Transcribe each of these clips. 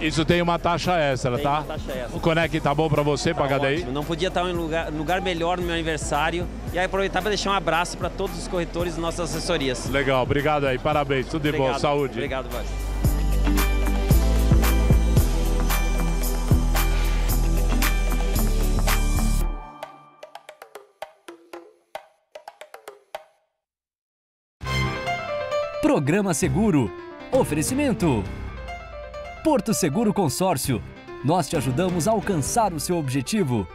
Isso tem uma taxa extra, tem tá? Uma taxa extra. O Conec tá bom para você, tá pra HDI? Não podia estar em lugar, lugar melhor no meu aniversário. E aí aproveitar para deixar um abraço para todos os corretores e nossas assessorias. Legal, obrigado aí, parabéns, tudo obrigado, de bom, saúde. Obrigado, Vasco. Programa Seguro. Oferecimento. Porto Seguro Consórcio. Nós te ajudamos a alcançar o seu objetivo.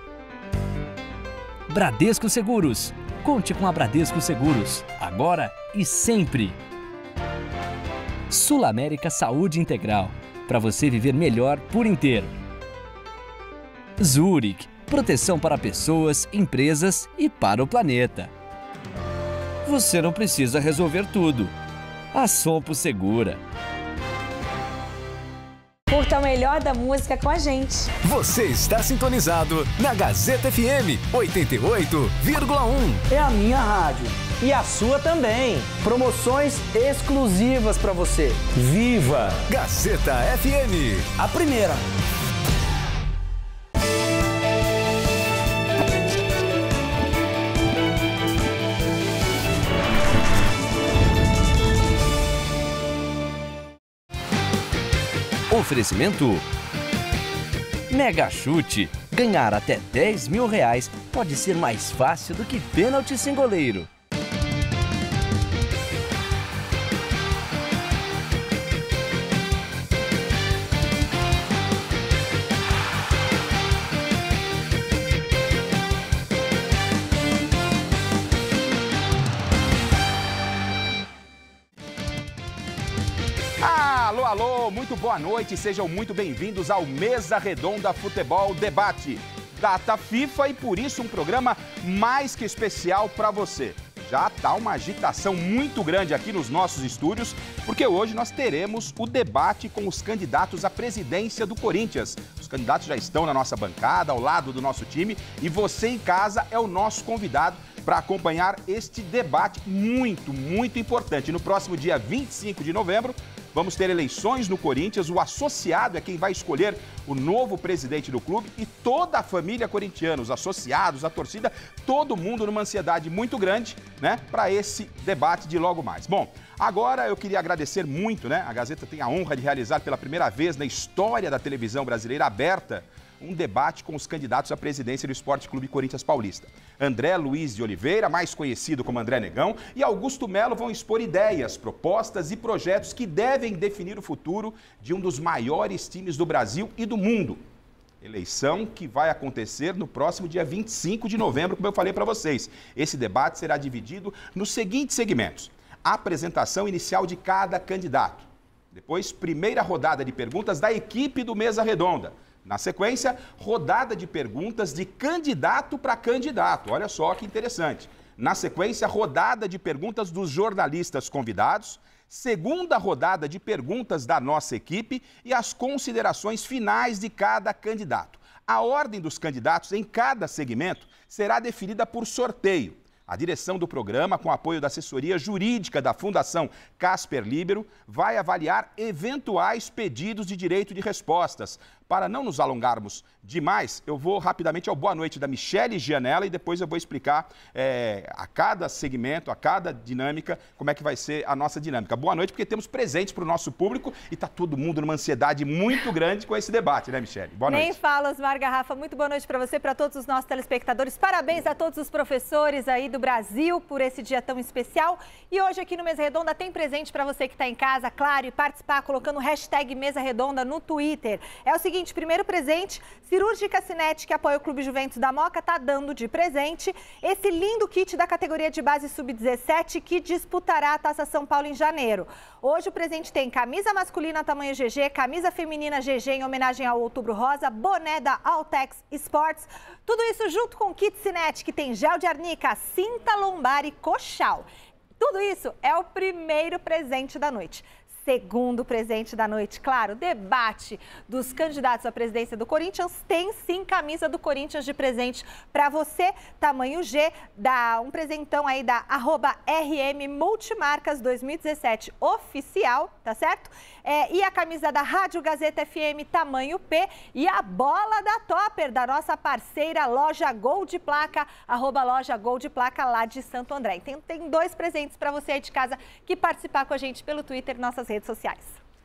Bradesco Seguros. Conte com a Bradesco Seguros, agora e sempre. Sul América Saúde Integral. Para você viver melhor por inteiro. Zurich. Proteção para pessoas, empresas e para o planeta. Você não precisa resolver tudo. A Sompo Segura. Curta o melhor da música com a gente. Você está sintonizado na Gazeta FM 88,1. É a minha rádio. E a sua também. Promoções exclusivas para você. Viva! Gazeta FM. A primeira. Oferecimento? Mega Chute. Ganhar até 10 mil reais pode ser mais fácil do que pênalti sem goleiro. muito boa noite, sejam muito bem-vindos ao Mesa Redonda Futebol Debate. Data FIFA e por isso um programa mais que especial para você. Já tá uma agitação muito grande aqui nos nossos estúdios, porque hoje nós teremos o debate com os candidatos à presidência do Corinthians. Os candidatos já estão na nossa bancada, ao lado do nosso time, e você em casa é o nosso convidado para acompanhar este debate muito, muito importante. No próximo dia 25 de novembro, Vamos ter eleições no Corinthians. O associado é quem vai escolher o novo presidente do clube e toda a família corintiana, os associados, a torcida, todo mundo numa ansiedade muito grande, né, para esse debate de logo mais. Bom, agora eu queria agradecer muito, né? A Gazeta tem a honra de realizar pela primeira vez na história da televisão brasileira aberta um debate com os candidatos à presidência do Esporte Clube Corinthians Paulista. André Luiz de Oliveira, mais conhecido como André Negão, e Augusto Melo vão expor ideias, propostas e projetos que devem definir o futuro de um dos maiores times do Brasil e do mundo. Eleição que vai acontecer no próximo dia 25 de novembro, como eu falei para vocês. Esse debate será dividido nos seguintes segmentos: apresentação inicial de cada candidato. Depois, primeira rodada de perguntas da equipe do Mesa Redonda. Na sequência, rodada de perguntas de candidato para candidato. Olha só que interessante. Na sequência, rodada de perguntas dos jornalistas convidados, segunda rodada de perguntas da nossa equipe e as considerações finais de cada candidato. A ordem dos candidatos em cada segmento será definida por sorteio. A direção do programa, com apoio da assessoria jurídica da Fundação Casper Libero, vai avaliar eventuais pedidos de direito de respostas para não nos alongarmos demais, eu vou rapidamente ao boa noite da Michele Gianella e depois eu vou explicar é, a cada segmento, a cada dinâmica, como é que vai ser a nossa dinâmica. Boa noite, porque temos presentes para o nosso público e está todo mundo numa ansiedade muito grande com esse debate, né, Michele? Boa noite. Nem fala, Osmar Garrafa. Muito boa noite para você, para todos os nossos telespectadores. Parabéns a todos os professores aí do Brasil por esse dia tão especial. E hoje aqui no Mesa Redonda tem presente para você que está em casa, claro, e participar colocando hashtag Mesa Redonda no Twitter. É o seguinte, seguinte, primeiro presente, Cirúrgica Cinete, que apoia o Clube Juventus da Moca, está dando de presente esse lindo kit da categoria de base sub-17 que disputará a Taça São Paulo em janeiro. Hoje o presente tem camisa masculina tamanho GG, camisa feminina GG em homenagem ao Outubro Rosa, boné da Altex Sports, tudo isso junto com o kit Cinete, que tem gel de arnica, cinta lombar e coxal. Tudo isso é o primeiro presente da noite segundo presente da noite. Claro, debate dos candidatos à presidência do Corinthians tem sim camisa do Corinthians de presente para você, tamanho G, dá um presentão aí da arroba RM Multimarcas 2017 oficial, tá certo? é, e a camisa da Rádio Gazeta FM tamanho P e a bola da Topper, da nossa parceira loja Gold Placa, arroba loja Gold Placa lá de Santo André. Então tem dois presentes para você aí de casa que participar com a gente pelo Twitter nossas redes sociais.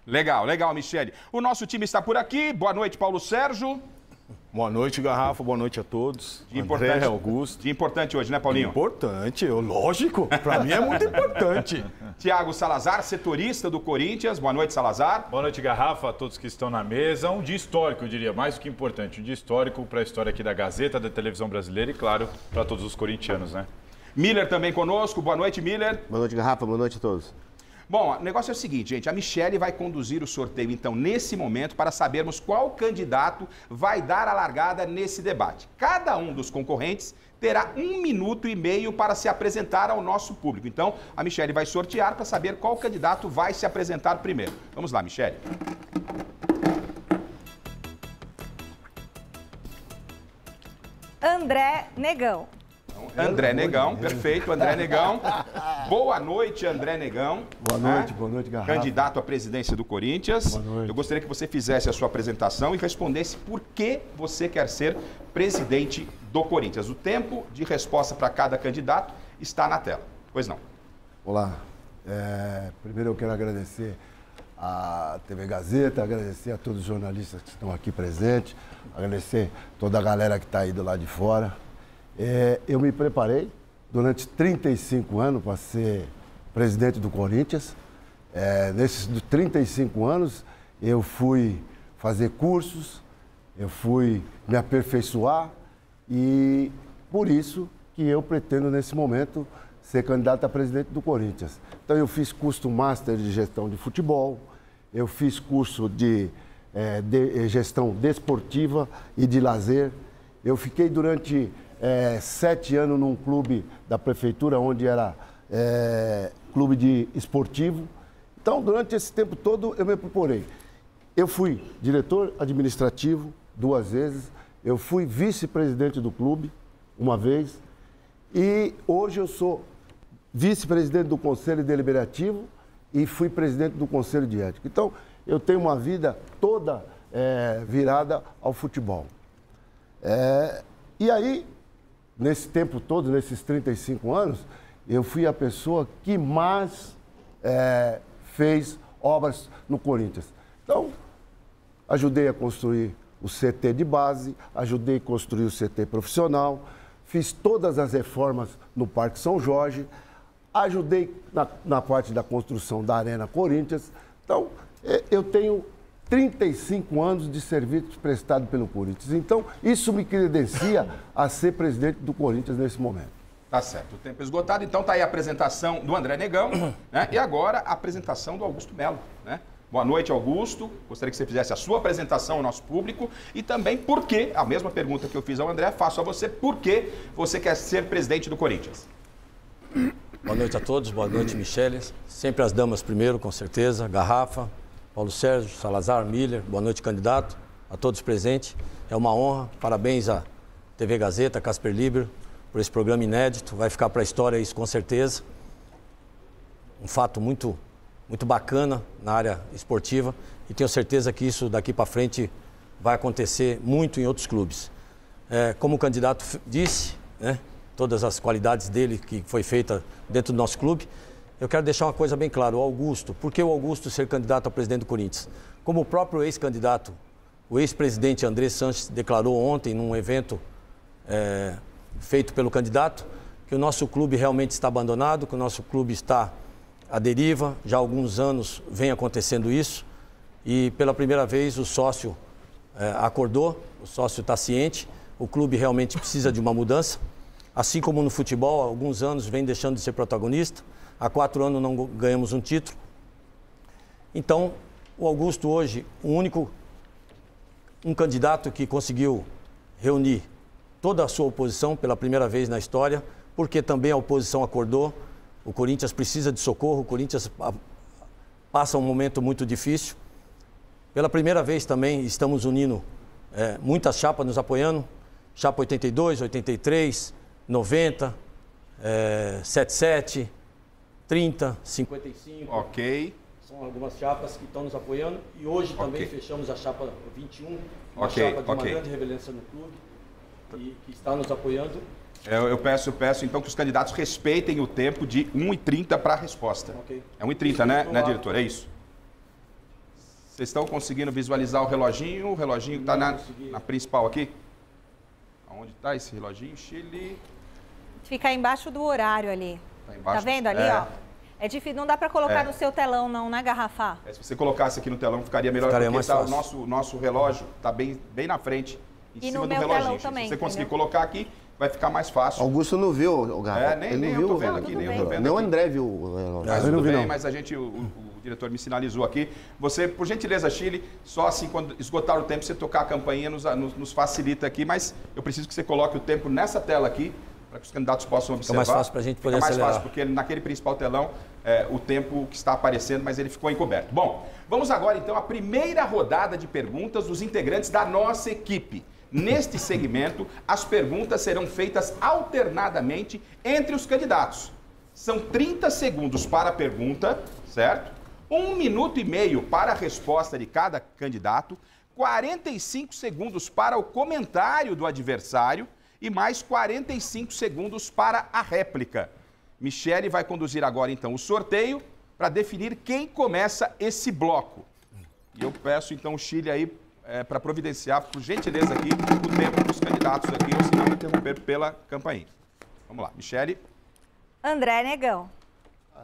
Legal, legal, Michele. O nosso time está por aqui. Boa noite, Paulo Sérgio. Boa noite, Garrafa. Boa noite a todos. Dia André, Augusto. Dia importante hoje, né, Paulinho? Importante, lógico. Para mim é muito importante. Tiago Salazar, setorista do Corinthians. Boa noite, Salazar. Boa noite, Garrafa, a todos que estão na mesa. Um dia histórico, eu diria, mais do que importante. Um dia histórico para a história aqui da Gazeta, da televisão brasileira e, claro, para todos os corintianos, né? Miller também conosco. Boa noite, Miller. Boa noite, Garrafa. Boa noite a todos. Bom, o negócio é o seguinte, gente. A Michelle vai conduzir o sorteio, então, nesse momento, para sabermos qual candidato vai dar a largada nesse debate. Cada um dos concorrentes terá um minuto e meio para se apresentar ao nosso público. Então, a Michelle vai sortear para saber qual candidato vai se apresentar primeiro. Vamos lá, Michelle. André Negão. André Negão, perfeito, André Negão. Boa noite, André Negão. Boa né? noite, né? boa noite, Garrafa. Candidato à presidência do Corinthians. Boa noite. Eu gostaria que você fizesse a sua apresentação e respondesse por que você quer ser presidente do Corinthians. O tempo de resposta para cada candidato está na tela. Pois não. Olá. É, primeiro eu quero agradecer à TV Gazeta, agradecer a todos os jornalistas que estão aqui presentes, agradecer toda a galera que está aí do lado de fora. É, eu me preparei durante 35 anos para ser presidente do Corinthians. É, nesses 35 anos, eu fui fazer cursos, eu fui me aperfeiçoar e por isso que eu pretendo, nesse momento, ser candidato a presidente do Corinthians. Então, eu fiz curso master de gestão de futebol, eu fiz curso de, é, de gestão desportiva e de lazer. Eu fiquei durante é, sete anos num clube da prefeitura, onde era é, clube de esportivo. Então, durante esse tempo todo, eu me proporei Eu fui diretor administrativo duas vezes, eu fui vice-presidente do clube uma vez, e hoje eu sou vice-presidente do Conselho Deliberativo e fui presidente do Conselho de Ética. Então, eu tenho uma vida toda é, virada ao futebol. É, e aí, nesse tempo todo, nesses 35 anos, eu fui a pessoa que mais é, fez obras no Corinthians. Então, ajudei a construir o CT de base, ajudei a construir o CT profissional, fiz todas as reformas no Parque São Jorge, ajudei na, na parte da construção da Arena Corinthians. Então, é, eu tenho 35 anos de serviço prestado pelo Corinthians. Então, isso me credencia a ser presidente do Corinthians nesse momento. Tá certo, o tempo é esgotado. Então, tá aí a apresentação do André Negão né? e agora a apresentação do Augusto Melo. Né? Boa noite, Augusto. Gostaria que você fizesse a sua apresentação ao nosso público e também por que, a mesma pergunta que eu fiz ao André, faço a você, por que você quer ser presidente do Corinthians? Boa noite a todos, boa noite, Michele. Sempre as damas primeiro, com certeza. Garrafa, Paulo Sérgio, Salazar, Miller, boa noite, candidato, a todos presentes. É uma honra, parabéns à TV Gazeta, Casper Libro, por esse programa inédito, vai ficar para a história isso com certeza. Um fato muito, muito bacana na área esportiva e tenho certeza que isso daqui para frente vai acontecer muito em outros clubes. É, como o candidato disse, né, todas as qualidades dele que foi feita dentro do nosso clube, eu quero deixar uma coisa bem clara: o Augusto, por que o Augusto ser candidato a presidente do Corinthians? Como o próprio ex-candidato, o ex-presidente André Sanches declarou ontem num evento é, feito pelo candidato, que o nosso clube realmente está abandonado, que o nosso clube está à deriva. Já há alguns anos vem acontecendo isso e pela primeira vez o sócio é, acordou, o sócio está ciente, o clube realmente precisa de uma mudança. Assim como no futebol, há alguns anos vem deixando de ser protagonista Há quatro anos não ganhamos um título. Então, o Augusto hoje, o único, um candidato que conseguiu reunir toda a sua oposição pela primeira vez na história, porque também a oposição acordou. O Corinthians precisa de socorro, o Corinthians passa um momento muito difícil. Pela primeira vez também estamos unindo é, muitas chapas nos apoiando, chapa 82, 83, 90, é, 77, 30, 55. Ok. São algumas chapas que estão nos apoiando. E hoje também okay. fechamos a chapa 21, uma okay. chapa de okay. uma grande reverência no clube, e que está nos apoiando. Eu, é, eu, peço, eu peço então que os candidatos respeitem o tempo de 1h30 para a resposta. Okay. É 1h30, né, né, diretor? É isso? Vocês estão conseguindo visualizar o reloginho? O reloginho está na, na, principal aqui? Onde está esse reloginho? Chile. Fica embaixo do horário ali. Tá tá embaixo. Tá vendo ali, é. ó? É difícil, não dá para colocar é. no seu telão, não, na né, garrafa. É, se você colocasse aqui no telão, ficaria melhor, ficaria porque tá, o nosso, nosso relógio está bem, bem na frente, em e cima do relógio. Também, se você conseguir entendeu? colocar aqui, vai ficar mais fácil. Augusto não viu, o Garrafa. É, nem, Ele nem não viu, eu tô vendo aqui, nem bem. eu tô vendo Não, aqui. André viu o relógio. Mas, ah, eu não viu não. mas a gente, o, o, o diretor me sinalizou aqui. Você, por gentileza, Chile, só assim, quando esgotar o tempo, você tocar a campainha nos, nos, nos facilita aqui, mas eu preciso que você coloque o tempo nessa tela aqui, para que os candidatos possam observar. Fica mais fácil para a gente poder Fica mais acelerar. fácil, porque naquele principal telão é, o tempo que está aparecendo, mas ele ficou encoberto. Bom, vamos agora então à primeira rodada de perguntas dos integrantes da nossa equipe. Neste segmento, as perguntas serão feitas alternadamente entre os candidatos. São 30 segundos para a pergunta, certo? Um minuto e meio para a resposta de cada candidato, 45 segundos para o comentário do adversário e mais 45 segundos para a réplica. Michele vai conduzir agora então o sorteio para definir quem começa esse bloco. E eu peço então o Chile aí é, para providenciar, por gentileza aqui, o tempo dos candidatos aqui, ou se não interromper pela campainha. Vamos lá, Michele. André Negão.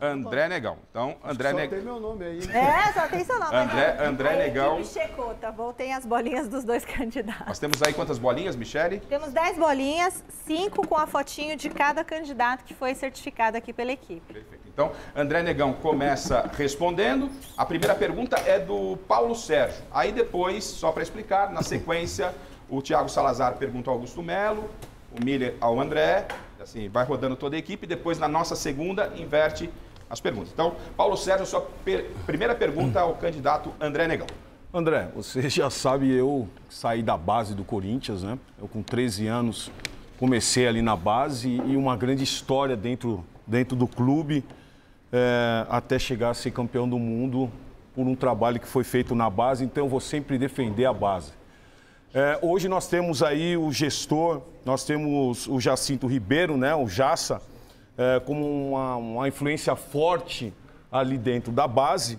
Tá André Negão. Então, André Negão. Só tem meu nome aí. Né? É, só tem seu nome. Né? André, André Negão. checou, tá bom? Tem as bolinhas dos dois candidatos. Nós temos aí quantas bolinhas, Michele? Temos 10 bolinhas, 5 com a fotinho de cada candidato que foi certificado aqui pela equipe. Perfeito. Então, André Negão começa respondendo. A primeira pergunta é do Paulo Sérgio. Aí depois, só para explicar, na sequência, o Tiago Salazar pergunta ao Augusto Melo, o Miller ao André. Assim, vai rodando toda a equipe. Depois, na nossa segunda, inverte as perguntas. Então, Paulo Sérgio, sua per primeira pergunta ao candidato André Negão. André, você já sabe, eu saí da base do Corinthians, né? Eu com 13 anos comecei ali na base e uma grande história dentro, dentro do clube é, até chegar a ser campeão do mundo por um trabalho que foi feito na base, então eu vou sempre defender a base. É, hoje nós temos aí o gestor, nós temos o Jacinto Ribeiro, né, o Jaça, é, como uma, uma influência forte ali dentro da base.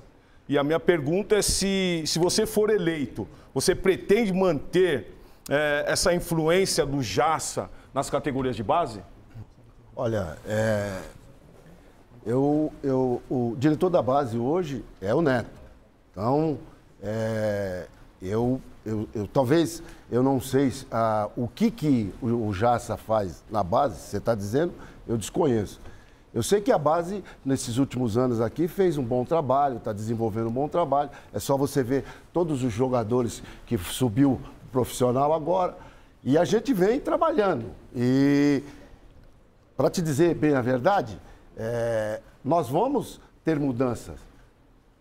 E a minha pergunta é se, se você for eleito, você pretende manter é, essa influência do Jaça nas categorias de base? Olha, é, eu, eu, o diretor da base hoje é o Neto. Então, é, eu, eu, eu, talvez, eu não sei ah, o que, que o, o Jaça faz na base, você está dizendo, eu desconheço. Eu sei que a base, nesses últimos anos aqui, fez um bom trabalho, está desenvolvendo um bom trabalho. É só você ver todos os jogadores que subiu profissional agora. E a gente vem trabalhando. E, para te dizer bem a verdade, é, nós vamos ter mudanças.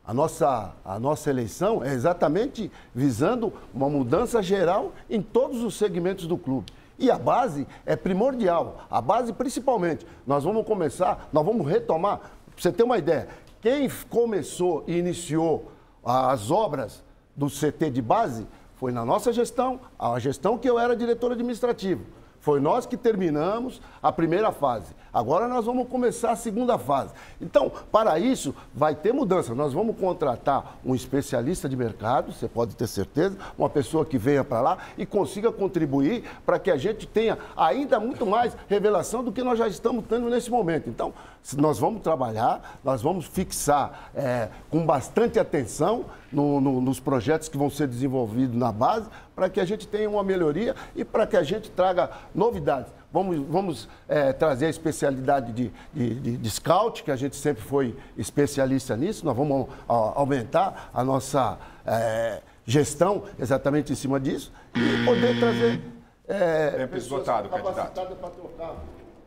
A nossa, a nossa eleição é exatamente visando uma mudança geral em todos os segmentos do clube. E a base é primordial, a base principalmente. Nós vamos começar, nós vamos retomar. Pra você ter uma ideia, quem começou e iniciou as obras do CT de base foi na nossa gestão, a gestão que eu era diretor administrativo. Foi nós que terminamos a primeira fase. Agora nós vamos começar a segunda fase. Então, para isso, vai ter mudança. Nós vamos contratar um especialista de mercado, você pode ter certeza, uma pessoa que venha para lá e consiga contribuir para que a gente tenha ainda muito mais revelação do que nós já estamos tendo nesse momento. Então, nós vamos trabalhar, nós vamos fixar é, com bastante atenção no, no, nos projetos que vão ser desenvolvidos na base, para que a gente tenha uma melhoria e para que a gente traga novidades vamos, vamos é, trazer a especialidade de, de, de, de, scout, que a gente sempre foi especialista nisso, nós vamos a, aumentar a nossa é, gestão exatamente em cima disso e poder trazer. É, Tempo esgotado, candidato. para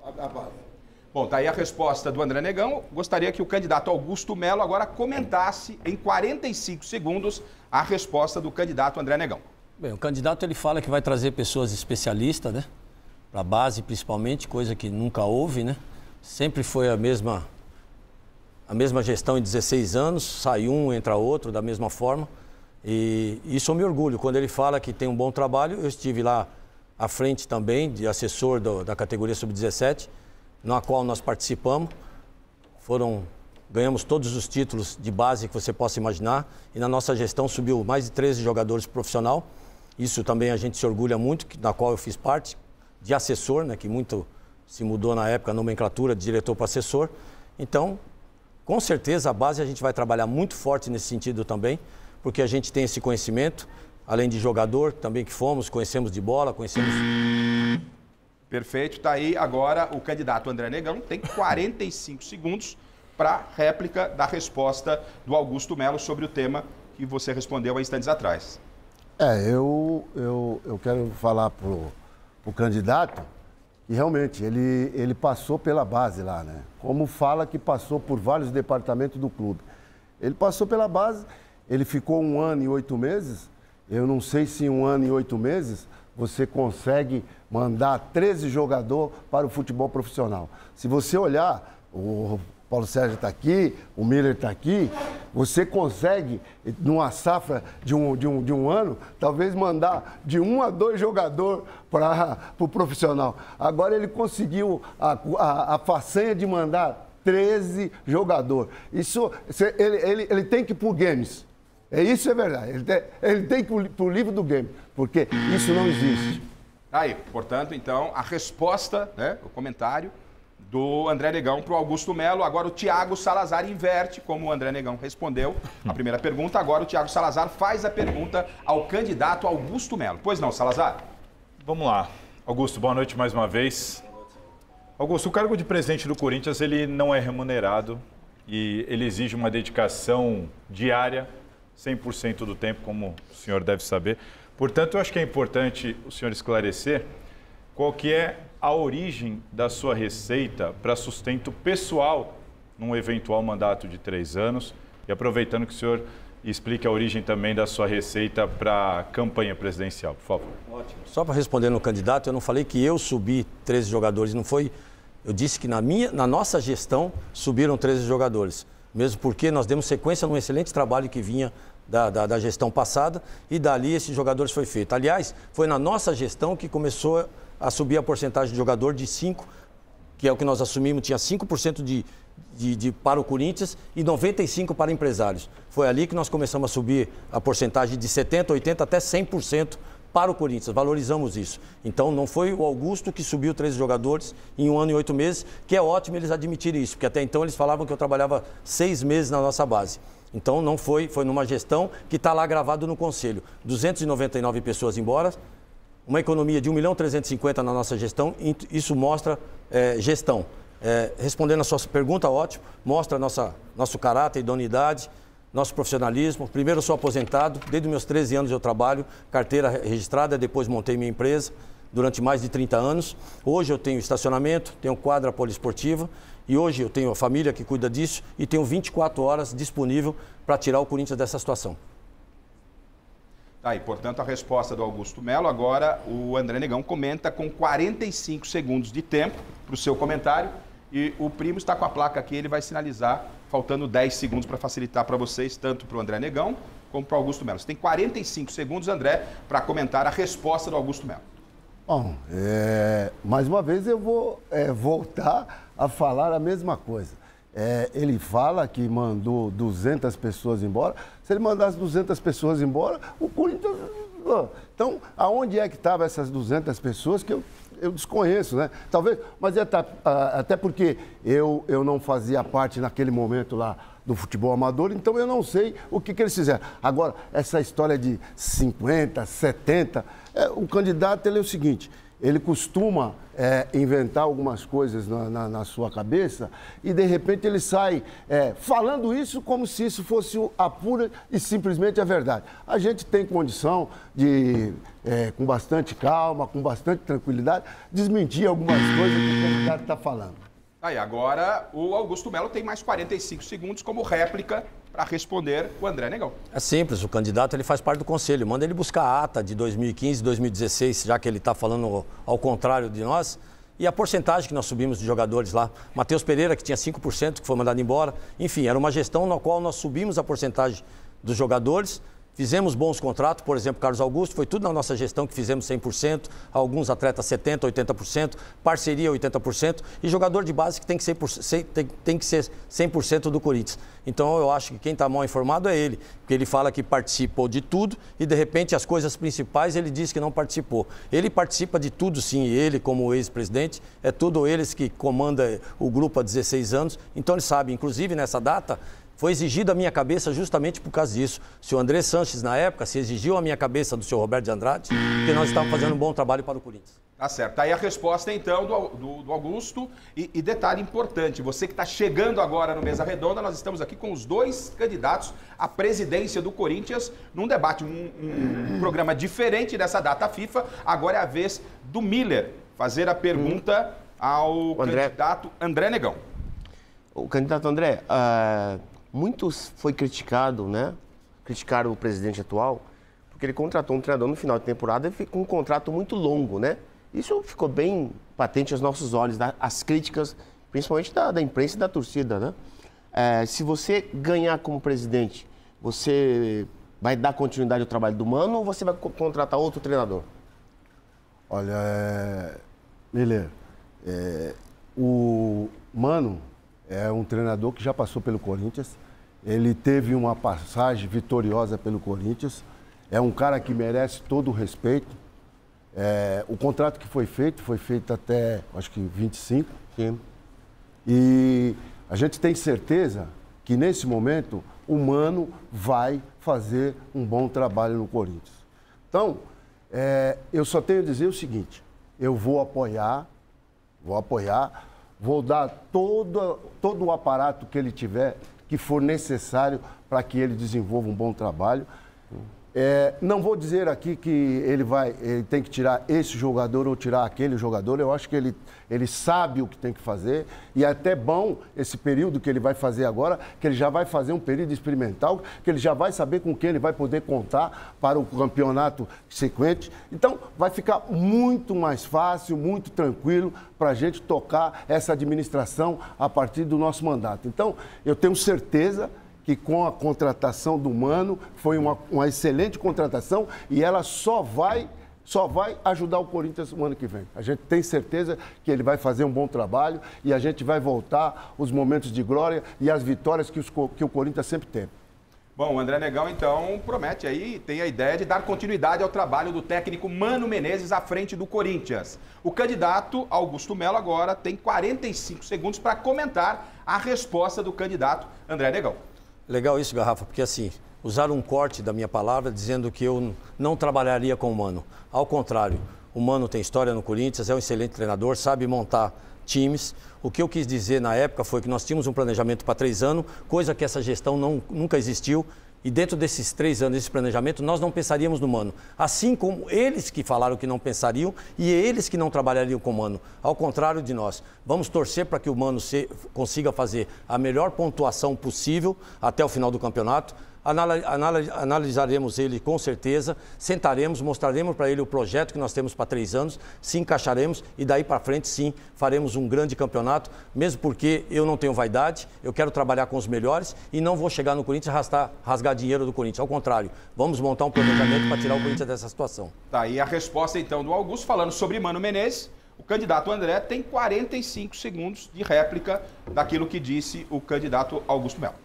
a, a base. Bom, tá aí a resposta do André Negão. Gostaria que o candidato Augusto Melo agora comentasse em 45 segundos a resposta do candidato André Negão. Bem, o candidato ele fala que vai trazer pessoas especialistas, né? para a base principalmente, coisa que nunca houve, né? Sempre foi a mesma a mesma gestão em 16 anos, sai um, entra outro da mesma forma. E isso eu me orgulho. Quando ele fala que tem um bom trabalho, eu estive lá à frente também, de assessor do, da categoria sub-17, na qual nós participamos. Foram ganhamos todos os títulos de base que você possa imaginar e na nossa gestão subiu mais de 13 jogadores profissional. Isso também a gente se orgulha muito, da qual eu fiz parte, de assessor, né, que muito se mudou na época a nomenclatura de diretor para assessor. Então, com certeza, a base a gente vai trabalhar muito forte nesse sentido também, porque a gente tem esse conhecimento, além de jogador também que fomos, conhecemos de bola, conhecemos. Perfeito, está aí agora o candidato André Negão, tem 45 segundos para réplica da resposta do Augusto Melo sobre o tema que você respondeu há instantes atrás. É, eu, eu, eu quero falar pro o candidato, que realmente ele, ele passou pela base lá, né? Como fala que passou por vários departamentos do clube. Ele passou pela base, ele ficou um ano e oito meses. Eu não sei se em um ano e oito meses você consegue mandar 13 jogadores para o futebol profissional. Se você olhar, o Paulo Sérgio está aqui, o Miller está aqui, você consegue, numa safra de um, de um, de um ano, talvez mandar de um a dois jogadores para o pro profissional. Agora ele conseguiu a, a, a façanha de mandar 13 jogadores. Isso, ele, ele, ele tem que ir por Games. É isso é verdade. Ele tem, ele tem que ir para o livro do game, porque isso não existe. Tá aí, portanto, então, a resposta, né, o comentário do André Negão para o Augusto Melo. Agora o Tiago Salazar inverte, como o André Negão respondeu a primeira pergunta. Agora o Tiago Salazar faz a pergunta ao candidato Augusto Melo. Pois não, Salazar? Vamos lá. Augusto, boa noite mais uma vez. Augusto, o cargo de presidente do Corinthians ele não é remunerado e ele exige uma dedicação diária, 100% do tempo, como o senhor deve saber. Portanto, eu acho que é importante o senhor esclarecer qual que é a origem da sua receita para sustento pessoal num eventual mandato de três anos? E aproveitando que o senhor explique a origem também da sua receita para a campanha presidencial, por favor. Ótimo. Só para responder no candidato, eu não falei que eu subi 13 jogadores, não foi. Eu disse que na, minha, na nossa gestão subiram 13 jogadores, mesmo porque nós demos sequência num excelente trabalho que vinha da, da, da gestão passada e dali esses jogadores foi feito. Aliás, foi na nossa gestão que começou a subir a porcentagem de jogador de 5%, que é o que nós assumimos, tinha 5% de, de, de, para o Corinthians e 95% para empresários. Foi ali que nós começamos a subir a porcentagem de 70%, 80% até 100% para o Corinthians, valorizamos isso. Então não foi o Augusto que subiu 13 jogadores em um ano e oito meses, que é ótimo eles admitirem isso, porque até então eles falavam que eu trabalhava seis meses na nossa base. Então não foi, foi numa gestão que está lá gravado no Conselho. 299 pessoas embora, uma economia de 1 milhão 350 na nossa gestão, isso mostra é, gestão. É, respondendo a sua pergunta, ótimo, mostra nossa, nosso caráter, idoneidade, nosso profissionalismo. Primeiro, sou aposentado, desde os meus 13 anos eu trabalho, carteira registrada, depois montei minha empresa durante mais de 30 anos. Hoje eu tenho estacionamento, tenho quadra poliesportiva e hoje eu tenho a família que cuida disso e tenho 24 horas disponível para tirar o Corinthians dessa situação. Tá aí, portanto, a resposta do Augusto Melo. Agora o André Negão comenta com 45 segundos de tempo para o seu comentário. E o primo está com a placa aqui, ele vai sinalizar, faltando 10 segundos para facilitar para vocês, tanto para o André Negão como para o Augusto Melo. Você tem 45 segundos, André, para comentar a resposta do Augusto Melo. Bom, é, mais uma vez eu vou é, voltar a falar a mesma coisa. É, ele fala que mandou 200 pessoas embora. Se ele mandasse 200 pessoas embora, o Corinthians. Então, aonde é que estavam essas 200 pessoas que eu, eu desconheço, né? Talvez, mas até, tá, até porque eu, eu não fazia parte naquele momento lá do futebol amador, então eu não sei o que, que eles fizeram. Agora, essa história de 50, 70, é, o candidato ele é o seguinte: ele costuma é, inventar algumas coisas na, na, na, sua cabeça e de repente ele sai é, falando isso como se isso fosse a pura e simplesmente a verdade. A gente tem condição de, é, com bastante calma, com bastante tranquilidade, desmentir algumas coisas que o candidato está falando. Tá aí, agora o Augusto Melo tem mais 45 segundos como réplica para responder o André Negão. É simples, o candidato ele faz parte do conselho, manda ele buscar a ata de 2015, 2016, já que ele está falando ao contrário de nós. E a porcentagem que nós subimos de jogadores lá. Matheus Pereira, que tinha 5%, que foi mandado embora. Enfim, era uma gestão na qual nós subimos a porcentagem dos jogadores Fizemos bons contratos, por exemplo, Carlos Augusto, foi tudo na nossa gestão que fizemos 100%, alguns atletas 70%, 80%, parceria 80% e jogador de base que tem que ser, tem, tem que ser 100% do Corinthians. Então eu acho que quem está mal informado é ele, porque ele fala que participou de tudo e de repente as coisas principais ele diz que não participou. Ele participa de tudo sim, ele como ex-presidente, é tudo eles que comanda o grupo há 16 anos, então ele sabe, inclusive nessa data, foi exigido a minha cabeça justamente por causa disso. O senhor André Sanches, na época, se exigiu a minha cabeça do senhor Roberto de Andrade, porque nós estávamos fazendo um bom trabalho para o Corinthians. Tá certo. Tá aí a resposta, então, do, do, do Augusto. E, e, detalhe importante: você que está chegando agora no Mesa Redonda, nós estamos aqui com os dois candidatos à presidência do Corinthians num debate, um, um programa diferente dessa data FIFA. Agora é a vez do Miller fazer a pergunta hum. ao André... candidato André Negão. O candidato André, uh, muitos foi criticado, né? Criticaram o presidente atual, porque ele contratou um treinador no final de temporada com um contrato muito longo, né? Isso ficou bem patente aos nossos olhos, as críticas, principalmente da, da imprensa e da torcida, né? É, se você ganhar como presidente, você vai dar continuidade ao trabalho do Mano ou você vai contratar outro treinador? Olha, é... Lele, é... o Mano é um treinador que já passou pelo Corinthians, ele teve uma passagem vitoriosa pelo Corinthians, é um cara que merece todo o respeito. É, o contrato que foi feito foi feito até, acho que 25. Sim. E a gente tem certeza que nesse momento o Mano vai fazer um bom trabalho no Corinthians. Então, é, eu só tenho a dizer o seguinte: eu vou apoiar, vou apoiar vou dar todo, todo o aparato que ele tiver, que for necessário para que ele desenvolva um bom trabalho. É, não vou dizer aqui que ele vai, ele tem que tirar esse jogador ou tirar aquele jogador. Eu acho que ele, ele sabe o que tem que fazer e é até bom esse período que ele vai fazer agora, que ele já vai fazer um período experimental, que ele já vai saber com quem ele vai poder contar para o campeonato sequente. Então, vai ficar muito mais fácil, muito tranquilo para a gente tocar essa administração a partir do nosso mandato. Então, eu tenho certeza que com a contratação do Mano foi uma, uma excelente contratação e ela só vai só vai ajudar o Corinthians no ano que vem. A gente tem certeza que ele vai fazer um bom trabalho e a gente vai voltar os momentos de glória e as vitórias que, os, que o Corinthians sempre teve. Bom, o André Negão então promete aí, tem a ideia de dar continuidade ao trabalho do técnico Mano Menezes à frente do Corinthians. O candidato Augusto Melo agora tem 45 segundos para comentar a resposta do candidato André Negão. Legal isso, Garrafa, porque assim, usaram um corte da minha palavra dizendo que eu não trabalharia com o Mano. Ao contrário, o Mano tem história no Corinthians, é um excelente treinador, sabe montar times. O que eu quis dizer na época foi que nós tínhamos um planejamento para três anos, coisa que essa gestão não, nunca existiu. E dentro desses três anos, desse planejamento, nós não pensaríamos no humano. Assim como eles que falaram que não pensariam e eles que não trabalhariam com o humano. Ao contrário de nós. Vamos torcer para que o humano se, consiga fazer a melhor pontuação possível até o final do campeonato analisaremos ele com certeza, sentaremos, mostraremos para ele o projeto que nós temos para três anos, se encaixaremos e daí para frente sim faremos um grande campeonato, mesmo porque eu não tenho vaidade, eu quero trabalhar com os melhores e não vou chegar no Corinthians e rasgar dinheiro do Corinthians. Ao contrário, vamos montar um planejamento para tirar o Corinthians dessa situação. Tá aí a resposta então do Augusto falando sobre Mano Menezes. O candidato André tem 45 segundos de réplica daquilo que disse o candidato Augusto Melo.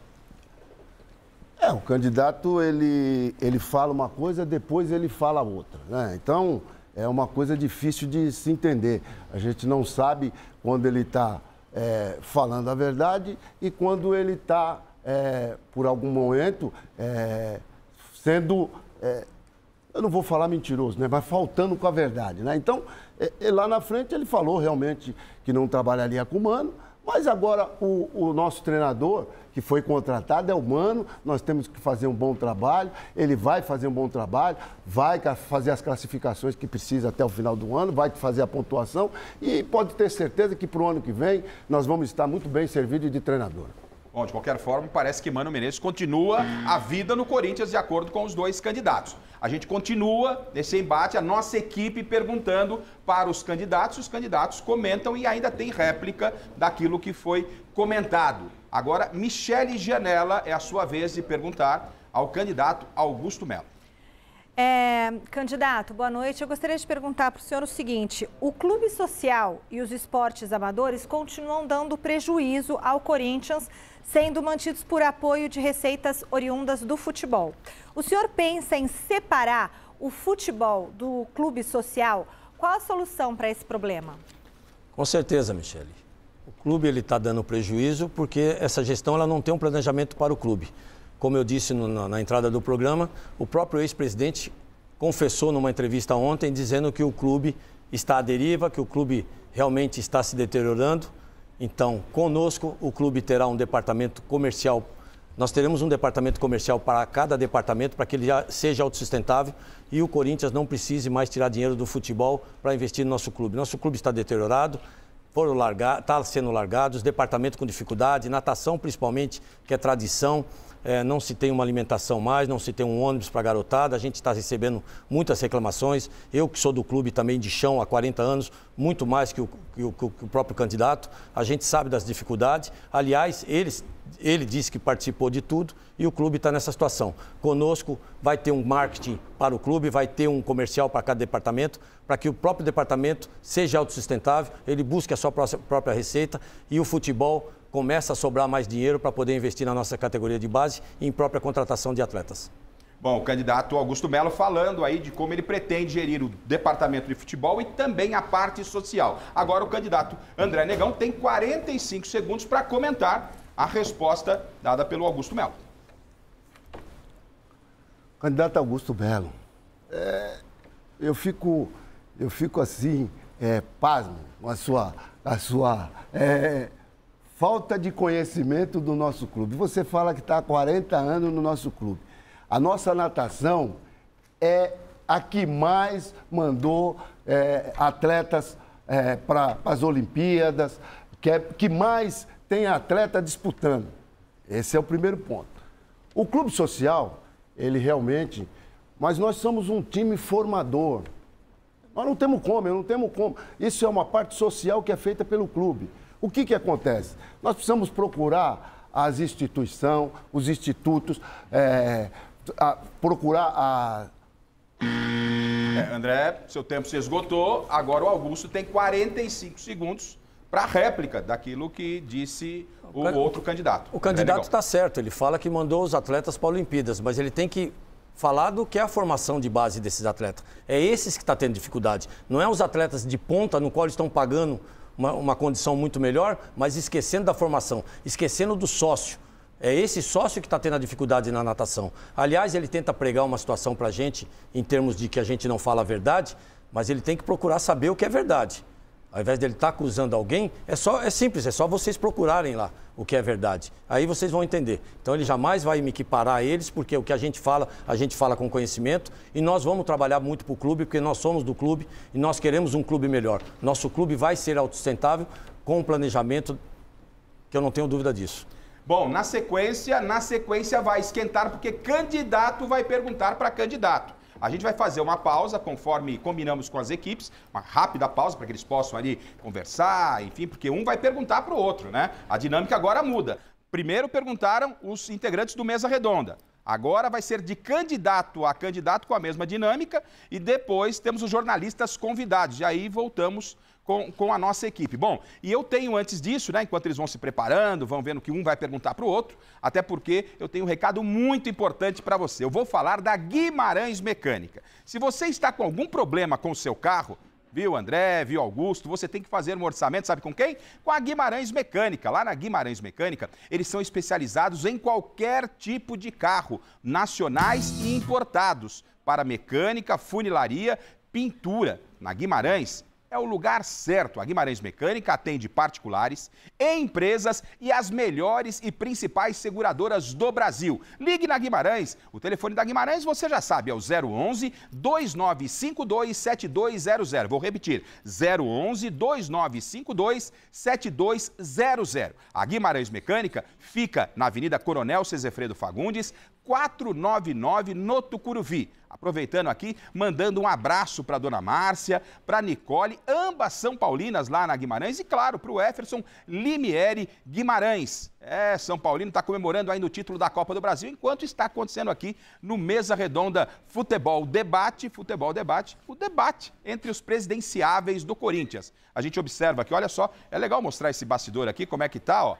É, o candidato, ele, ele fala uma coisa, depois ele fala outra. Né? Então, é uma coisa difícil de se entender. A gente não sabe quando ele está é, falando a verdade e quando ele está, é, por algum momento, é, sendo é, eu não vou falar mentiroso, né? mas faltando com a verdade. Né? Então, é, é, lá na frente ele falou realmente que não trabalharia com Mano, mas agora o, o, nosso treinador, que foi contratado, é humano, nós temos que fazer um bom trabalho, ele vai fazer um bom trabalho, vai fazer as classificações que precisa até o final do ano, vai fazer a pontuação e pode ter certeza que para o ano que vem nós vamos estar muito bem servidos de treinador. Bom, de qualquer forma, parece que Mano Menezes continua a vida no Corinthians de acordo com os dois candidatos. A gente continua nesse embate, a nossa equipe perguntando para os candidatos, os candidatos comentam e ainda tem réplica daquilo que foi comentado. Agora, Michele Janela é a sua vez de perguntar ao candidato Augusto Melo. É, candidato, boa noite. Eu gostaria de perguntar para o senhor o seguinte: o clube social e os esportes amadores continuam dando prejuízo ao Corinthians sendo mantidos por apoio de receitas oriundas do futebol. O senhor pensa em separar o futebol do clube social? Qual a solução para esse problema? Com certeza, Michele. O clube ele está dando prejuízo porque essa gestão ela não tem um planejamento para o clube. Como eu disse no, na, na entrada do programa, o próprio ex-presidente confessou numa entrevista ontem dizendo que o clube está à deriva, que o clube realmente está se deteriorando. Então, conosco, o clube terá um departamento comercial. Nós teremos um departamento comercial para cada departamento, para que ele seja autossustentável e o Corinthians não precise mais tirar dinheiro do futebol para investir no nosso clube. Nosso clube está deteriorado, foram largar, está sendo largado, os departamentos com dificuldade, natação principalmente, que é tradição é, não se tem uma alimentação mais, não se tem um ônibus para garotada, a gente está recebendo muitas reclamações. Eu que sou do clube também de chão há 40 anos, muito mais que o, que o, que o próprio candidato, a gente sabe das dificuldades. Aliás, eles ele disse que participou de tudo e o clube está nessa situação. Conosco vai ter um marketing para o clube, vai ter um comercial para cada departamento, para que o próprio departamento seja autossustentável, ele busque a sua própria receita e o futebol começa a sobrar mais dinheiro para poder investir na nossa categoria de base e em própria contratação de atletas. Bom, o candidato Augusto Melo falando aí de como ele pretende gerir o departamento de futebol e também a parte social. Agora o candidato André Negão tem 45 segundos para comentar a resposta dada pelo Augusto Melo. Candidato Augusto Melo, é, eu fico eu fico assim é, pasmo com a sua a sua é, falta de conhecimento do nosso clube. Você fala que está há 40 anos no nosso clube. A nossa natação é a que mais mandou é, atletas é, para as Olimpíadas, que, é, que mais tem atleta disputando. Esse é o primeiro ponto. O clube social, ele realmente. Mas nós somos um time formador. Nós não temos como, eu não temos como. Isso é uma parte social que é feita pelo clube. O que, que acontece? Nós precisamos procurar as instituições, os institutos, é, a, procurar a. É, André, seu tempo se esgotou. Agora o Augusto tem 45 segundos para réplica daquilo que disse o, o outro candidato. O candidato está certo, ele fala que mandou os atletas para Olimpíadas, mas ele tem que falar do que é a formação de base desses atletas. É esses que estão tá tendo dificuldade. Não é os atletas de ponta no qual estão pagando uma, uma condição muito melhor, mas esquecendo da formação, esquecendo do sócio. É esse sócio que está tendo a dificuldade na natação. Aliás, ele tenta pregar uma situação para a gente, em termos de que a gente não fala a verdade, mas ele tem que procurar saber o que é verdade. Ao invés dele estar tá acusando alguém, é só é simples, é só vocês procurarem lá o que é verdade. Aí vocês vão entender. Então ele jamais vai me equiparar a eles, porque o que a gente fala, a gente fala com conhecimento e nós vamos trabalhar muito para o clube, porque nós somos do clube e nós queremos um clube melhor. Nosso clube vai ser autossustentável com o planejamento, que eu não tenho dúvida disso. Bom, na sequência, na sequência vai esquentar porque candidato vai perguntar para candidato. A gente vai fazer uma pausa, conforme combinamos com as equipes, uma rápida pausa para que eles possam ali conversar, enfim, porque um vai perguntar para o outro, né? A dinâmica agora muda. Primeiro perguntaram os integrantes do Mesa Redonda. Agora vai ser de candidato a candidato com a mesma dinâmica e depois temos os jornalistas convidados. E aí voltamos com, com a nossa equipe. Bom, e eu tenho antes disso, né, enquanto eles vão se preparando, vão vendo que um vai perguntar para o outro, até porque eu tenho um recado muito importante para você. Eu vou falar da Guimarães Mecânica. Se você está com algum problema com o seu carro, viu, André, viu, Augusto, você tem que fazer um orçamento, sabe com quem? Com a Guimarães Mecânica. Lá na Guimarães Mecânica, eles são especializados em qualquer tipo de carro, nacionais e importados, para mecânica, funilaria, pintura. Na Guimarães, é o lugar certo. A Guimarães Mecânica atende particulares, empresas e as melhores e principais seguradoras do Brasil. Ligue na Guimarães. O telefone da Guimarães você já sabe, é o 011 2952 7200. Vou repetir: 011 2952 7200. A Guimarães Mecânica fica na Avenida Coronel Cesefredo Fagundes, 499 no Tucuruvi aproveitando aqui, mandando um abraço para dona Márcia, para Nicole, ambas são paulinas lá na Guimarães e, claro, para o Eferson Limieri Guimarães. É, São Paulino está comemorando ainda o título da Copa do Brasil, enquanto está acontecendo aqui no Mesa Redonda Futebol Debate, Futebol Debate, o debate entre os presidenciáveis do Corinthians. A gente observa aqui, olha só, é legal mostrar esse bastidor aqui, como é que tá, ó.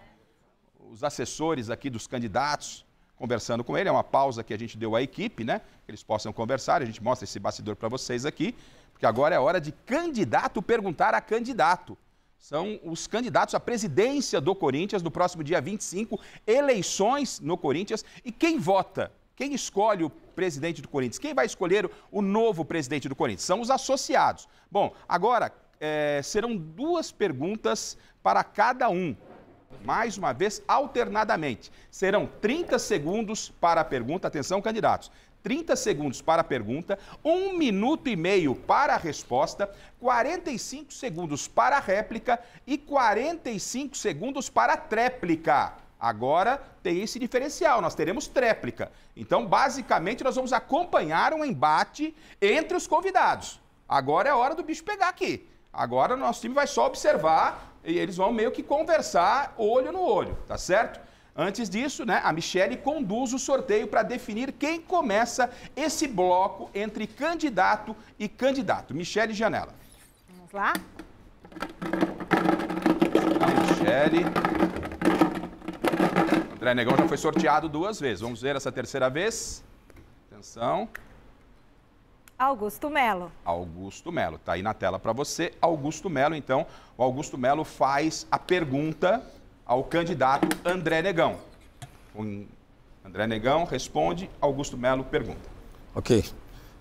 Os assessores aqui dos candidatos, conversando com ele. É uma pausa que a gente deu à equipe, né? Que eles possam conversar. A gente mostra esse bastidor para vocês aqui, porque agora é hora de candidato perguntar a candidato. São os candidatos à presidência do Corinthians no próximo dia 25, eleições no Corinthians. E quem vota? Quem escolhe o presidente do Corinthians? Quem vai escolher o novo presidente do Corinthians? São os associados. Bom, agora é, serão duas perguntas para cada um mais uma vez, alternadamente. Serão 30 segundos para a pergunta. Atenção, candidatos. 30 segundos para a pergunta, 1 minuto e meio para a resposta, 45 segundos para a réplica e 45 segundos para a tréplica. Agora tem esse diferencial, nós teremos tréplica. Então, basicamente, nós vamos acompanhar um embate entre os convidados. Agora é a hora do bicho pegar aqui. Agora o nosso time vai só observar e eles vão meio que conversar olho no olho, tá certo? Antes disso, né, a Michelle conduz o sorteio para definir quem começa esse bloco entre candidato e candidato. Michelle Janela. Vamos lá? A Michele. André Negão já foi sorteado duas vezes. Vamos ver essa terceira vez. Atenção. Augusto Melo. Augusto Melo, tá aí na tela para você. Augusto Melo, então, o Augusto Melo faz a pergunta ao candidato André Negão. O André Negão responde, Augusto Melo pergunta. Ok.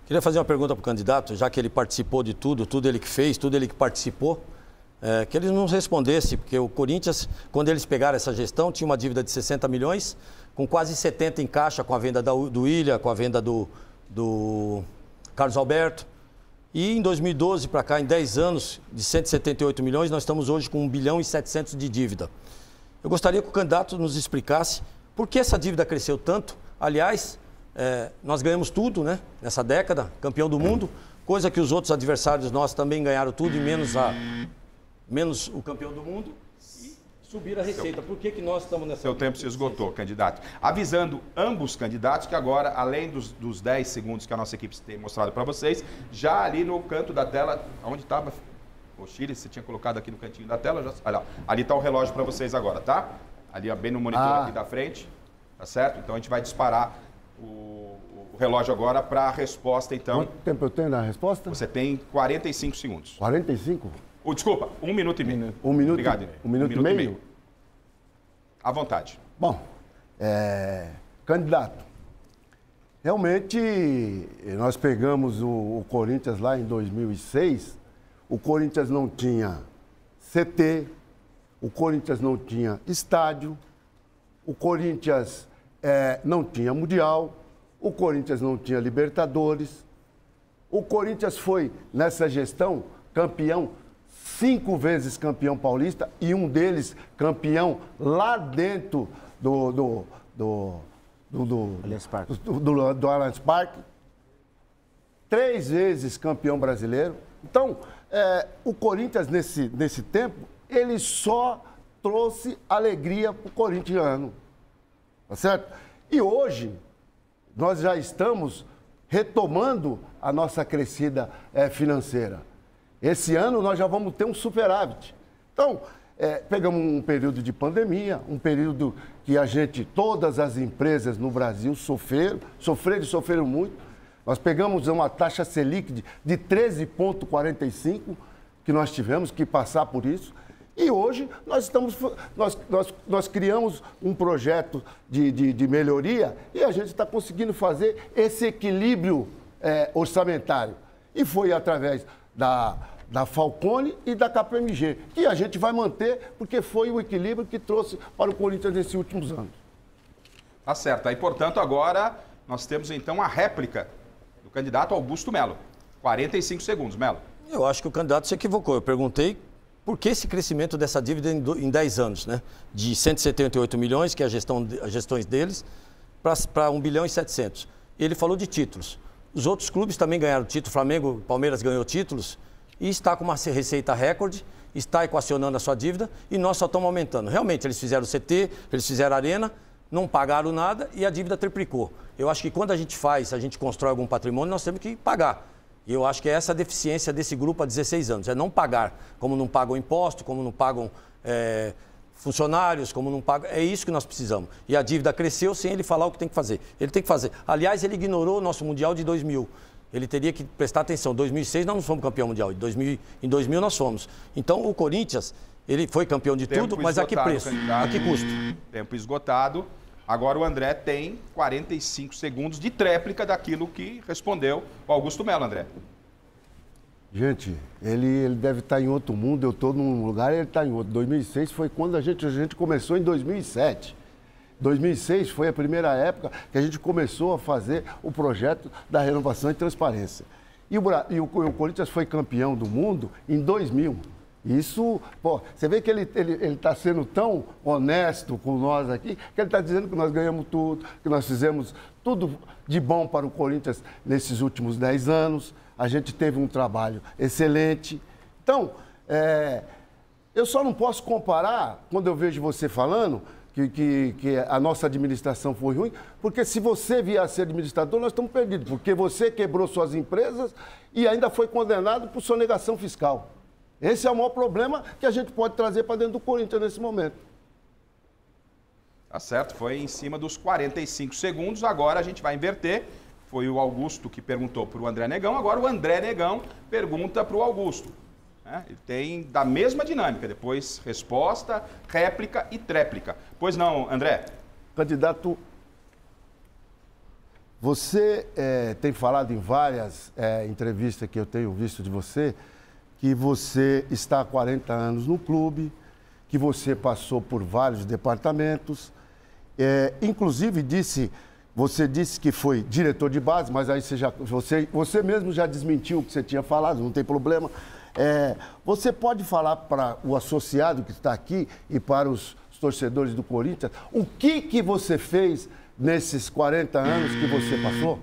Queria fazer uma pergunta para o candidato, já que ele participou de tudo, tudo ele que fez, tudo ele que participou. É, que ele não respondesse, porque o Corinthians, quando eles pegaram essa gestão, tinha uma dívida de 60 milhões, com quase 70 em caixa com a venda da, do Ilha, com a venda do, do Carlos Alberto. E em 2012 para cá, em 10 anos, de 178 milhões, nós estamos hoje com 1 bilhão e 700 de dívida. Eu gostaria que o candidato nos explicasse por que essa dívida cresceu tanto. Aliás, é, nós ganhamos tudo né, nessa década, campeão do mundo, coisa que os outros adversários nossos também ganharam tudo, e menos, a, menos o campeão do mundo subir a receita. Por que, que nós estamos nessa... Seu tempo se esgotou, candidato. Avisando ambos candidatos que agora, além dos, dos 10 segundos que a nossa equipe tem mostrado para vocês, já ali no canto da tela, onde estava... O Chile, você tinha colocado aqui no cantinho da tela, já... Olha, ali está o relógio para vocês agora, tá? Ali, ó, bem no monitor ah. aqui da frente, tá certo? Então a gente vai disparar o, o relógio agora para a resposta, então. Quanto tempo eu tenho na resposta? Você tem 45 segundos. 45? Oh, desculpa, um minuto e meio. Um minuto, Obrigado, Um minuto, um minuto e, meio? e meio? À vontade. Bom, é, candidato, realmente nós pegamos o, o Corinthians lá em 2006, o Corinthians não tinha CT, o Corinthians não tinha estádio, o Corinthians é, não tinha Mundial, o Corinthians não tinha Libertadores. O Corinthians foi, nessa gestão, campeão cinco vezes campeão paulista e um deles campeão lá dentro do. do, do do, do, Allianz Parque. Do, do, do Allianz Parque, três vezes campeão brasileiro. Então, é, o Corinthians, nesse, nesse tempo, ele só trouxe alegria para o corintiano. Tá certo? E hoje, nós já estamos retomando a nossa crescida é, financeira. Esse ano nós já vamos ter um superávit. Então, é, pegamos um período de pandemia, um período que a gente, todas as empresas no Brasil sofreram, sofreram e sofreram muito. Nós pegamos uma taxa Selic de, 13,45, que nós tivemos que passar por isso. E hoje nós, estamos, nós, nós, nós criamos um projeto de, de, de melhoria e a gente está conseguindo fazer esse equilíbrio é, orçamentário. E foi através da, da Falcone e da KPMG, que a gente vai manter porque foi o equilíbrio que trouxe para o Corinthians nesses últimos anos. Tá certo. Aí, portanto, agora nós temos então a réplica do candidato Augusto Melo. 45 segundos, Melo. Eu acho que o candidato se equivocou. Eu perguntei por que esse crescimento dessa dívida em 10 anos, né? De 178 milhões, que é a gestão, as gestões deles, para 1 bilhão e 700. Ele falou de títulos. Os outros clubes também ganharam título. O Flamengo, Palmeiras ganhou títulos e está com uma receita recorde, está equacionando a sua dívida e nós só estamos aumentando. Realmente, eles fizeram CT, eles fizeram Arena, não pagaram nada e a dívida triplicou. Eu acho que quando a gente faz, a gente constrói algum patrimônio, nós temos que pagar. E eu acho que é essa a deficiência desse grupo há 16 anos, é não pagar, como não pagam imposto, como não pagam é, funcionários, como não pagam. É isso que nós precisamos. E a dívida cresceu sem ele falar o que tem que fazer. Ele tem que fazer. Aliás, ele ignorou o nosso Mundial de 2000 ele teria que prestar atenção. 2006 nós não fomos campeão mundial, em 2000, em 2000 nós fomos. Então o Corinthians, ele foi campeão de Tempo tudo, mas a que preço? A que custo? Tempo esgotado. Agora o André tem 45 segundos de tréplica daquilo que respondeu o Augusto Melo, André. Gente, ele, ele deve estar tá em outro mundo, eu estou num lugar ele está em outro. 2006 foi quando a gente, a gente começou em 2007. 2006 foi a primeira época que a gente começou a fazer o projeto da renovação e transparência. E o, e o, o Corinthians foi campeão do mundo em 2000. Isso, pô, você vê que ele está ele, ele tá sendo tão honesto com nós aqui, que ele está dizendo que nós ganhamos tudo, que nós fizemos tudo de bom para o Corinthians nesses últimos 10 anos, a gente teve um trabalho excelente. Então, é, eu só não posso comparar, quando eu vejo você falando, que, que, que, a nossa administração foi ruim, porque se você vier a ser administrador, nós estamos perdidos, porque você quebrou suas empresas e ainda foi condenado por sonegação fiscal. Esse é o maior problema que a gente pode trazer para dentro do Corinthians nesse momento. Tá certo, foi em cima dos 45 segundos, agora a gente vai inverter. Foi o Augusto que perguntou para o André Negão, agora o André Negão pergunta para o Augusto. Né? Ele tem da mesma dinâmica, depois resposta, réplica e tréplica. Pois não, André? Candidato, você é, tem falado em várias é, entrevistas que eu tenho visto de você que você está há 40 anos no clube, que você passou por vários departamentos, é, inclusive disse você disse que foi diretor de base, mas aí você, já, você, você mesmo já desmentiu o que você tinha falado, não tem problema. É, você pode falar para o associado que está aqui e para os torcedores do Corinthians o que, que você fez nesses 40 anos que você passou?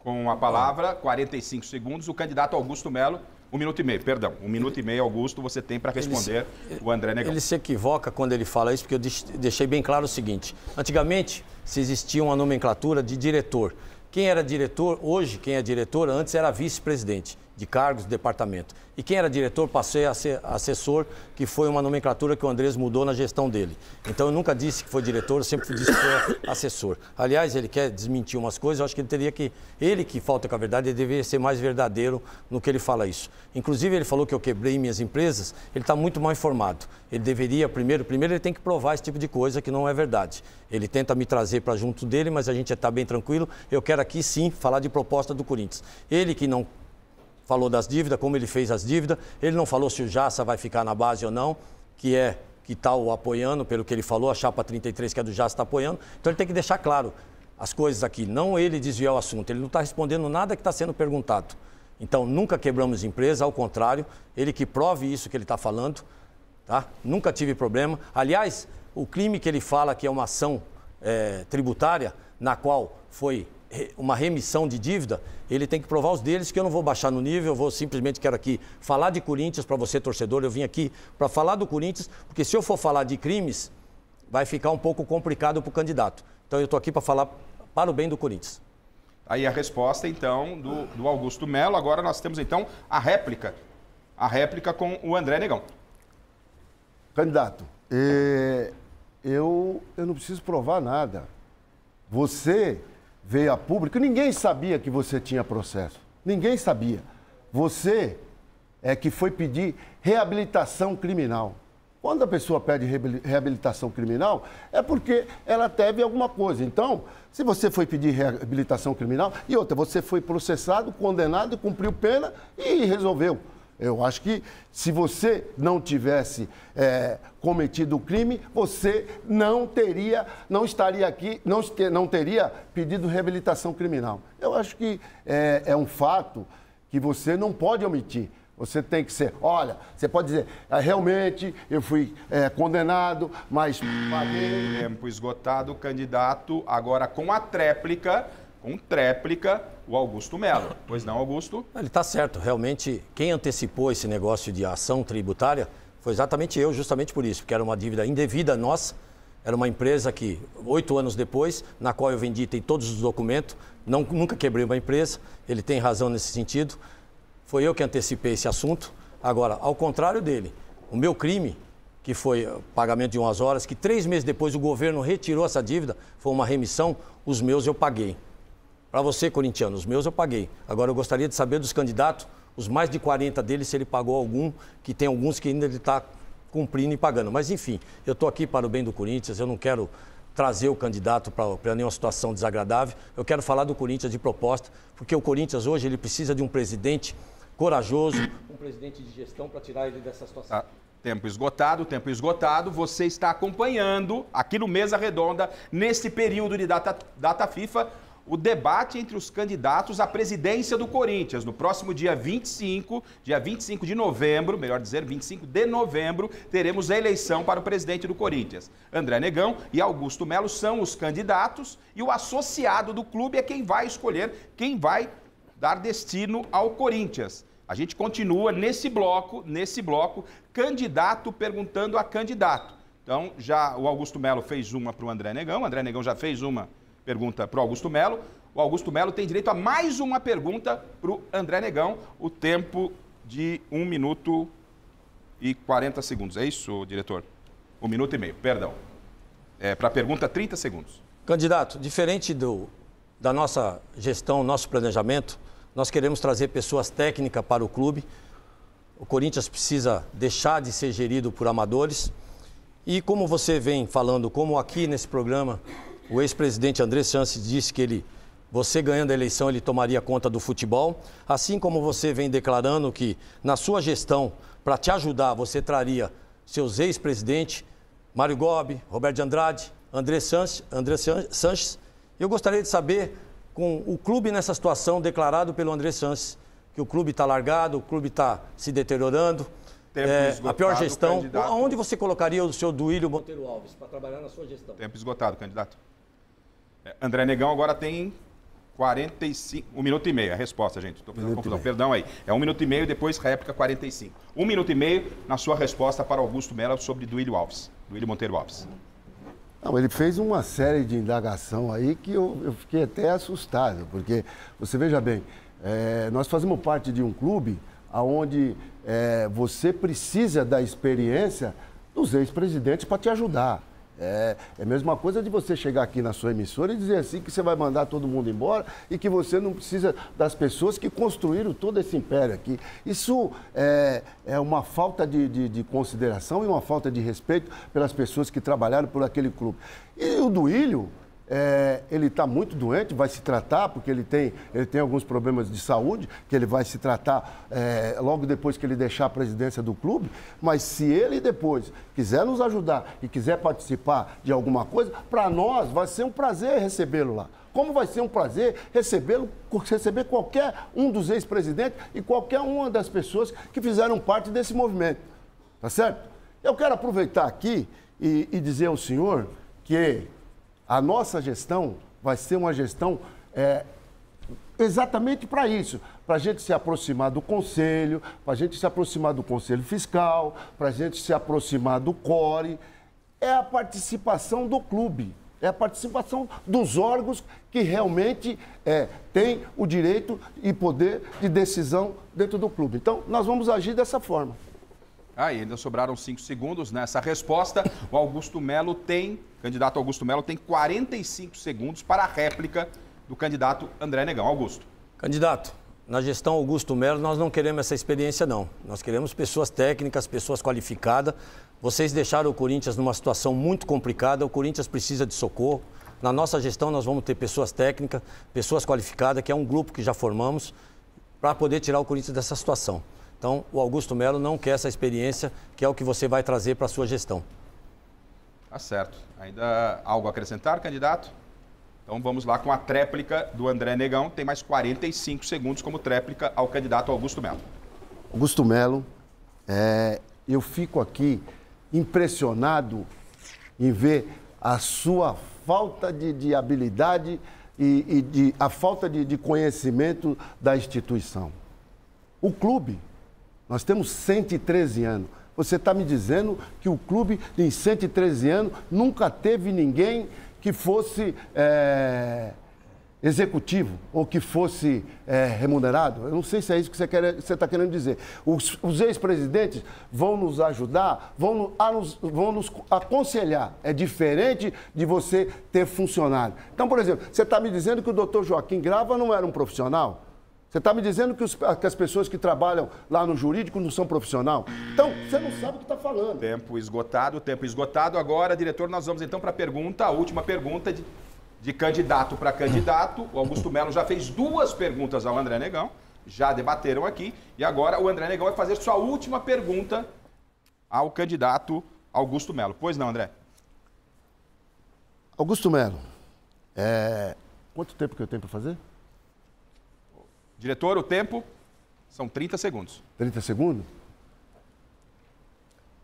Com a palavra, 45 segundos, o candidato Augusto Melo um minuto e meio, perdão. Um minuto e meio, Augusto, você tem para responder se, o André Negão. Ele se equivoca quando ele fala isso, porque eu deixei bem claro o seguinte. Antigamente, se existia uma nomenclatura de diretor. Quem era diretor, hoje, quem é diretor, antes era vice-presidente de cargos departamento. E quem era diretor, passei a ser assessor, que foi uma nomenclatura que o Andrés mudou na gestão dele. Então eu nunca disse que foi diretor, eu sempre disse que foi assessor. Aliás, ele quer desmentir umas coisas, eu acho que ele teria que. Ele que falta com a verdade, ele deveria ser mais verdadeiro no que ele fala isso. Inclusive, ele falou que eu quebrei minhas empresas, ele está muito mal informado. Ele deveria, primeiro, primeiro ele tem que provar esse tipo de coisa que não é verdade. Ele tenta me trazer para junto dele, mas a gente está bem tranquilo. Eu quero aqui sim falar de proposta do Corinthians. Ele que não falou das dívidas, como ele fez as dívidas. Ele não falou se o Jasa vai ficar na base ou não, que é que está o apoiando, pelo que ele falou, a chapa 33, que é do Jasa está apoiando. Então ele tem que deixar claro as coisas aqui, não ele desviar o assunto. Ele não está respondendo nada que está sendo perguntado. Então nunca quebramos empresa, ao contrário, ele que prove isso que ele está falando. Tá? Nunca tive problema. Aliás, o crime que ele fala que é uma ação é, tributária, na qual foi uma remissão de dívida, ele tem que provar os deles, que eu não vou baixar no nível, eu vou simplesmente quero aqui falar de Corinthians para você, torcedor, eu vim aqui para falar do Corinthians, porque se eu for falar de crimes, vai ficar um pouco complicado para o candidato. Então eu estou aqui para falar para o bem do Corinthians. Aí a resposta, então, do, do Augusto Melo. Agora nós temos, então, a réplica. A réplica com o André Negão. Candidato, é, eu, eu não preciso provar nada. Você veio a público, ninguém sabia que você tinha processo. Ninguém sabia. Você é que foi pedir reabilitação criminal. Quando a pessoa pede reabilitação criminal, é porque ela teve alguma coisa. Então, se você foi pedir reabilitação criminal, e outra, você foi processado, condenado, cumpriu pena e resolveu. Eu acho que se você não tivesse é, cometido o crime, você não teria, não estaria aqui, não, não teria pedido reabilitação criminal. Eu acho que é, é um fato que você não pode omitir. Você tem que ser, olha, você pode dizer, ah, realmente eu fui é, condenado, mas. Tempo esgotado, candidato, agora com a tréplica, com tréplica, o Augusto Melo. Pois não, Augusto? Ah, ele está certo. Realmente, quem antecipou esse negócio de ação tributária foi exatamente eu, justamente por isso, porque era uma dívida indevida nossa. Era uma empresa que, oito anos depois, na qual eu vendi, tem todos os documentos, não, nunca quebrei uma empresa, ele tem razão nesse sentido. Foi eu que antecipei esse assunto. Agora, ao contrário dele, o meu crime, que foi pagamento de umas horas, que três meses depois o governo retirou essa dívida, foi uma remissão, os meus eu paguei. Para você, corintiano, os meus eu paguei. Agora eu gostaria de saber dos candidatos, os mais de 40 deles, se ele pagou algum, que tem alguns que ainda ele está cumprindo e pagando. Mas enfim, eu estou aqui para o bem do Corinthians, eu não quero trazer o candidato para nenhuma situação desagradável. Eu quero falar do Corinthians de proposta, porque o Corinthians hoje ele precisa de um presidente corajoso, um presidente de gestão para tirar ele dessa situação. Ah. Tempo esgotado, tempo esgotado. Você está acompanhando aqui no Mesa Redonda, nesse período de data, data FIFA, o debate entre os candidatos à presidência do Corinthians. No próximo dia 25, dia 25 de novembro, melhor dizer, 25 de novembro, teremos a eleição para o presidente do Corinthians. André Negão e Augusto Melo são os candidatos e o associado do clube é quem vai escolher quem vai dar destino ao Corinthians. A gente continua nesse bloco, nesse bloco, candidato perguntando a candidato. Então, já o Augusto Melo fez uma para o André Negão, o André Negão já fez uma pergunta para o Augusto Melo. O Augusto Melo tem direito a mais uma pergunta para o André Negão. O tempo de 1 minuto e 40 segundos. É isso, diretor? Um minuto e meio, perdão. É, para a pergunta, 30 segundos. Candidato, diferente do, da nossa gestão, nosso planejamento, nós queremos trazer pessoas técnicas para o clube. O Corinthians precisa deixar de ser gerido por amadores. E como você vem falando, como aqui nesse programa o ex-presidente André Sanches disse que ele, você ganhando a eleição, ele tomaria conta do futebol, assim como você vem declarando que na sua gestão, para te ajudar, você traria seus ex-presidentes, Mário Gobi, Roberto de Andrade, André Sanches, André Sanches. Eu gostaria de saber com o clube nessa situação declarado pelo André Sanches, que o clube está largado, o clube está se deteriorando, é, a pior gestão. Aonde Onde você colocaria o seu Duílio Monteiro Alves para trabalhar na sua gestão? Tempo esgotado, candidato. É, André Negão agora tem 45. Um minuto e meio, a resposta, gente. Estou fazendo confusão. Perdão aí. É um minuto e meio, depois réplica 45. Um minuto e meio na sua resposta para Augusto Melo sobre Duílio Alves. Duílio Monteiro Alves. Não, ele fez uma série de indagação aí que eu, eu fiquei até assustado, porque você veja bem, é, nós fazemos parte de um clube onde é, você precisa da experiência dos ex-presidentes para te ajudar. É, é a mesma coisa de você chegar aqui na sua emissora e dizer assim que você vai mandar todo mundo embora e que você não precisa das pessoas que construíram todo esse império aqui. Isso é, é uma falta de, de, de consideração e uma falta de respeito pelas pessoas que trabalharam por aquele clube. E o Duílio, é, ele está muito doente, vai se tratar, porque ele tem, ele tem alguns problemas de saúde, que ele vai se tratar é, logo depois que ele deixar a presidência do clube. Mas se ele depois quiser nos ajudar e quiser participar de alguma coisa, para nós vai ser um prazer recebê-lo lá. Como vai ser um prazer recebê-lo, receber qualquer um dos ex-presidentes e qualquer uma das pessoas que fizeram parte desse movimento. Tá certo? Eu quero aproveitar aqui e, e dizer ao senhor que a nossa gestão vai ser uma gestão é, exatamente para isso, para a gente se aproximar do Conselho, para a gente se aproximar do Conselho Fiscal, para a gente se aproximar do CORE. É a participação do clube, é a participação dos órgãos que realmente é, têm o direito e poder de decisão dentro do clube. Então, nós vamos agir dessa forma ah, ainda sobraram cinco segundos nessa resposta. O Augusto Melo tem, candidato Augusto Melo, tem 45 segundos para a réplica do candidato André Negão. Augusto. Candidato, na gestão Augusto Melo, nós não queremos essa experiência, não. Nós queremos pessoas técnicas, pessoas qualificadas. Vocês deixaram o Corinthians numa situação muito complicada, o Corinthians precisa de socorro. Na nossa gestão, nós vamos ter pessoas técnicas, pessoas qualificadas, que é um grupo que já formamos, para poder tirar o Corinthians dessa situação. Então, o Augusto Melo não quer essa experiência, que é o que você vai trazer para a sua gestão. Tá certo. Ainda algo a acrescentar, candidato? Então vamos lá com a tréplica do André Negão. Tem mais 45 segundos como tréplica ao candidato Augusto Melo. Augusto Melo, é, eu fico aqui impressionado em ver a sua falta de, de habilidade e, e de, a falta de, de conhecimento da instituição. O clube nós temos 113 anos. Você está me dizendo que o clube, em 113 anos, nunca teve ninguém que fosse é, executivo ou que fosse é, remunerado? Eu não sei se é isso que você está quer, tá querendo dizer. Os, os ex-presidentes vão nos ajudar, vão, a nos, vão nos aconselhar. É diferente de você ter funcionário. Então, por exemplo, você está me dizendo que o doutor Joaquim Grava não era um profissional? Você está me dizendo que, os, que, as pessoas que trabalham lá no jurídico não são profissional? Então, você não sabe o que está falando. Tempo esgotado, tempo esgotado. Agora, diretor, nós vamos então para a pergunta, a última pergunta de, de candidato para candidato. O Augusto Melo já fez duas perguntas ao André Negão, já debateram aqui. E agora o André Negão vai fazer sua última pergunta ao candidato Augusto Melo. Pois não, André? Augusto Melo, é... quanto tempo que eu tenho para fazer? Diretor, o tempo são 30 segundos. 30 segundos?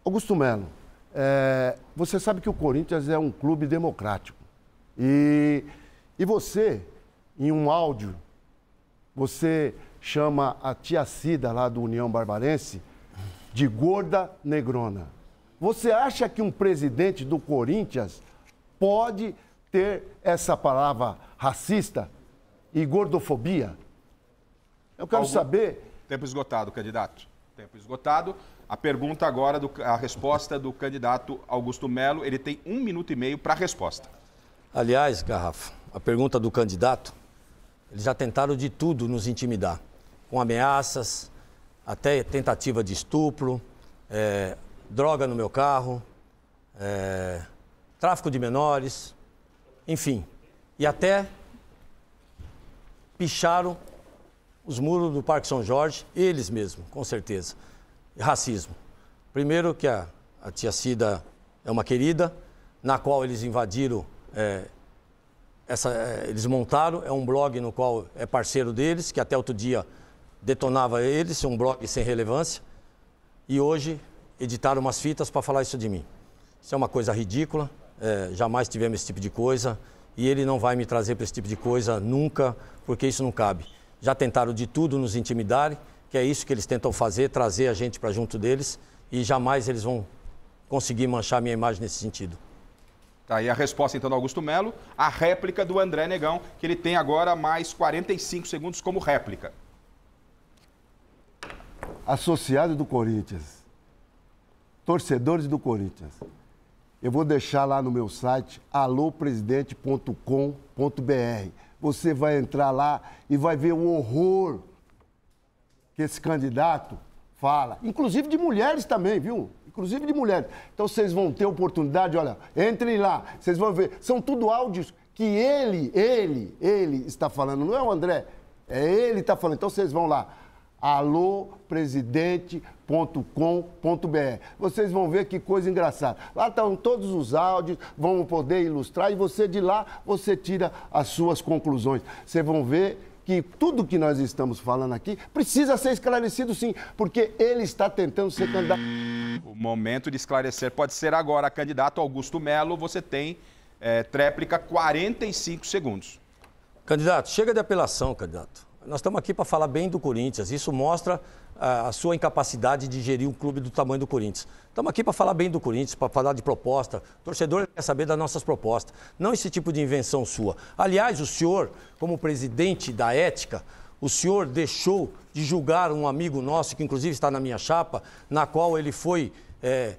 Augusto Melo, é, você sabe que o Corinthians é um clube democrático. E, e você, em um áudio, você chama a tia Cida lá do União Barbarense de gorda negrona. Você acha que um presidente do Corinthians pode ter essa palavra racista e gordofobia? Eu quero Algum... saber. Tempo esgotado, candidato. Tempo esgotado. A pergunta agora, do, a resposta do candidato Augusto Melo, ele tem um minuto e meio para a resposta. Aliás, Garrafa, a pergunta do candidato, eles já tentaram de tudo nos intimidar, com ameaças, até tentativa de estupro, é, droga no meu carro, é, tráfico de menores, enfim. E até picharam os muros do Parque São Jorge, eles mesmos, com certeza. Racismo. Primeiro que a, a tia Cida é uma querida, na qual eles invadiram, é, essa, é, eles montaram, é um blog no qual é parceiro deles, que até outro dia detonava eles, um blog sem relevância, e hoje editaram umas fitas para falar isso de mim. Isso é uma coisa ridícula, é, jamais tivemos esse tipo de coisa, e ele não vai me trazer para esse tipo de coisa nunca, porque isso não cabe já tentaram de tudo nos intimidarem, que é isso que eles tentam fazer, trazer a gente para junto deles e jamais eles vão conseguir manchar minha imagem nesse sentido. Tá aí a resposta então do Augusto Melo, a réplica do André Negão, que ele tem agora mais 45 segundos como réplica. Associado do Corinthians, torcedores do Corinthians, eu vou deixar lá no meu site alopresidente.com.br você vai entrar lá e vai ver o horror que esse candidato fala. Inclusive de mulheres também, viu? Inclusive de mulheres. Então vocês vão ter oportunidade, olha, entrem lá, vocês vão ver. São tudo áudios que ele, ele, ele está falando, não é o André, é ele que está falando. Então vocês vão lá. Alô, presidente com.br. Vocês vão ver que coisa engraçada. Lá estão todos os áudios, vão poder ilustrar e você de lá você tira as suas conclusões. Vocês vão ver que tudo que nós estamos falando aqui precisa ser esclarecido sim, porque ele está tentando ser candidato. O momento de esclarecer pode ser agora. Candidato Augusto Melo, você tem é, tréplica 45 segundos. Candidato, chega de apelação, candidato. Nós estamos aqui para falar bem do Corinthians. Isso mostra a, ah, a sua incapacidade de gerir um clube do tamanho do Corinthians. Estamos aqui para falar bem do Corinthians, para falar de proposta. O torcedor quer saber das nossas propostas, não esse tipo de invenção sua. Aliás, o senhor, como presidente da ética, o senhor deixou de julgar um amigo nosso, que inclusive está na minha chapa, na qual ele foi. É,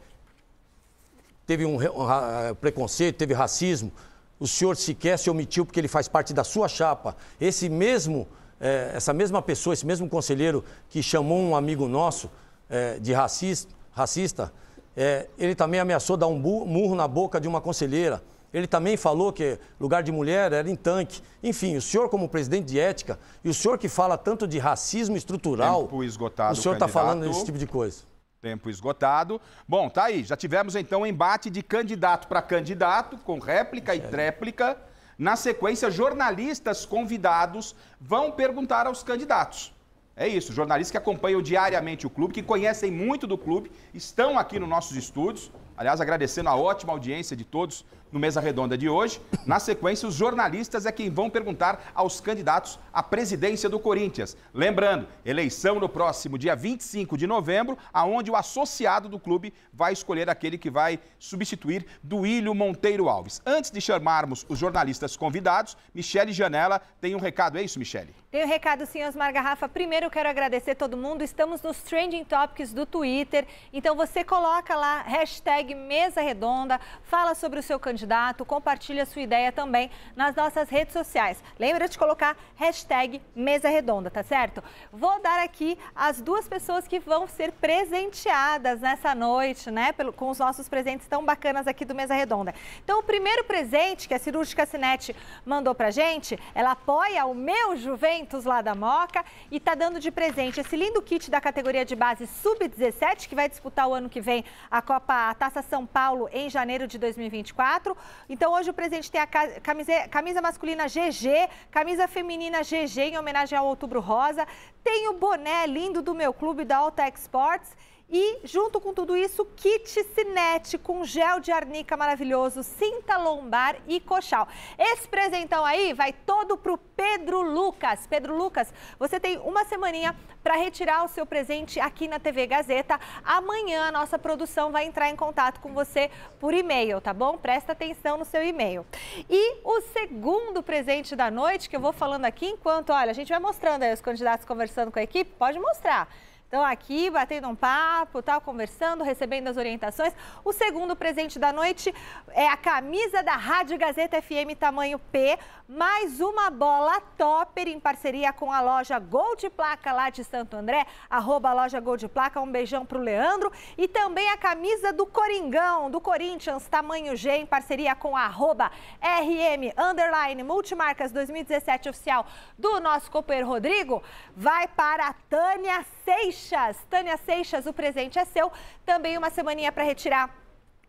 teve um, um eh, preconceito, teve racismo. O senhor sequer se omitiu porque ele faz parte da sua chapa. Esse mesmo é, essa mesma pessoa, esse mesmo conselheiro que chamou um amigo nosso é, de racista, racista é, ele também ameaçou dar um murro na boca de uma conselheira. Ele também falou que lugar de mulher era em tanque. Enfim, o senhor, como presidente de ética, e o senhor que fala tanto de racismo estrutural. Tempo esgotado, o senhor está falando desse tipo de coisa. Tempo esgotado. Bom, tá aí. Já tivemos então um embate de candidato para candidato, com réplica é. e tréplica. Na sequência, jornalistas convidados vão perguntar aos candidatos. É isso, jornalistas que acompanham diariamente o clube, que conhecem muito do clube, estão aqui nos nossos estúdios. Aliás, agradecendo a ótima audiência de todos no Mesa Redonda de hoje. Na sequência, os jornalistas é quem vão perguntar aos candidatos à presidência do Corinthians. Lembrando, eleição no próximo dia 25 de novembro, aonde o associado do clube vai escolher aquele que vai substituir Duílio Monteiro Alves. Antes de chamarmos os jornalistas convidados, Michele Janela tem um recado, é isso, Michele? Tem um recado, sim, Osmar Garrafa. Primeiro, eu quero agradecer todo mundo. Estamos nos Trending Topics do Twitter. Então, você coloca lá, hashtag Mesa Redonda, fala sobre o seu candidato candidato, compartilha sua ideia também nas nossas redes sociais. Lembra de colocar hashtag mesa redonda, tá certo? Vou dar aqui as duas pessoas que vão ser presenteadas nessa noite, né? Pelo, com os nossos presentes tão bacanas aqui do Mesa Redonda. Então, o primeiro presente que a Cirúrgica Cinete mandou pra gente, ela apoia o meu Juventus lá da Moca e tá dando de presente esse lindo kit da categoria de base Sub-17, que vai disputar o ano que vem a Copa a Taça São Paulo em janeiro de 2024. Então hoje o presente tem a camisa, camisa masculina GG, camisa feminina GG em homenagem ao Outubro Rosa. Tem o boné lindo do meu clube da Alta Exports. E, junto com tudo isso, kit Cinete com gel de arnica maravilhoso, cinta lombar e coxal. Esse presentão aí vai todo pro Pedro Lucas. Pedro Lucas, você tem uma semaninha para retirar o seu presente aqui na TV Gazeta. Amanhã a nossa produção vai entrar em contato com você por e-mail, tá bom? Presta atenção no seu e-mail. E o segundo presente da noite, que eu vou falando aqui enquanto, olha, a gente vai mostrando aí os candidatos conversando com a equipe, pode mostrar. Então aqui batendo um papo, tal, conversando, recebendo as orientações. O segundo presente da noite é a camisa da Rádio Gazeta FM tamanho P, mais uma bola topper em parceria com a loja Gold Placa lá de Santo André, arroba loja Gold Placa, um beijão pro Leandro. E também a camisa do Coringão, do Corinthians, tamanho G, em parceria com a arroba RM, underline, multimarcas 2017 oficial do nosso copeiro Rodrigo, vai para a Tânia Seixas. Tânia Seixas, o presente é seu. Também uma semaninha para retirar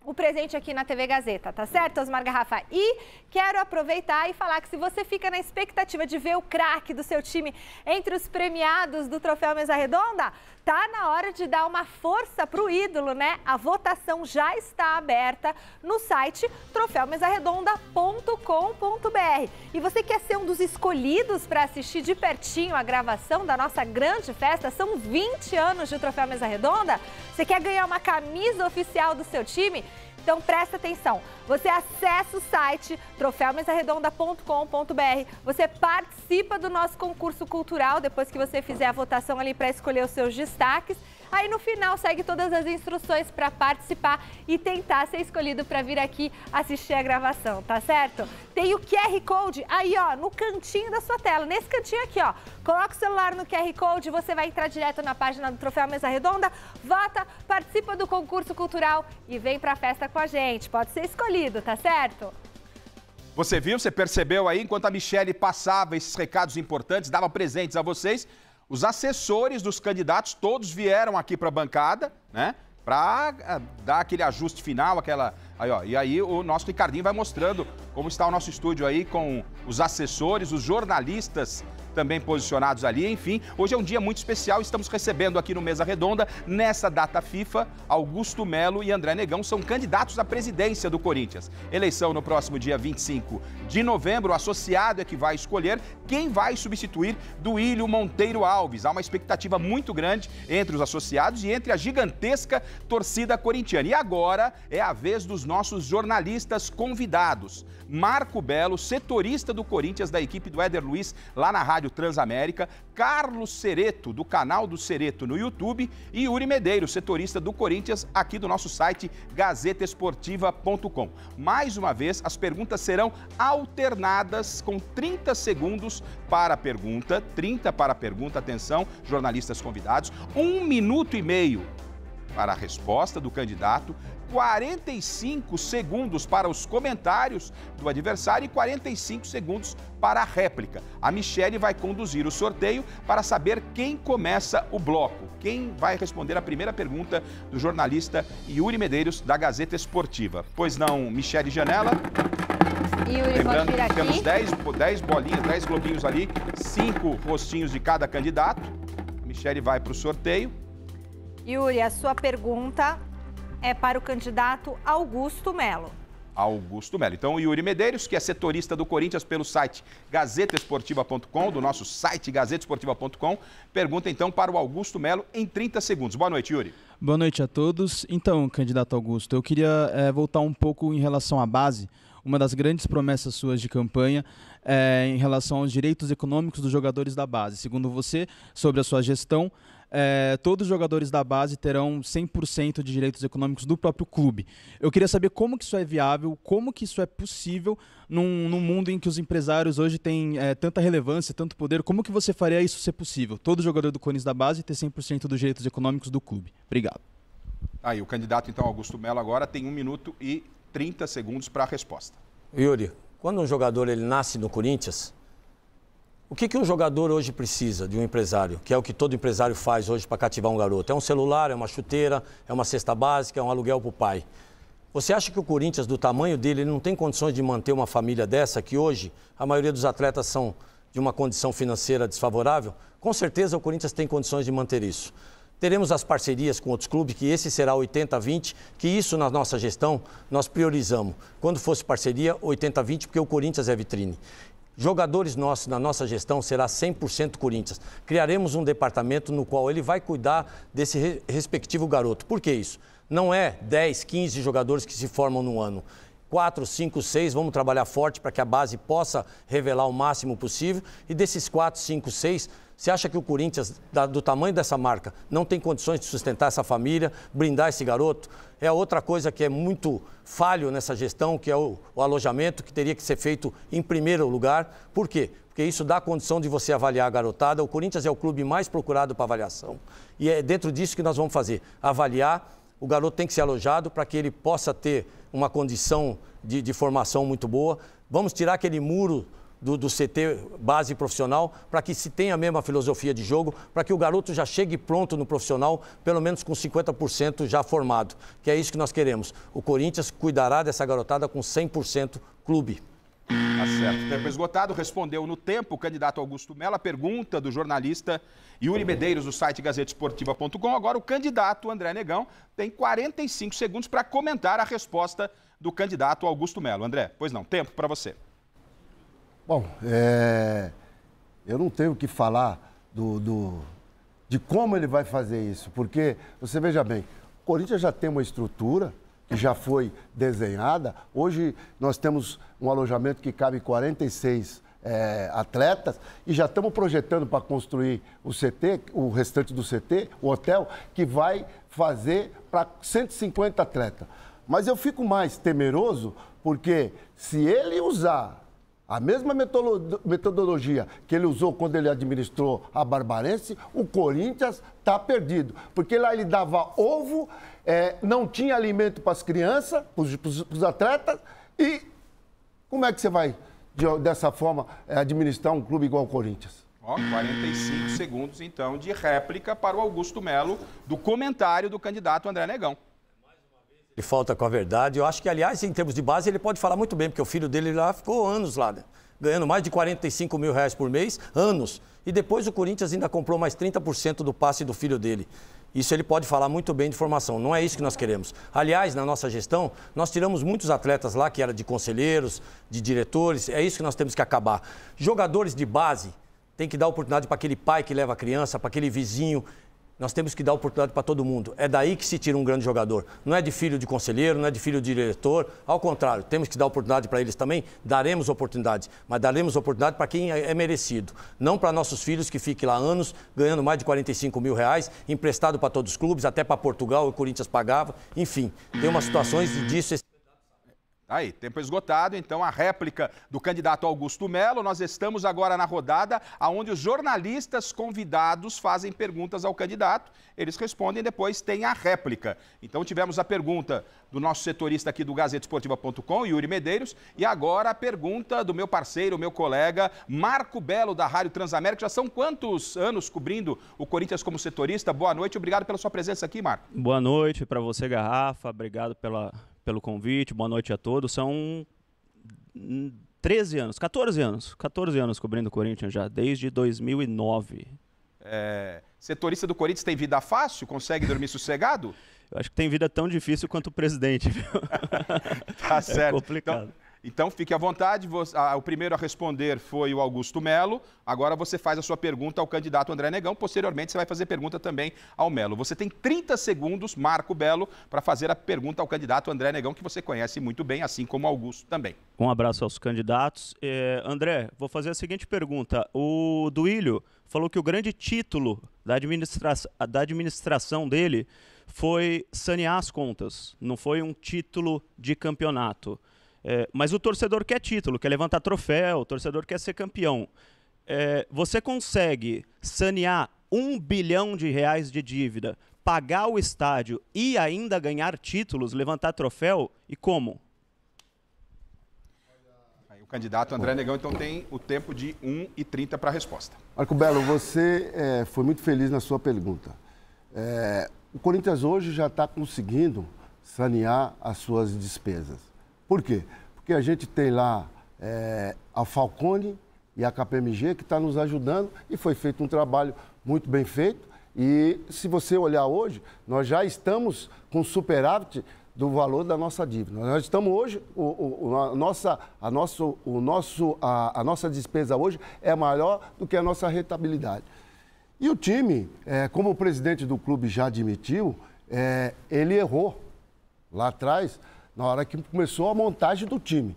o presente aqui na TV Gazeta, tá certo, Osmar Garrafa? E quero aproveitar e falar que se você fica na expectativa de ver o craque do seu time entre os premiados do Troféu Mesa Redonda, Tá na hora de dar uma força para o ídolo, né? A votação já está aberta no site troféumesarredonda.com.br. E você quer ser um dos escolhidos para assistir de pertinho a gravação da nossa grande festa? São 20 anos de Troféu Mesa Redonda. Você quer ganhar uma camisa oficial do seu time? Então presta atenção. Você acessa o site troféumesarredonda.com.br. Você participa do nosso concurso cultural depois que você fizer a votação ali para escolher os seus destaques. Aí no final segue todas as instruções para participar e tentar ser escolhido para vir aqui assistir a gravação, tá certo? Tem o QR Code aí, ó, no cantinho da sua tela, nesse cantinho aqui, ó. Coloca o celular no QR Code, você vai entrar direto na página do Troféu Mesa Redonda, vota, participa do concurso cultural e vem para a festa com a gente. Pode ser escolhido, tá certo? Você viu, você percebeu aí, enquanto a Michelle passava esses recados importantes, dava presentes a vocês, os assessores dos candidatos todos vieram aqui para a bancada, né? Para ah, dar aquele ajuste final, aquela. Aí, ó, e aí o nosso Ricardinho vai mostrando como está o nosso estúdio aí com os assessores, os jornalistas também posicionados ali. Enfim, hoje é um dia muito especial. Estamos recebendo aqui no Mesa Redonda, nessa data FIFA, Augusto Melo e André Negão são candidatos à presidência do Corinthians. Eleição no próximo dia 25 de novembro. O associado é que vai escolher quem vai substituir Duílio Monteiro Alves. Há uma expectativa muito grande entre os associados e entre a gigantesca torcida corintiana. E agora é a vez dos nossos jornalistas convidados. Marco Belo, setorista do Corinthians, da equipe do Éder Luiz, lá na Rádio Rádio Transamérica, Carlos Cereto, do canal do Cereto no YouTube, e Yuri Medeiros, setorista do Corinthians, aqui do nosso site gazetesportiva.com. Mais uma vez, as perguntas serão alternadas com 30 segundos para a pergunta, 30 para a pergunta, atenção, jornalistas convidados, um minuto e meio para a resposta do candidato 45 segundos para os comentários do adversário e 45 segundos para a réplica. A Michelle vai conduzir o sorteio para saber quem começa o bloco, quem vai responder a primeira pergunta do jornalista Yuri Medeiros, da Gazeta Esportiva. Pois não, Michelle Janela? Yuri, Lembrando aqui. temos 10, 10 bolinhas, 10 globinhos ali, 5 rostinhos de cada candidato. Michelle vai para o sorteio. Yuri, a sua pergunta é para o candidato Augusto Melo. Augusto Melo. Então, Yuri Medeiros, que é setorista do Corinthians pelo site gazetesportiva.com, do nosso site gazetesportiva.com, pergunta então para o Augusto Melo em 30 segundos. Boa noite, Yuri. Boa noite a todos. Então, candidato Augusto, eu queria é, voltar um pouco em relação à base. Uma das grandes promessas suas de campanha é em relação aos direitos econômicos dos jogadores da base. Segundo você, sobre a sua gestão, é, todos os jogadores da base terão 100% de direitos econômicos do próprio clube. Eu queria saber como que isso é viável, como que isso é possível num, num mundo em que os empresários hoje têm é, tanta relevância, tanto poder, como que você faria isso ser possível? Todo jogador do Corinthians da base ter 100% dos direitos econômicos do clube. Obrigado. Aí, o candidato, então, Augusto Melo, agora tem 1 minuto e 30 segundos para a resposta. Yuri, quando um jogador ele nasce no Corinthians, o que, que um jogador hoje precisa de um empresário, que é o que todo empresário faz hoje para cativar um garoto? É um celular, é uma chuteira, é uma cesta básica, é um aluguel para o pai. Você acha que o Corinthians, do tamanho dele, não tem condições de manter uma família dessa, que hoje a maioria dos atletas são de uma condição financeira desfavorável? Com certeza o Corinthians tem condições de manter isso. Teremos as parcerias com outros clubes, que esse será 80-20, que isso na nossa gestão nós priorizamos. Quando fosse parceria, 80-20, porque o Corinthians é vitrine. Jogadores nossos, na nossa gestão, será 100% Corinthians. Criaremos um departamento no qual ele vai cuidar desse respectivo garoto. Por que isso? Não é 10, 15 jogadores que se formam no ano. 4, 5, 6, vamos trabalhar forte para que a base possa revelar o máximo possível. E desses 4, 5, 6, você acha que o Corinthians, do tamanho dessa marca, não tem condições de sustentar essa família, brindar esse garoto? É outra coisa que é muito falho nessa gestão, que é o, o alojamento, que teria que ser feito em primeiro lugar. Por quê? porque isso dá condição de você avaliar a garotada. O Corinthians é o clube mais procurado para avaliação. E é dentro disso que nós vamos fazer. Avaliar, o garoto tem que ser alojado para que ele possa ter uma condição de, de formação muito boa. Vamos tirar aquele muro do, do CT base profissional, para que se tenha a mesma filosofia de jogo, para que o garoto já chegue pronto no profissional, pelo menos com 50% já formado, que é isso que nós queremos. O Corinthians cuidará dessa garotada com 100% clube. Tá certo. Tempo esgotado. Respondeu no tempo o candidato Augusto a pergunta do jornalista Yuri Medeiros, do site gazetesportiva.com. Agora, o candidato André Negão tem 45 segundos para comentar a resposta do candidato Augusto Melo. André, pois não, tempo para você. Bom, é... eu não tenho o que falar do, do, de como ele vai fazer isso, porque você veja bem, o Corinthians já tem uma estrutura que já foi desenhada. Hoje nós temos um alojamento que cabe 46 é, atletas e já estamos projetando para construir o CT, o restante do CT, o hotel, que vai fazer para 150 atletas. Mas eu fico mais temeroso porque se ele usar a mesma metodologia que ele usou quando ele administrou a Barbarense, o Corinthians está perdido. Porque lá ele dava ovo, é, não tinha alimento para as crianças, para os atletas, e como é que você vai, de, dessa forma, é, administrar um clube igual o Corinthians? Ó, 45 segundos, então, de réplica para o Augusto Melo do comentário do candidato André Negão. Ele falta com a verdade. Eu acho que, aliás, em termos de base, ele pode falar muito bem, porque o filho dele lá ficou anos lá, né? ganhando mais de 45 mil reais por mês, anos. E depois o Corinthians ainda comprou mais 30% do passe do filho dele. Isso ele pode falar muito bem de formação, não é isso que nós queremos. Aliás, na nossa gestão, nós tiramos muitos atletas lá que eram de conselheiros, de diretores, é isso que nós temos que acabar. Jogadores de base, tem que dar oportunidade para aquele pai que leva a criança, para aquele vizinho. Nós temos que dar oportunidade para todo mundo. É daí que se tira um grande jogador. Não é de filho de conselheiro, não é de filho de diretor. Ao contrário, temos que dar oportunidade para eles também. Daremos oportunidade, mas daremos oportunidade para quem é, é merecido. Não para nossos filhos que fiquem lá anos ganhando mais de 45 mil reais, emprestado para todos os clubes, até para Portugal, o Corinthians pagava. Enfim, tem umas situações disso. Tá aí, tempo esgotado, então a réplica do candidato Augusto Melo. Nós estamos agora na rodada onde os jornalistas convidados fazem perguntas ao candidato. Eles respondem, depois tem a réplica. Então tivemos a pergunta do nosso setorista aqui do Gazetesportiva.com, Yuri Medeiros, e agora a pergunta do meu parceiro, meu colega Marco Belo, da Rádio Transamérica. Já são quantos anos cobrindo o Corinthians como setorista? Boa noite, obrigado pela sua presença aqui, Marco. Boa noite para você, Garrafa. Obrigado pela pelo convite, boa noite a todos. São 13 hum, anos, 14 anos, 14 anos cobrindo o Corinthians já, desde 2009. É, setorista do Corinthians tem vida fácil? Consegue dormir sossegado? Eu acho que tem vida tão difícil quanto o presidente, viu? tá é certo. É complicado. Então... Então fique à vontade. O primeiro a responder foi o Augusto Melo. Agora você faz a sua pergunta ao candidato André Negão. Posteriormente, você vai fazer pergunta também ao Melo. Você tem 30 segundos, Marco Belo, para fazer a pergunta ao candidato André Negão, que você conhece muito bem, assim como Augusto também. Um abraço aos candidatos. É, André, vou fazer a seguinte pergunta. O Duílio falou que o grande título da, administra da administração dele foi sanear as contas, não foi um título de campeonato. É, mas o torcedor quer título, quer levantar troféu, o torcedor quer ser campeão. É, você consegue sanear um bilhão de reais de dívida, pagar o estádio e ainda ganhar títulos, levantar troféu? E como? o candidato André Negão então tem o tempo de 1 e 30 para a resposta. Marco Belo, você é, foi muito feliz na sua pergunta. É, o Corinthians hoje já está conseguindo sanear as suas despesas. Por quê? Porque a gente tem lá é, a Falcone e a KPMG que está nos ajudando e foi feito um trabalho muito bem feito. E se você olhar hoje, nós já estamos com superávit do valor da nossa dívida. Nós estamos hoje, o, o a, nossa, a, nosso, o nosso, a, a, nossa despesa hoje é maior do que a nossa rentabilidade. E o time, é, como o presidente do clube já admitiu, é, ele errou lá atrás na hora que começou a montagem do time.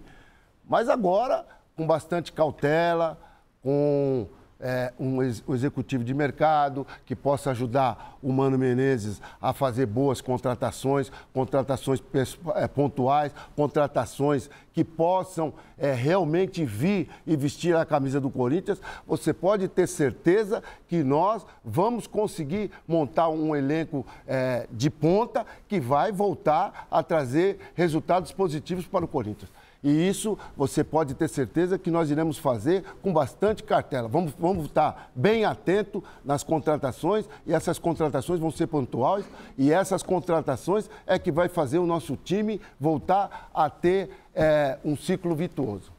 Mas agora, com bastante cautela, com é, um ex executivo de mercado que possa ajudar o Mano Menezes a fazer boas contratações, contratações é, pontuais, contratações que possam é, realmente vir e vestir a camisa do Corinthians. Você pode ter certeza que nós vamos conseguir montar um elenco é, de ponta que vai voltar a trazer resultados positivos para o Corinthians. E isso você pode ter certeza que nós iremos fazer com bastante cartela. Vamos, vamos estar bem atento nas contratações e essas contratações vão ser pontuais e essas contratações é que vai fazer o nosso time voltar a ter é, um ciclo virtuoso.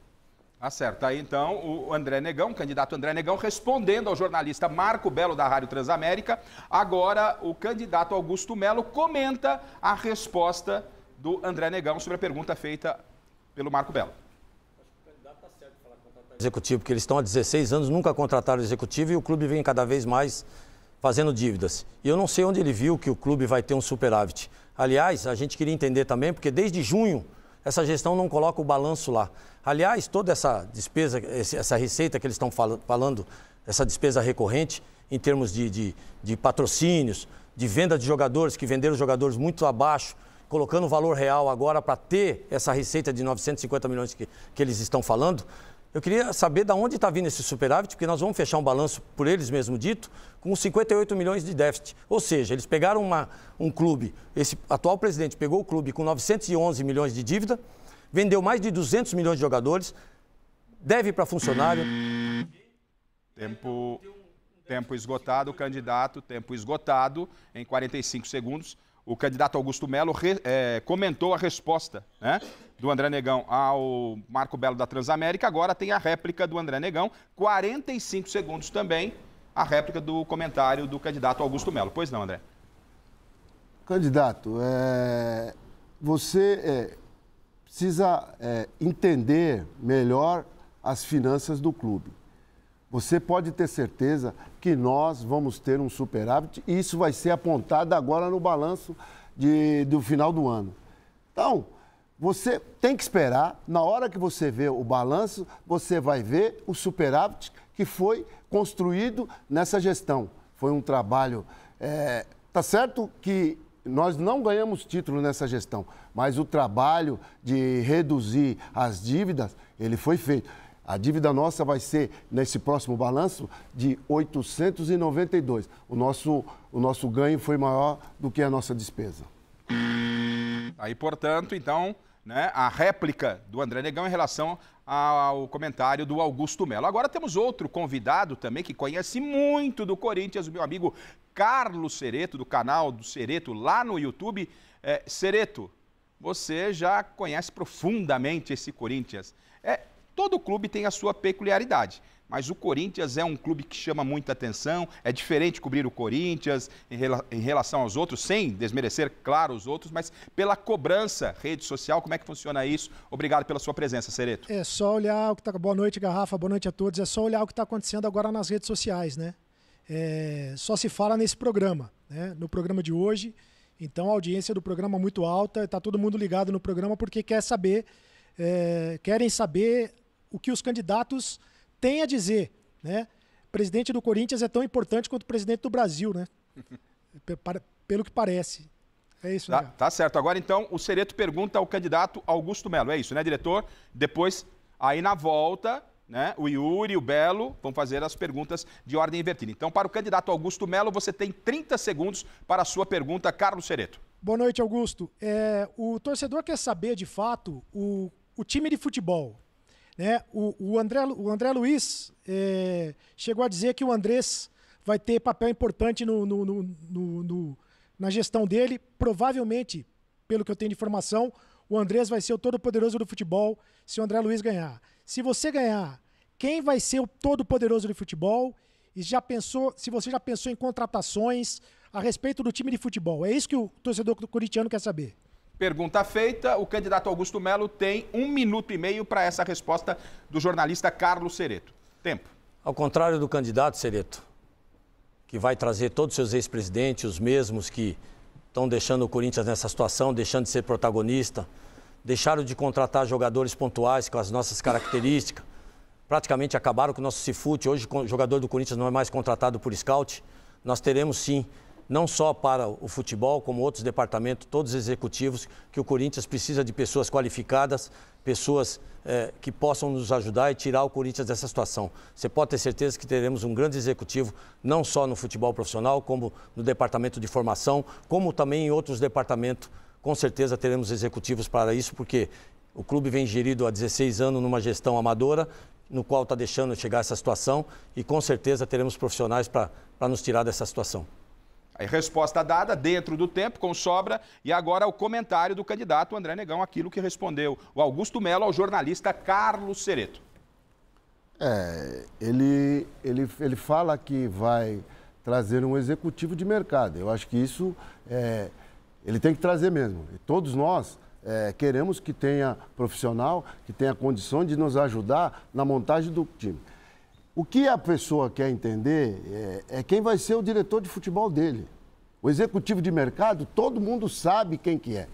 Tá certo. Aí então o André Negão, candidato André Negão, respondendo ao jornalista Marco Belo da Rádio Transamérica. Agora o candidato Augusto Melo comenta a resposta do André Negão sobre a pergunta feita pelo Marco Belo. Executivo, porque eles estão há 16 anos, nunca contrataram o executivo e o clube vem cada vez mais fazendo dívidas. E eu não sei onde ele viu que o clube vai ter um superávit. Aliás, a gente queria entender também, porque desde junho essa gestão não coloca o balanço lá. Aliás, toda essa despesa, essa receita que eles estão falando, essa despesa recorrente, em termos de, de, de patrocínios, de venda de jogadores, que venderam jogadores muito abaixo colocando o valor real agora para ter essa receita de 950 milhões que, que eles estão falando, eu queria saber de onde está vindo esse superávit, porque nós vamos fechar um balanço, por eles mesmo dito, com 58 milhões de déficit. Ou seja, eles pegaram uma, um clube, esse atual presidente pegou o clube com 911 milhões de dívida, vendeu mais de 200 milhões de jogadores, deve para funcionário. Tempo, tempo esgotado, candidato, tempo esgotado, em 45 segundos o candidato Augusto Melo é, comentou a resposta né, do André Negão ao Marco Belo da Transamérica. Agora tem a réplica do André Negão, 45 segundos também, a réplica do comentário do candidato Augusto Melo. Pois não, André? Candidato, é... você é, precisa é, entender melhor as finanças do clube. Você pode ter certeza que nós vamos ter um superávit e isso vai ser apontado agora no balanço de, do final do ano. Então, você tem que esperar. Na hora que você vê o balanço, você vai ver o superávit que foi construído nessa gestão. Foi um trabalho. É, tá certo que nós não ganhamos título nessa gestão, mas o trabalho de reduzir as dívidas, ele foi feito. A dívida nossa vai ser, nesse próximo balanço, de 892. O nosso, o nosso ganho foi maior do que a nossa despesa. Aí, portanto, então, né, a réplica do André Negão em relação ao comentário do Augusto Melo. Agora temos outro convidado também que conhece muito do Corinthians, o meu amigo Carlos Sereto, do canal do Sereto lá no YouTube. É, Sereto, você já conhece profundamente esse Corinthians. É, Todo clube tem a sua peculiaridade mas o Corinthians é um clube que chama muita atenção, é diferente cobrir o Corinthians em, relação aos outros, sem desmerecer, claro, os outros, mas pela cobrança, rede social, como é que funciona isso? Obrigado pela sua presença, Sereto. É só olhar o que está. Boa noite, Garrafa, boa noite a todos. É só olhar o que está acontecendo agora nas redes sociais, né? É... Só se fala nesse programa, né? No programa de hoje. Então a audiência do programa é muito alta, está todo mundo ligado no programa porque quer saber, é... querem saber o que os candidatos têm a dizer, né? presidente do Corinthians é tão importante quanto o presidente do Brasil, né? Pelo que parece. É isso, Tá, tá certo. Agora, então, o Sereto pergunta ao candidato Augusto Melo. É isso, né, diretor? Depois, aí na volta, né, o Yuri, o Belo, vão fazer as perguntas de ordem invertida. Então, para o candidato Augusto Melo, você tem 30 segundos para a sua pergunta, Carlos Sereto. Boa noite, Augusto. É, o torcedor quer saber, de fato, o, o time de futebol né? O, o, André, o André Luiz é, chegou a dizer que o Andrés vai ter papel importante no, no, no, no, na gestão dele. Provavelmente, pelo que eu tenho de informação, o Andrés vai ser o todo-poderoso do futebol se o André Luiz ganhar. Se você ganhar, quem vai ser o todo-poderoso do futebol? E já pensou, se você já pensou em contratações a respeito do time de futebol? É isso que o torcedor corintiano quer saber. Pergunta feita, o candidato Augusto Melo tem um minuto e meio para essa resposta do jornalista Carlos Sereto. Tempo. Ao contrário do candidato Sereto, que vai trazer todos os seus ex-presidentes, os mesmos que estão deixando o Corinthians nessa situação, deixando de ser protagonista, deixaram de contratar jogadores pontuais com as nossas características, praticamente acabaram com o nosso Cifute. Hoje, o jogador do Corinthians não é mais contratado por scout. Nós teremos sim não só para o futebol, como outros departamentos, todos executivos, que o Corinthians precisa de pessoas qualificadas, pessoas eh, que possam nos ajudar e tirar o Corinthians dessa situação. Você pode ter certeza que teremos um grande executivo, não só no futebol profissional, como no departamento de formação, como também em outros departamentos. Com certeza teremos executivos para isso, porque o clube vem gerido há 16 anos numa gestão amadora, no qual está deixando chegar essa situação, e com certeza teremos profissionais para nos tirar dessa situação. A resposta dada dentro do tempo, com sobra, e agora o comentário do candidato André Negão, aquilo que respondeu o Augusto Melo ao jornalista Carlos Cereto. É, ele, ele, ele fala que vai trazer um executivo de mercado. Eu acho que isso é, ele tem que trazer mesmo. E todos nós é, queremos que tenha profissional, que tenha condição de nos ajudar na montagem do time. O que a pessoa quer entender é, é, quem vai ser o diretor de futebol dele. O executivo de mercado, todo mundo sabe quem que é.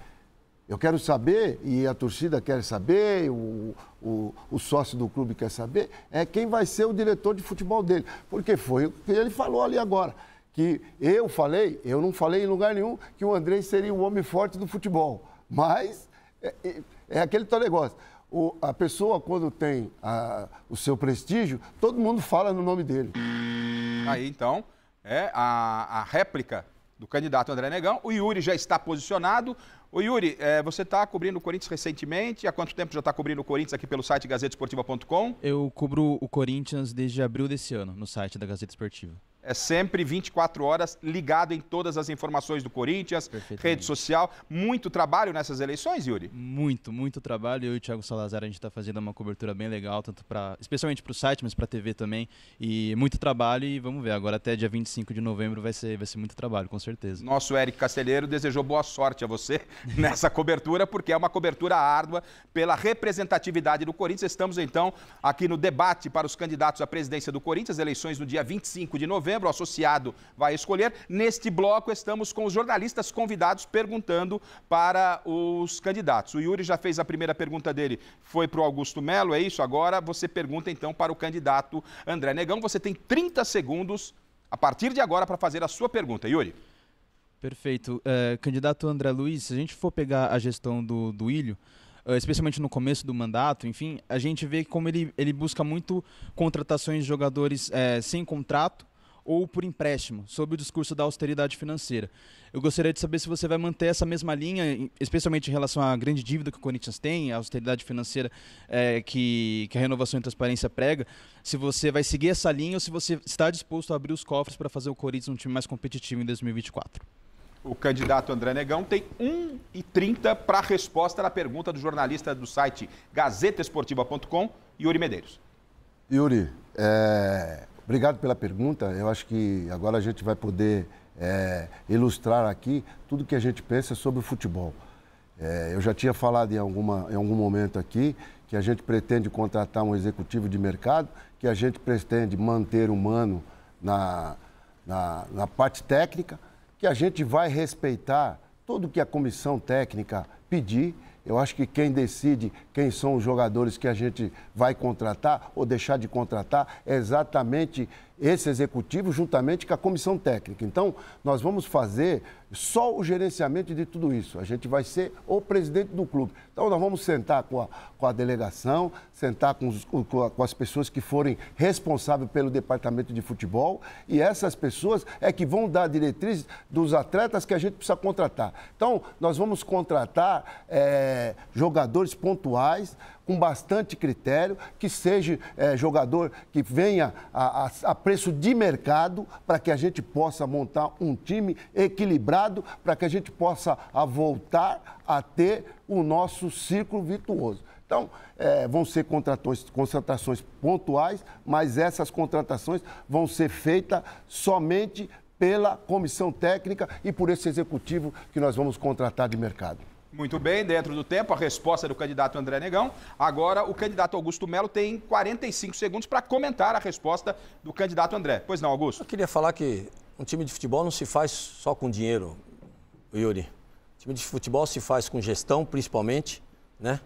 Eu quero saber, e a torcida quer saber, o, o, o sócio do clube quer saber, é quem vai ser o diretor de futebol dele. Porque foi o que ele falou ali agora. Que eu falei, eu não falei em lugar nenhum que o Andrei seria o homem forte do futebol. Mas é, é, é aquele teu negócio o, a pessoa, quando tem a, o seu prestígio, todo mundo fala no nome dele. Aí, então, é a, a réplica do candidato André Negão. O Yuri já está posicionado. O Yuri, é, você está cobrindo o Corinthians recentemente. Há quanto tempo já está cobrindo o Corinthians aqui pelo site Esportiva.com? Eu cubro o Corinthians desde abril desse ano, no site da Gazeta Esportiva é sempre 24 horas ligado em todas as informações do Corinthians, rede social. Muito trabalho nessas eleições, Yuri? Muito, muito trabalho. Eu e o Thiago Salazar, a gente está fazendo uma cobertura bem legal, tanto para, especialmente para o site, mas para a TV também. E muito trabalho e vamos ver. Agora até dia 25 de novembro vai ser, vai ser muito trabalho, com certeza. Nosso Eric Castelheiro desejou boa sorte a você nessa cobertura, porque é uma cobertura árdua pela representatividade do Corinthians. Estamos então aqui no debate para os candidatos à presidência do Corinthians, eleições no dia 25 de novembro novembro, o associado vai escolher. Neste bloco, estamos com os jornalistas convidados perguntando para os candidatos. O Yuri já fez a primeira pergunta dele, foi para o Augusto Melo, é isso? Agora você pergunta então para o candidato André Negão. Você tem 30 segundos a partir de agora para fazer a sua pergunta, Yuri. Perfeito. Uh, candidato André Luiz, se a gente for pegar a gestão do, do Ilho, uh, especialmente no começo do mandato, enfim, a gente vê como ele, ele busca muito contratações de jogadores uh, sem contrato, ou por empréstimo, sob o discurso da austeridade financeira. Eu gostaria de saber se você vai manter essa mesma linha, especialmente em relação à grande dívida que o Corinthians tem, a austeridade financeira é, que, que a renovação e transparência prega, se você vai seguir essa linha ou se você está disposto a abrir os cofres para fazer o Corinthians um time mais competitivo em 2024. O candidato André Negão tem 1,30 para a resposta da pergunta do jornalista do site gazetesportiva.com, Yuri Medeiros. Yuri, é, Obrigado pela pergunta. Eu acho que agora a gente vai poder é, ilustrar aqui tudo que a gente pensa sobre o futebol. É, eu já tinha falado em, alguma, em algum momento aqui que a gente pretende contratar um executivo de mercado, que a gente pretende manter humano na, na, na parte técnica, que a gente vai respeitar tudo que a comissão técnica pedir eu acho que quem decide quem são os jogadores que a gente vai contratar ou deixar de contratar é exatamente esse executivo juntamente com a comissão técnica. Então, nós vamos fazer só o gerenciamento de tudo isso. A gente vai ser o presidente do clube. Então, nós vamos sentar com a, com a delegação, sentar com, os, com, as pessoas que forem responsáveis pelo departamento de futebol e essas pessoas é que vão dar diretrizes dos atletas que a gente precisa contratar. Então, nós vamos contratar é, jogadores pontuais com bastante critério, que seja é, jogador que venha a, a, a preço de mercado, para que a gente possa montar um time equilibrado, para que a gente possa a voltar a ter o nosso círculo virtuoso. Então, é, vão ser contratações pontuais, mas essas contratações vão ser feitas somente pela comissão técnica e por esse executivo que nós vamos contratar de mercado. Muito bem, dentro do tempo, a resposta do candidato André Negão. Agora, o candidato Augusto Melo tem 45 segundos para comentar a resposta do candidato André. Pois não, Augusto? Eu queria falar que um time de futebol não se faz só com dinheiro, Yuri. O time de futebol se faz com gestão, principalmente, né?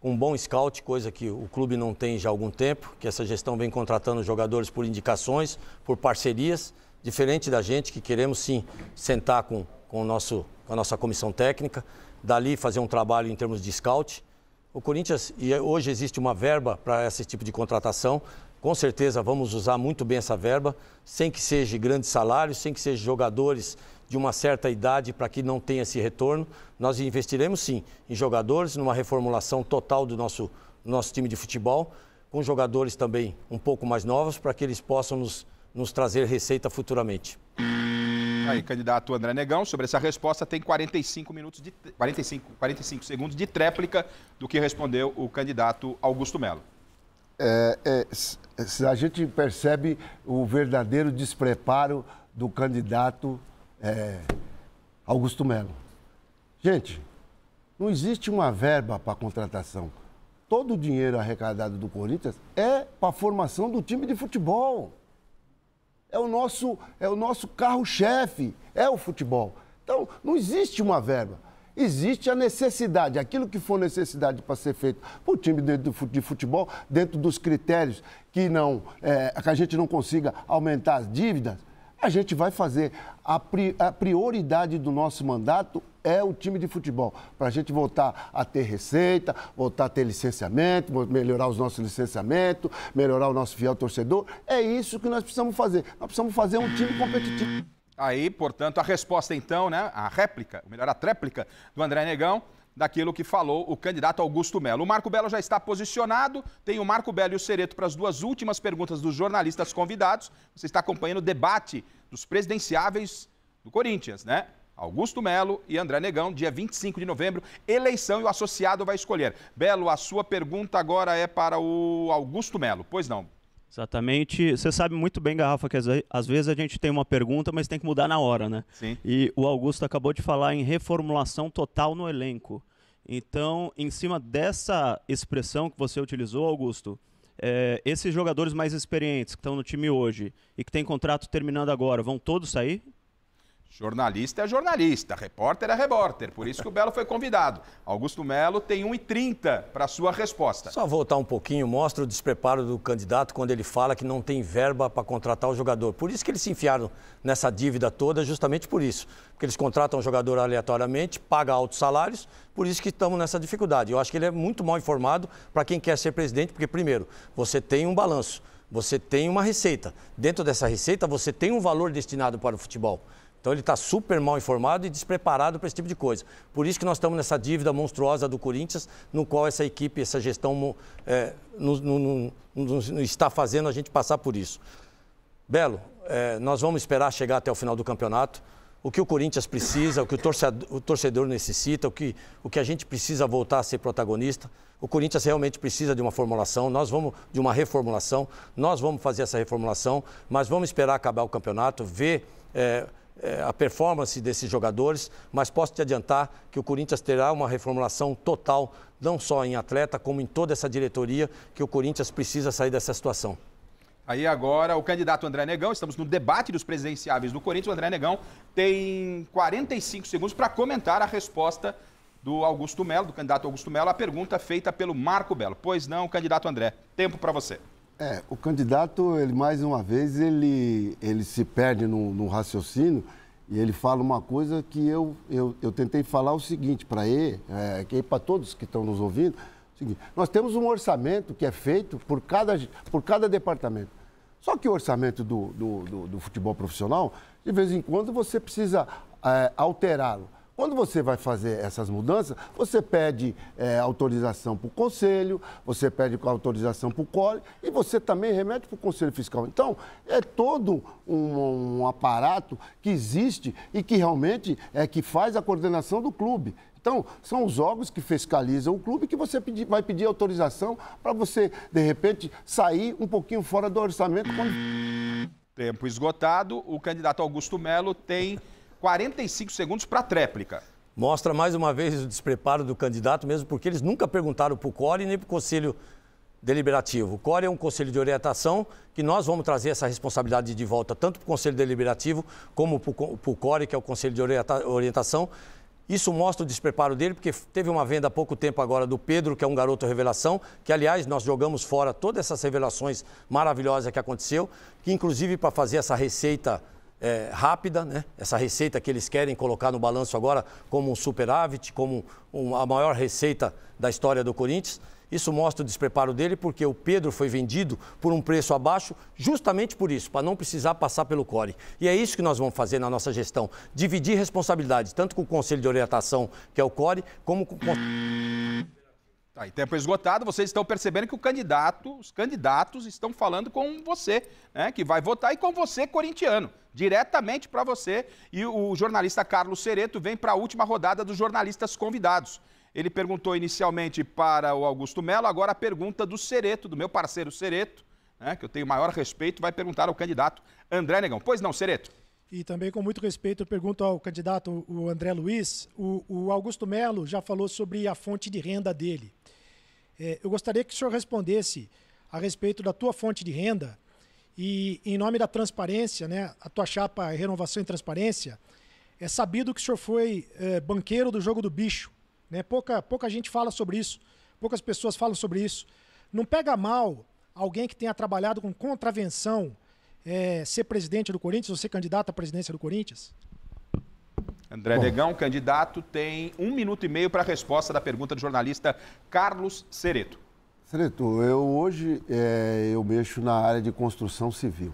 um bom scout, coisa que o clube não tem já há algum tempo, que essa gestão vem contratando jogadores por indicações, por parcerias, diferente da gente que queremos sim sentar com com, o nosso, com a nossa comissão técnica, dali fazer um trabalho em termos de scout. O Corinthians, e é, hoje existe uma verba para esse tipo de contratação, com certeza vamos usar muito bem essa verba, sem que seja grandes salários, sem que sejam jogadores de uma certa idade para que não tenha esse retorno. Nós investiremos sim em jogadores, numa reformulação total do nosso, nosso time de futebol, com jogadores também um pouco mais novos, para que eles possam nos nos trazer receita futuramente. Aí, candidato André Negão, sobre essa resposta, tem 45 minutos de 45, 45 segundos de tréplica do que respondeu o candidato Augusto Melo. É, é, a gente percebe o verdadeiro despreparo do candidato é, Augusto Melo. Gente, não existe uma verba para contratação. Todo o dinheiro arrecadado do Corinthians é para a formação do time de futebol. É o nosso, é o nosso carro-chefe, é o futebol. Então, não existe uma verba. Existe a necessidade, aquilo que for necessidade para ser feito para o time de futebol, dentro dos critérios que não é, que a gente não consiga aumentar as dívidas, a gente vai fazer. A, pri, a prioridade do nosso mandato é o time de futebol, para a gente voltar a ter receita, voltar a ter licenciamento, melhorar os nossos licenciamentos, melhorar o nosso fiel torcedor. É isso que nós precisamos fazer. Nós precisamos fazer um time competitivo. Aí, portanto, a resposta então, né? A réplica, ou melhor, a tréplica do André Negão daquilo que falou o candidato Augusto Melo. O Marco Belo já está posicionado, tem o Marco Belo e o Sereto para as duas últimas perguntas dos jornalistas convidados. Você está acompanhando o debate dos presidenciáveis do Corinthians, né? Augusto Melo e André Negão, dia 25 de novembro, eleição e o associado vai escolher. Belo, a sua pergunta agora é para o Augusto Melo. Pois não. Exatamente. Você sabe muito bem, Garrafa, que às vezes a gente tem uma pergunta, mas tem que mudar na hora, né? Sim. E o Augusto acabou de falar em reformulação total no elenco. Então, em cima dessa expressão que você utilizou, Augusto, é, esses jogadores mais experientes que estão no time hoje e que tem contrato terminando agora, vão todos sair? Jornalista é jornalista, repórter é repórter, por isso que o Belo foi convidado. Augusto Melo tem 1,30 para sua resposta. Só voltar um pouquinho, mostra o despreparo do candidato quando ele fala que não tem verba para contratar o jogador. Por isso que eles se enfiaram nessa dívida toda, justamente por isso. Porque eles contratam o jogador aleatoriamente, pagam altos salários, por isso que estamos nessa dificuldade. Eu acho que ele é muito mal informado para quem quer ser presidente, porque, primeiro, você tem um balanço, você tem uma receita. Dentro dessa receita, você tem um valor destinado para o futebol. Então ele está super mal informado e despreparado para esse tipo de coisa. Por isso que nós estamos nessa dívida monstruosa do Corinthians, no qual essa equipe, essa gestão é, no, no, no, está fazendo a gente passar por isso. Belo, é, nós vamos esperar chegar até o final do campeonato. O que o Corinthians precisa, o que o torcedor, o torcedor necessita, o que, o que a gente precisa voltar a ser protagonista. O Corinthians realmente precisa de uma formulação, nós vamos de uma reformulação, nós vamos fazer essa reformulação, mas vamos esperar acabar o campeonato, ver. É, é, a performance desses jogadores, mas posso te adiantar que o Corinthians terá uma reformulação total, não só em atleta, como em toda essa diretoria, que o Corinthians precisa sair dessa situação. Aí agora o candidato André Negão, estamos no debate dos presidenciáveis do Corinthians. O André Negão tem 45 segundos para comentar a resposta do Augusto Melo, do candidato Augusto Melo, à pergunta feita pelo Marco Belo. Pois não, candidato André, tempo para você. É, o candidato, ele mais uma vez, ele, ele se perde no, no raciocínio e ele fala uma coisa que eu, eu, eu tentei falar o seguinte para ele, é, que é para todos que estão nos ouvindo, seguinte, nós temos um orçamento que é feito por cada, por cada departamento. Só que o orçamento do, do, do, do futebol profissional, de vez em quando você precisa é, alterá-lo. Quando você vai fazer essas mudanças, você pede é, autorização para o Conselho, você pede autorização para o Cole e você também remete para o Conselho Fiscal. Então, é todo um, um aparato que existe e que realmente é que faz a coordenação do clube. Então, são os órgãos que fiscalizam o clube que você pedir, vai pedir autorização para você, de repente, sair um pouquinho fora do orçamento. Quando... Tempo esgotado. O candidato Augusto Melo tem 45 segundos para a tréplica. Mostra mais uma vez o despreparo do candidato, mesmo porque eles nunca perguntaram para o CORE nem para o Conselho Deliberativo. O CORE é um conselho de orientação que nós vamos trazer essa responsabilidade de volta tanto para o Conselho Deliberativo como para o CORE, que é o Conselho de Orientação. Isso mostra o despreparo dele, porque teve uma venda há pouco tempo agora do Pedro, que é um garoto revelação, que aliás nós jogamos fora todas essas revelações maravilhosas que aconteceu, que inclusive para fazer essa receita é, rápida, né? essa receita que eles querem colocar no balanço agora como um superávit, como um, a maior receita da história do Corinthians. Isso mostra o despreparo dele, porque o Pedro foi vendido por um preço abaixo, justamente por isso, para não precisar passar pelo core. E é isso que nós vamos fazer na nossa gestão: dividir responsabilidades, tanto com o Conselho de Orientação, que é o core, como com o. Tá, e tempo esgotado, vocês estão percebendo que o candidato, os candidatos estão falando com você, né, que vai votar, e com você, corintiano, diretamente para você. E o jornalista Carlos Sereto vem para a última rodada dos jornalistas convidados. Ele perguntou inicialmente para o Augusto Melo, agora a pergunta do Sereto, do meu parceiro Sereto, né, que eu tenho o maior respeito, vai perguntar ao candidato André Negão. Pois não, Sereto? E também, com muito respeito, eu pergunto ao candidato, o André Luiz, o, o Augusto Melo já falou sobre a fonte de renda dele. É, eu gostaria que o senhor respondesse a respeito da tua fonte de renda e, em nome da transparência, né, a tua chapa é Renovação e Transparência, é sabido que o senhor foi é, banqueiro do jogo do bicho. Né? Pouca, pouca gente fala sobre isso, poucas pessoas falam sobre isso. Não pega mal alguém que tenha trabalhado com contravenção, é, ser presidente do Corinthians ou ser candidato à presidência do Corinthians? André Bom. Degão, candidato, tem um minuto e meio para a resposta da pergunta do jornalista Carlos Cereto. Cereto, eu hoje é, eu mexo na área de construção civil.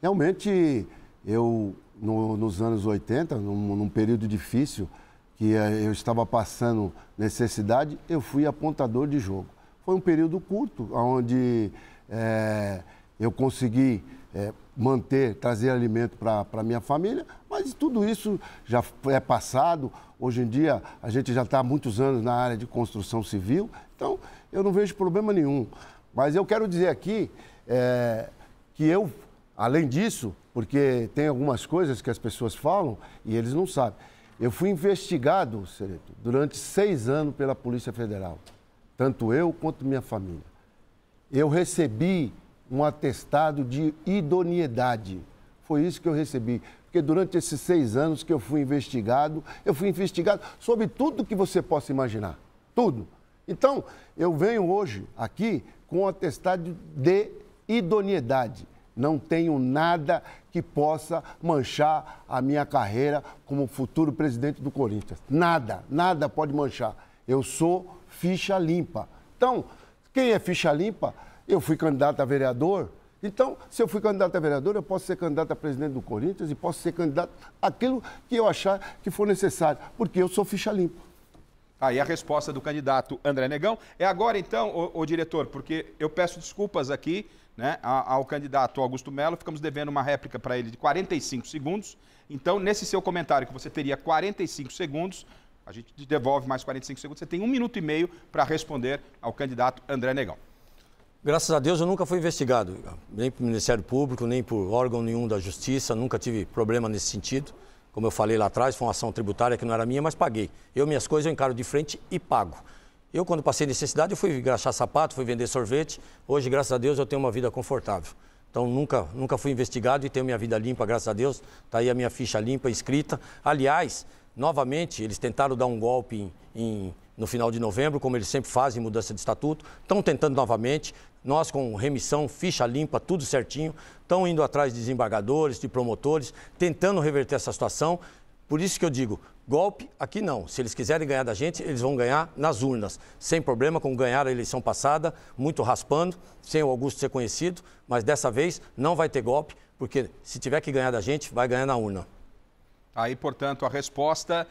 Realmente, eu no, nos anos 80, num, num período difícil que é, eu estava passando necessidade, eu fui apontador de jogo. Foi um período curto, onde é, eu consegui é, manter, trazer alimento para a minha família, mas tudo isso já é passado. Hoje em dia, a gente já está há muitos anos na área de construção civil, então eu não vejo problema nenhum. Mas eu quero dizer aqui é, que eu, além disso, porque tem algumas coisas que as pessoas falam e eles não sabem, eu fui investigado, Sereto, durante seis anos pela Polícia Federal, tanto eu quanto minha família. Eu recebi um atestado de idoneidade. Foi isso que eu recebi. Porque durante esses seis anos que eu fui investigado, eu fui investigado sobre tudo que você possa imaginar. Tudo. Então, eu venho hoje aqui com um atestado de idoneidade. Não tenho nada que possa manchar a minha carreira como futuro presidente do Corinthians. Nada, nada pode manchar. Eu sou ficha limpa. Então, quem é ficha limpa eu fui candidato a vereador. Então, se eu fui candidato a vereador, eu posso ser candidato a presidente do Corinthians e posso ser candidato àquilo que eu achar que for necessário, porque eu sou ficha limpa. Aí ah, a resposta do candidato André Negão. É agora, então, o diretor, porque eu peço desculpas aqui né, ao candidato Augusto Melo, ficamos devendo uma réplica para ele de 45 segundos. Então, nesse seu comentário, que você teria 45 segundos, a gente devolve mais 45 segundos, você tem um minuto e meio para responder ao candidato André Negão. Graças a Deus eu nunca fui investigado, nem por Ministério Público, nem por órgão nenhum da Justiça, nunca tive problema nesse sentido. Como eu falei lá atrás, foi uma ação tributária que não era minha, mas paguei. Eu, minhas coisas, eu encaro de frente e pago. Eu, quando passei necessidade, eu fui graxar sapato, fui vender sorvete. Hoje, graças a Deus, eu tenho uma vida confortável. Então, nunca, nunca fui investigado e tenho minha vida limpa, graças a Deus. Está aí a minha ficha limpa, escrita. Aliás, novamente, eles tentaram dar um golpe em, em, no final de novembro, como eles sempre fazem, mudança de estatuto. Estão tentando novamente. Nós, com remissão, ficha limpa, tudo certinho, estão indo atrás de desembargadores, de promotores, tentando reverter essa situação. Por isso que eu digo, golpe aqui não. Se eles quiserem ganhar da gente, eles vão ganhar nas urnas. Sem problema, como ganhar a eleição passada, muito raspando, sem o Augusto ser conhecido, mas dessa vez não vai ter golpe, porque se tiver que ganhar da gente, vai ganhar na urna. Aí, portanto, a resposta.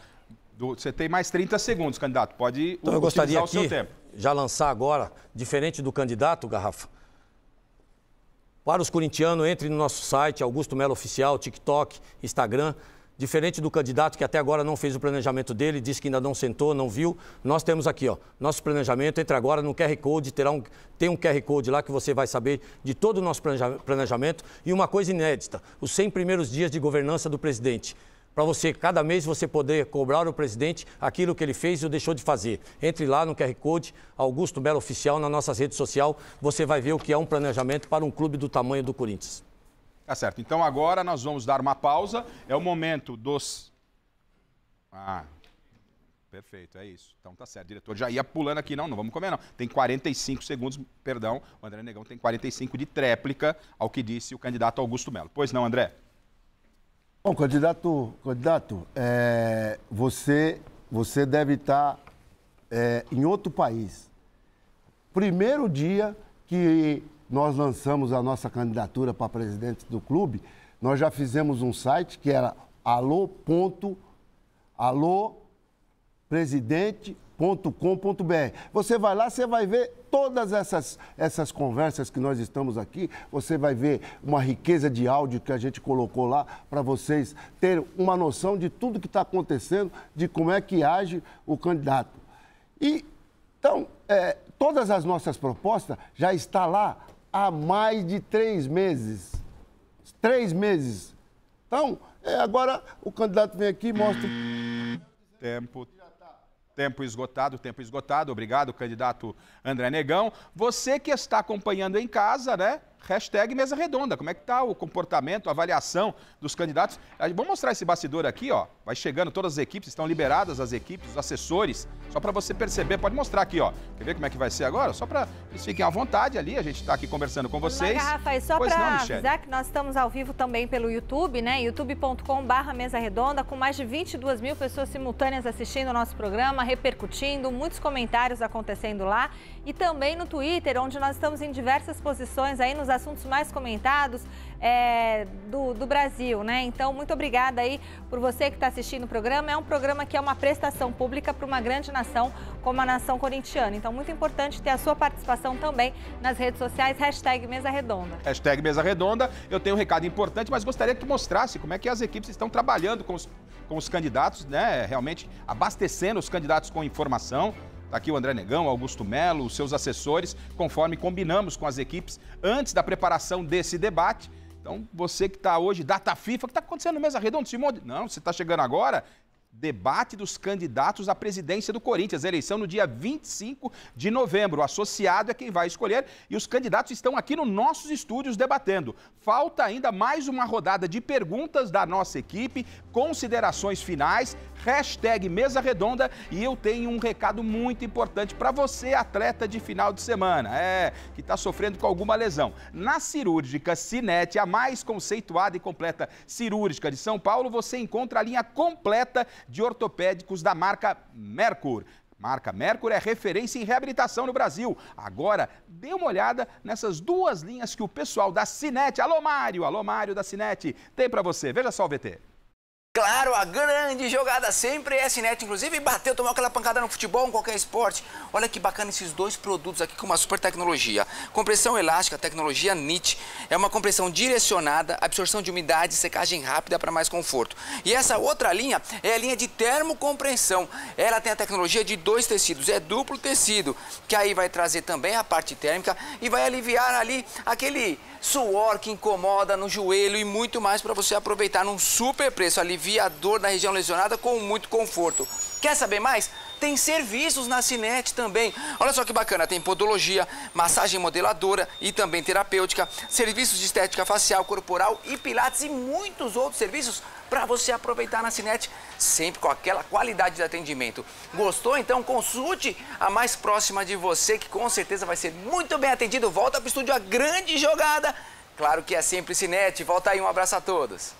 Do... Você tem mais 30 segundos, candidato. Pode então, utilizar eu gostaria o seu aqui, tempo já lançar agora, diferente do candidato, Garrafa, para os corintianos, entre no nosso site, Augusto Melo Oficial, TikTok, Instagram. Diferente do candidato que até agora não fez o planejamento dele, disse que ainda não sentou, não viu, nós temos aqui, ó, nosso planejamento. Entre agora no QR Code, terá um, tem um QR Code lá que você vai saber de todo o nosso planejamento. E uma coisa inédita: os 100 primeiros dias de governança do presidente para você, cada mês, você poder cobrar o presidente aquilo que ele fez ou deixou de fazer. Entre lá no QR Code, Augusto Melo Oficial, nas nossas redes sociais, você vai ver o que é um planejamento para um clube do tamanho do Corinthians. Tá certo. Então agora nós vamos dar uma pausa. É o momento dos. Ah. Perfeito, é isso. Então tá certo. diretor já ia pulando aqui. Não, não vamos comer, não. Tem 45 segundos, perdão, o André Negão tem 45 de tréplica ao que disse o candidato Augusto Melo. Pois não, André? Bom, candidato, candidato, é, você, você deve estar tá, é, em outro país. Primeiro dia que nós lançamos a nossa candidatura para presidente do clube, nós já fizemos um site que era alô. Ponto, alô presidente com.br. Você vai lá, você vai ver todas essas, essas conversas que nós estamos aqui, você vai ver uma riqueza de áudio que a gente colocou lá para vocês terem uma noção de tudo que está acontecendo, de como é que age o candidato. E, então, é, todas as nossas propostas já está lá há mais de três meses. Três meses. Então, é, agora o candidato vem aqui e mostra. Tempo, Tempo esgotado, tempo esgotado. Obrigado, candidato André Negão. Você que está acompanhando em casa, né? Hashtag mesa redonda. Como é que tá o comportamento, a avaliação dos candidatos? Vamos mostrar esse bastidor aqui, ó. Vai chegando todas as equipes, estão liberadas as equipes, os assessores, só para você perceber. Pode mostrar aqui, ó. Quer ver como é que vai ser agora? Só para vocês fiquem à vontade ali, a gente está aqui conversando com vocês. Uma garrafa aí, só para avisar que nós estamos ao vivo também pelo YouTube, né? youtube.com.br mesa redonda, com mais de 22 mil pessoas simultâneas assistindo o nosso programa, repercutindo, muitos comentários acontecendo lá e também no Twitter, onde nós estamos em diversas posições aí nos assuntos mais comentados é, do, do, Brasil, né? Então, muito obrigada aí por você que está assistindo o programa. É um programa que é uma prestação pública para uma grande nação como a nação corintiana. Então, muito importante ter a sua participação também nas redes sociais, hashtag Mesa Redonda. Hashtag Mesa Redonda. Eu tenho um recado importante, mas gostaria que mostrasse como é que as equipes estão trabalhando com os, com os candidatos, né? Realmente abastecendo os candidatos com informação. Está aqui o André Negão, Augusto Melo, os seus assessores, conforme combinamos com as equipes antes da preparação desse debate. Então, você que está hoje, data FIFA, o que está acontecendo no Mesa Redonda, Simão? Não, você está chegando agora, debate dos candidatos à presidência do Corinthians, eleição no dia 25 de novembro. O associado é quem vai escolher e os candidatos estão aqui nos nossos estúdios debatendo. Falta ainda mais uma rodada de perguntas da nossa equipe considerações finais, hashtag Mesa Redonda e eu tenho um recado muito importante para você, atleta de final de semana, é, que está sofrendo com alguma lesão. Na cirúrgica Cinete, a mais conceituada e completa cirúrgica de São Paulo, você encontra a linha completa de ortopédicos da marca Mercur. Marca Mercury é referência em reabilitação no Brasil. Agora, dê uma olhada nessas duas linhas que o pessoal da Cinete, alô Mário, alô Mário da Cinete, tem para você. Veja só o VT. Claro, a grande jogada sempre é sinete, né? inclusive bateu, tomou aquela pancada no futebol, em qualquer esporte. Olha que bacana esses dois produtos aqui com uma super tecnologia. Compressão elástica, tecnologia NIT, é uma compressão direcionada, absorção de umidade, secagem rápida para mais conforto. E essa outra linha é a linha de termocompressão. Ela tem a tecnologia de dois tecidos, é duplo tecido, que aí vai trazer também a parte térmica e vai aliviar ali aquele suor que incomoda no joelho e muito mais para você aproveitar num super preço ali alivia a dor na região lesionada com muito conforto. Quer saber mais? Tem serviços na Cinet também. Olha só que bacana, tem podologia, massagem modeladora e também terapêutica, serviços de estética facial, corporal e pilates e muitos outros serviços para você aproveitar na Cinet sempre com aquela qualidade de atendimento. Gostou? Então consulte a mais próxima de você, que com certeza vai ser muito bem atendido. Volta para o estúdio, a grande jogada. Claro que é sempre Cinet. Volta aí, um abraço a todos.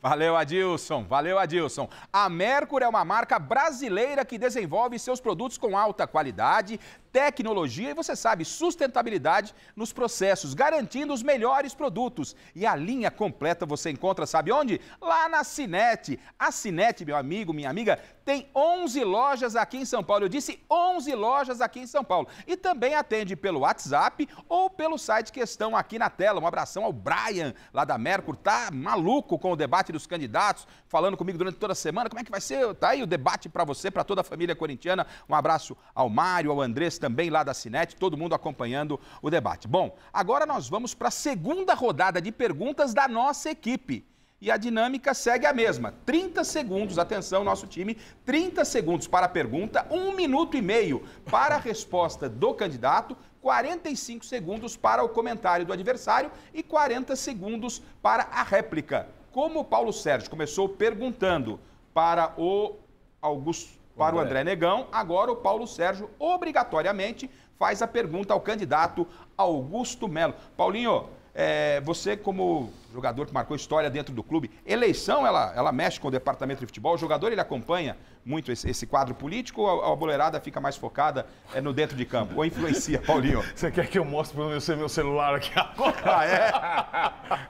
Valeu, Adilson. Valeu, Adilson. A Mercury é uma marca brasileira que desenvolve seus produtos com alta qualidade, tecnologia e você sabe, sustentabilidade nos processos, garantindo os melhores produtos. E a linha completa você encontra, sabe onde? Lá na Cinete. A Cinete, meu amigo, minha amiga, tem 11 lojas aqui em São Paulo. Eu disse 11 lojas aqui em São Paulo. E também atende pelo WhatsApp ou pelo site que estão aqui na tela. Um abração ao Brian, lá da Mercur. Tá maluco com o debate dos candidatos, falando comigo durante toda a semana. Como é que vai ser? Tá aí o debate para você, para toda a família corintiana. Um abraço ao Mário, ao Andrés também lá da Cinete, todo mundo acompanhando o debate. Bom, agora nós vamos para a segunda rodada de perguntas da nossa equipe. E a dinâmica segue a mesma. 30 segundos, atenção, nosso time, 30 segundos para a pergunta, 1 minuto e meio para a resposta do candidato, 45 segundos para o comentário do adversário e 40 segundos para a réplica. Como o Paulo Sérgio começou perguntando para o Augusto para o André Negão. Agora o Paulo Sérgio obrigatoriamente faz a pergunta ao candidato Augusto Melo. Paulinho, é, você, como jogador que marcou história dentro do clube, eleição ela, ela mexe com o departamento de futebol, o jogador ele acompanha muito esse, esse quadro político ou a, a boleirada fica mais focada é, no dentro de campo? Ou influencia, Paulinho? Você quer que eu mostre para você meu celular aqui agora? Ah,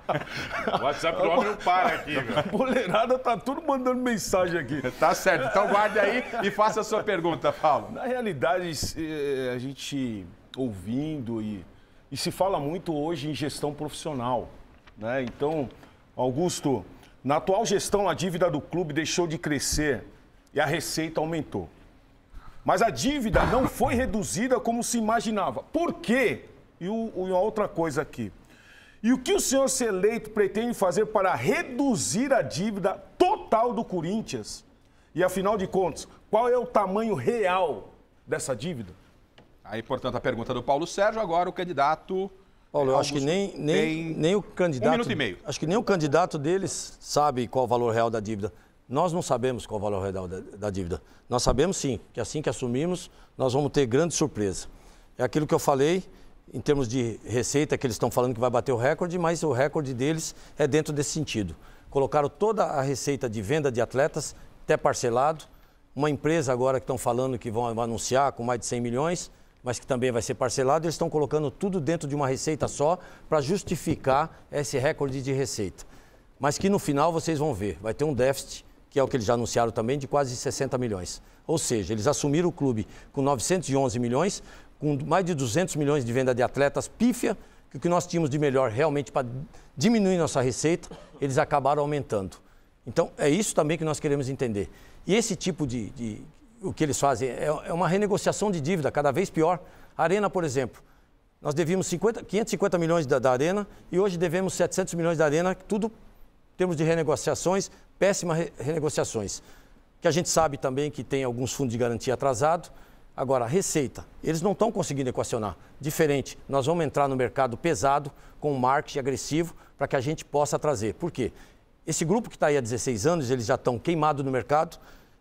é? o WhatsApp do homem não para aqui, velho. A boleirada tá tudo mandando mensagem aqui. Tá certo, então guarde aí e faça a sua pergunta, Paulo. Na realidade, eh, a gente ouvindo e e se fala muito hoje em gestão profissional. Né? Então, Augusto, na atual gestão, a dívida do clube deixou de crescer e a receita aumentou. Mas a dívida não foi reduzida como se imaginava. Por quê? E uma outra coisa aqui. E o que o senhor eleito pretende fazer para reduzir a dívida total do Corinthians? E afinal de contas, qual é o tamanho real dessa dívida? Aí, portanto, a pergunta do Paulo Sérgio, agora o candidato. Paulo, eu acho que nem, nem, nem o candidato. Um minuto e meio. Acho que nem o candidato deles sabe qual o valor real da dívida. Nós não sabemos qual o valor real da, da dívida. Nós sabemos sim que assim que assumimos, nós vamos ter grande surpresa. É aquilo que eu falei em termos de receita, que eles estão falando que vai bater o recorde, mas o recorde deles é dentro desse sentido. Colocaram toda a receita de venda de atletas, até parcelado. Uma empresa agora que estão falando que vão anunciar com mais de 100 milhões mas que também vai ser parcelado. Eles estão colocando tudo dentro de uma receita só para justificar esse recorde de receita. Mas que no final vocês vão ver, vai ter um déficit, que é o que eles já anunciaram também, de quase 60 milhões. Ou seja, eles assumiram o clube com 911 milhões, com mais de 200 milhões de venda de atletas pífia, que o que nós tínhamos de melhor realmente para diminuir nossa receita, eles acabaram aumentando. Então, é isso também que nós queremos entender. E esse tipo de, de, o que eles fazem é, é uma renegociação de dívida cada vez pior. A Arena, por exemplo, nós devíamos 50, 550 milhões da, da, Arena e hoje devemos 700 milhões da Arena, tudo em termos de renegociações, péssimas re, renegociações. Que a gente sabe também que tem alguns fundos de garantia atrasado. Agora, a receita, eles não estão conseguindo equacionar. Diferente, nós vamos entrar no mercado pesado, com um marketing agressivo, para que a gente possa trazer. Por quê? Esse grupo que está aí há 16 anos, eles já estão queimados no mercado,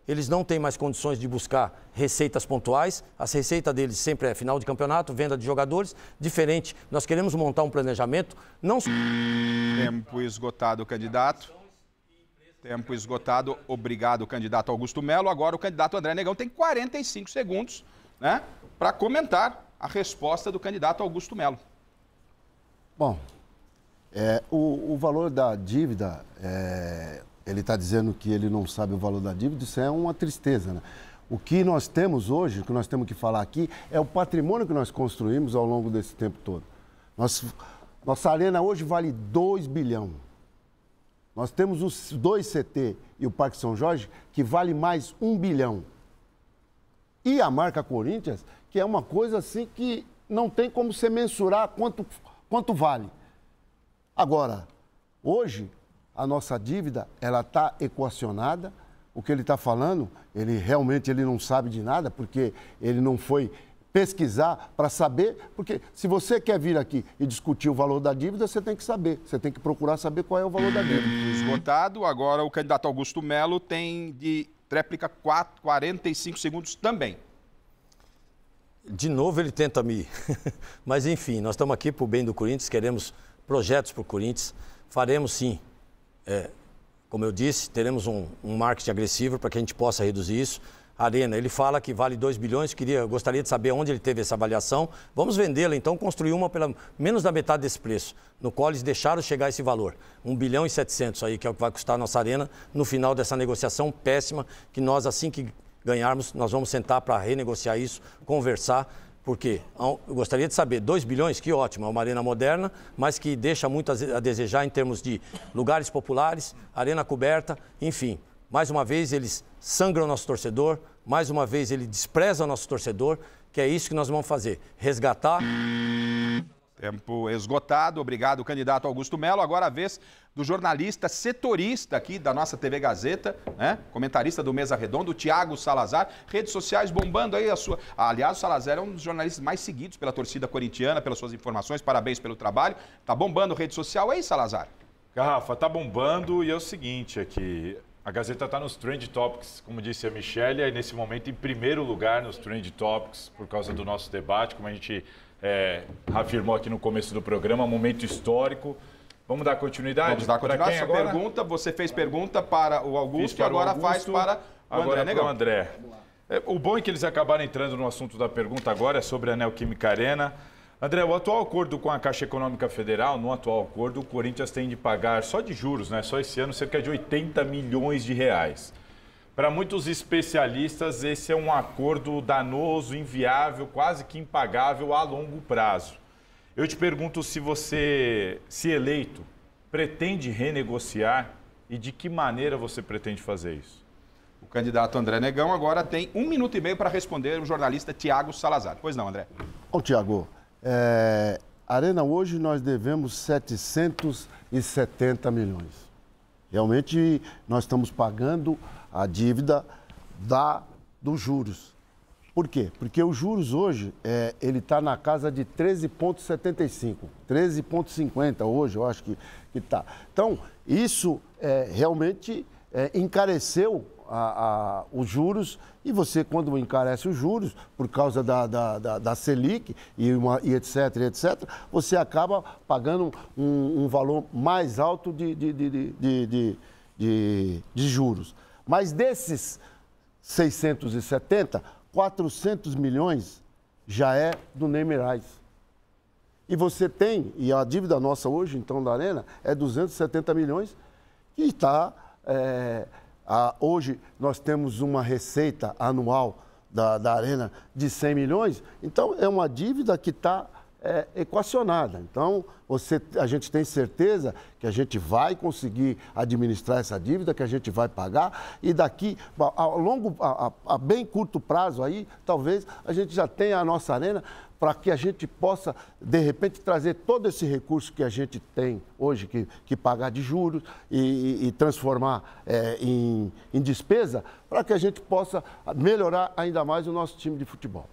eles não têm mais condições de buscar receitas pontuais. As receitas deles sempre é final de campeonato, venda de jogadores. Diferente, nós queremos montar um planejamento. Não Tempo esgotado, candidato. Tempo esgotado. Obrigado, candidato Augusto Melo. Agora o candidato André Negão tem 45 segundos né, para comentar a resposta do candidato Augusto Melo. Bom, é, o, o, valor da dívida é, ele está dizendo que ele não sabe o valor da dívida, isso é uma tristeza. Né? O que nós temos hoje, o que nós temos que falar aqui, é o patrimônio que nós construímos ao longo desse tempo todo. Nós, nossa arena hoje vale 2 bilhão. Nós temos os dois CT e o Parque São Jorge, que vale mais 1 um bilhão. E a marca Corinthians, que é uma coisa assim que não tem como você mensurar quanto, quanto vale. Agora, hoje, a nossa dívida ela está equacionada. O que ele está falando, ele realmente ele não sabe de nada, porque ele não foi pesquisar para saber, porque se você quer vir aqui e discutir o valor da dívida, você tem que saber, você tem que procurar saber qual é o valor da dívida. Esgotado, agora o candidato Augusto Melo tem de tréplica 4, 45 segundos também. De novo ele tenta me. Mas enfim, nós estamos aqui para o bem do Corinthians, queremos projetos para o Corinthians, faremos sim é, como eu disse, teremos um, um marketing agressivo para que a gente possa reduzir isso. Arena, ele fala que vale 2 bilhões, queria, gostaria de saber onde ele teve essa avaliação. Vamos vendê-la, então, construir uma pela menos da metade desse preço, no qual eles deixaram chegar esse valor. 1 bilhão e 700 aí, que é o que vai custar a nossa arena no final dessa negociação péssima, que nós, assim que ganharmos, nós vamos sentar para renegociar isso, conversar porque eu gostaria de saber, 2 bilhões, que ótimo, é uma arena moderna, mas que deixa muito a desejar em termos de lugares populares, arena coberta, enfim. Mais uma vez eles sangram o nosso torcedor, mais uma vez ele despreza o nosso torcedor, que é isso que nós vamos fazer, resgatar Tempo esgotado. Obrigado, candidato Augusto Melo. Agora a vez do jornalista setorista aqui da nossa TV Gazeta, né? comentarista do Mesa Redondo, Tiago Salazar. Redes sociais bombando aí a sua. Aliás, o Salazar é um dos jornalistas mais seguidos pela torcida corintiana, pelas suas informações. Parabéns pelo trabalho. Tá bombando rede social aí, Salazar? Garrafa, tá bombando e é o seguinte aqui. A Gazeta está nos Trend Topics, como disse a Michelle, e nesse momento em primeiro lugar nos Trend Topics, por causa do nosso debate, como a gente é, afirmou aqui no começo do programa, momento histórico. Vamos dar continuidade? Vamos dar continuidade. Sua agora? pergunta, você fez pergunta para o Augusto, para agora Augusto, faz para o agora André é Negão. O André. É, o bom é que eles acabaram entrando no assunto da pergunta agora, é sobre a Neoquímica Arena. André, o atual acordo com a Caixa Econômica Federal, no atual acordo, o Corinthians tem de pagar só de juros, né? Só esse ano, cerca de 80 milhões de reais. Para muitos especialistas, esse é um acordo danoso, inviável, quase que impagável a longo prazo. Eu te pergunto se você, se eleito, pretende renegociar e de que maneira você pretende fazer isso? O candidato André Negão agora tem um minuto e meio para responder o jornalista Tiago Salazar. Pois não, André. Ô, Tiago, é... Arena, hoje nós devemos 770 milhões. Realmente, nós estamos pagando a dívida da, dos juros. Por quê? Porque os juros hoje, é, ele está na casa de 13,75, 13,50 hoje, eu acho que está. então, isso é, realmente é, encareceu a, a, os juros e você, quando encarece os juros, por causa da, da, da, da Selic e, uma, e etc, e etc, você acaba pagando um, um valor mais alto de de, de, de, de juros. Mas desses 670, 400 milhões já é do neymarais E você tem, e a dívida nossa hoje, então, da Arena, é 270 milhões, que está. É, ah, hoje nós temos uma receita anual da, da Arena de 100 milhões, então é uma dívida que está é, equacionada. Então, você, a gente tem certeza que a gente vai conseguir administrar essa dívida, que a gente vai pagar, e daqui a, longo, a, a, a bem curto prazo aí, talvez a gente já tenha a nossa arena para que a gente possa, de repente, trazer todo esse recurso que a gente tem hoje, que, que pagar de juros e, e transformar é, em, em despesa, para que a gente possa melhorar ainda mais o nosso time de futebol.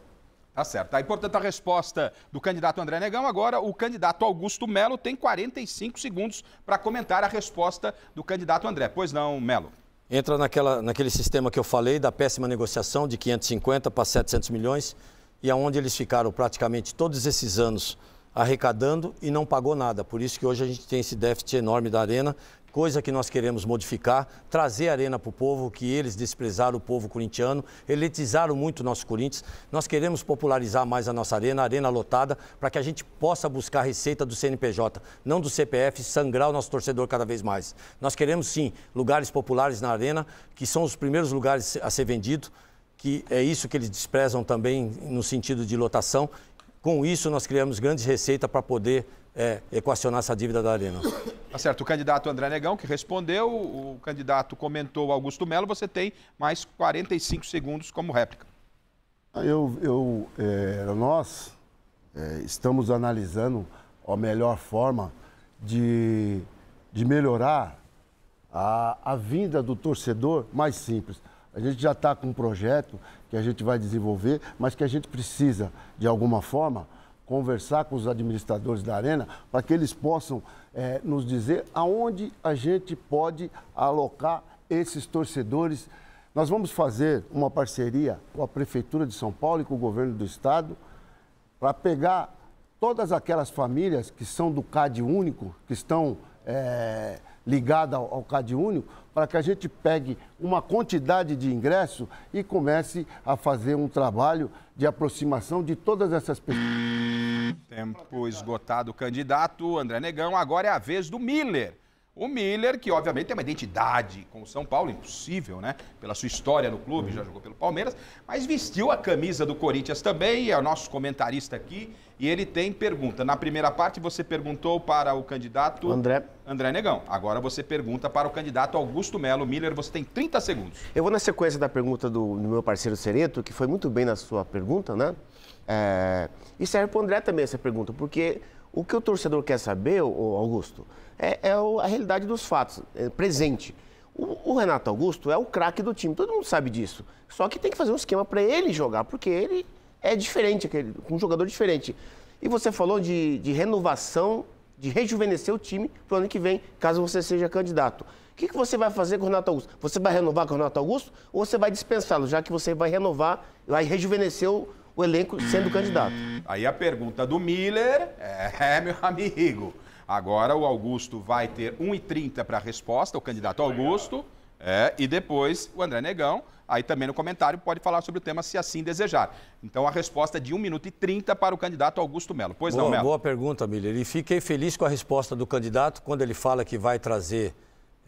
Tá certo. Tá aí, portanto, a resposta do candidato André Negão. Agora, o candidato Augusto Melo tem 45 segundos para comentar a resposta do candidato André. Pois não, Melo? Entra naquela, naquele sistema que eu falei da péssima negociação de 550 para 700 milhões e aonde eles ficaram praticamente todos esses anos arrecadando e não pagou nada. Por isso que hoje a gente tem esse déficit enorme da arena, coisa que nós queremos modificar, trazer a arena para o povo, que eles desprezaram o povo corintiano, elitizaram muito o nosso Corinthians. Nós queremos popularizar mais a nossa arena, a arena lotada, para que a gente possa buscar a receita do CNPJ, não do CPF, sangrar o nosso torcedor cada vez mais. Nós queremos sim lugares populares na arena, que são os primeiros lugares a ser vendidos que é isso que eles desprezam também no sentido de lotação. Com isso, nós criamos grandes receitas para poder é, equacionar essa dívida da Arena. Tá certo. O candidato André Negão, que respondeu, o candidato comentou Augusto Melo, você tem mais 45 segundos como réplica. Eu, eu é, nós é, estamos analisando a melhor forma de, de melhorar a, a vinda do torcedor mais simples. A gente já está com um projeto que a gente vai desenvolver, mas que a gente precisa, de alguma forma, conversar com os administradores da arena para que eles possam é, nos dizer aonde a gente pode alocar esses torcedores. Nós vamos fazer uma parceria com a Prefeitura de São Paulo e com o governo do estado para pegar todas aquelas famílias que são do CAD único, que estão. É, ligada ao, ao Único, para que a gente pegue uma quantidade de ingresso e comece a fazer um trabalho de aproximação de todas essas pessoas. Tempo esgotado, candidato André Negão. Agora é a vez do Miller. O Miller, que obviamente tem uma identidade com o São Paulo, impossível, né? Pela sua história no clube, já jogou pelo Palmeiras, mas vestiu a camisa do Corinthians também, é o nosso comentarista aqui, e ele tem pergunta. Na primeira parte, você perguntou para o candidato André, André Negão. Agora você pergunta para o candidato Augusto Melo. Miller, você tem 30 segundos. Eu vou na sequência da pergunta do, do meu parceiro Sereto, que foi muito bem na sua pergunta, né? É... E serve para o André também essa pergunta, porque o que o torcedor quer saber, Augusto, é, é a realidade dos fatos, é presente. O, o, Renato Augusto é o craque do time, todo mundo sabe disso. Só que tem que fazer um esquema para ele jogar, porque ele é diferente, aquele, um jogador diferente. E você falou de, de renovação, de rejuvenescer o time para o ano que vem, caso você seja candidato. O que, que você vai fazer com o Renato Augusto? Você vai renovar com o Renato Augusto ou você vai dispensá-lo, já que você vai renovar, vai rejuvenescer o o elenco sendo candidato. Aí a pergunta do Miller é, meu amigo. Agora o Augusto vai ter 1,30 para a resposta, o candidato Augusto. É, e depois o André Negão, aí também no comentário, pode falar sobre o tema se assim desejar. Então a resposta é de 1 minuto e 30 para o candidato Augusto Melo. Pois boa, não, Melo. Boa pergunta, Miller. E fiquei feliz com a resposta do candidato quando ele fala que vai trazer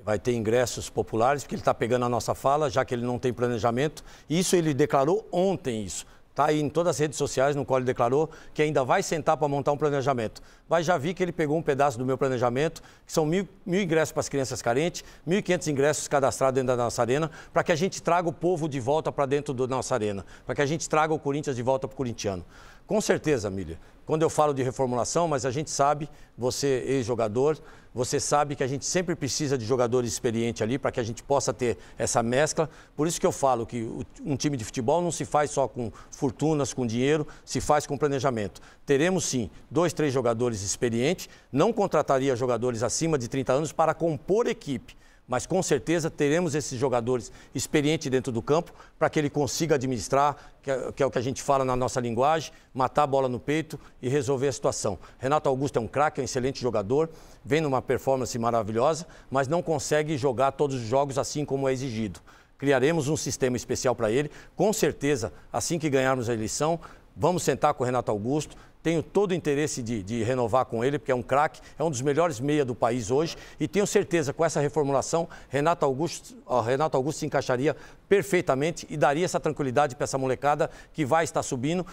vai ter ingressos populares, porque ele está pegando a nossa fala, já que ele não tem planejamento. Isso ele declarou ontem isso. Está aí em todas as redes sociais, no qual ele declarou que ainda vai sentar para montar um planejamento. Mas já vi que ele pegou um pedaço do meu planejamento, que são mil, mil ingressos para as crianças carentes, 1.500 ingressos cadastrados dentro da nossa arena, para que a gente traga o povo de volta para dentro da nossa arena, para que a gente traga o Corinthians de volta para o corintiano. Com certeza, Milha. Quando eu falo de reformulação, mas a gente sabe, você ex-jogador, você sabe que a gente sempre precisa de jogadores experientes ali para que a gente possa ter essa mescla. Por isso que eu falo que um time de futebol não se faz só com fortunas, com dinheiro, se faz com planejamento. Teremos sim dois, três jogadores experientes, não contrataria jogadores acima de 30 anos para compor equipe mas com certeza teremos esses jogadores experientes dentro do campo para que ele consiga administrar, é, que é, o que a gente fala na nossa linguagem, matar a bola no peito e resolver a situação. Renato Augusto é um craque, é um excelente jogador, vem numa performance maravilhosa, mas não consegue jogar todos os jogos assim como é exigido. Criaremos um sistema especial para ele. Com certeza, assim que ganharmos a eleição, vamos sentar com o Renato Augusto, tenho todo o interesse de, de renovar com ele, porque é um craque, é um dos melhores meia do país hoje. E tenho certeza com essa reformulação, Renato Augusto, Renato Augusto se encaixaria perfeitamente e daria essa tranquilidade para essa molecada que vai estar subindo,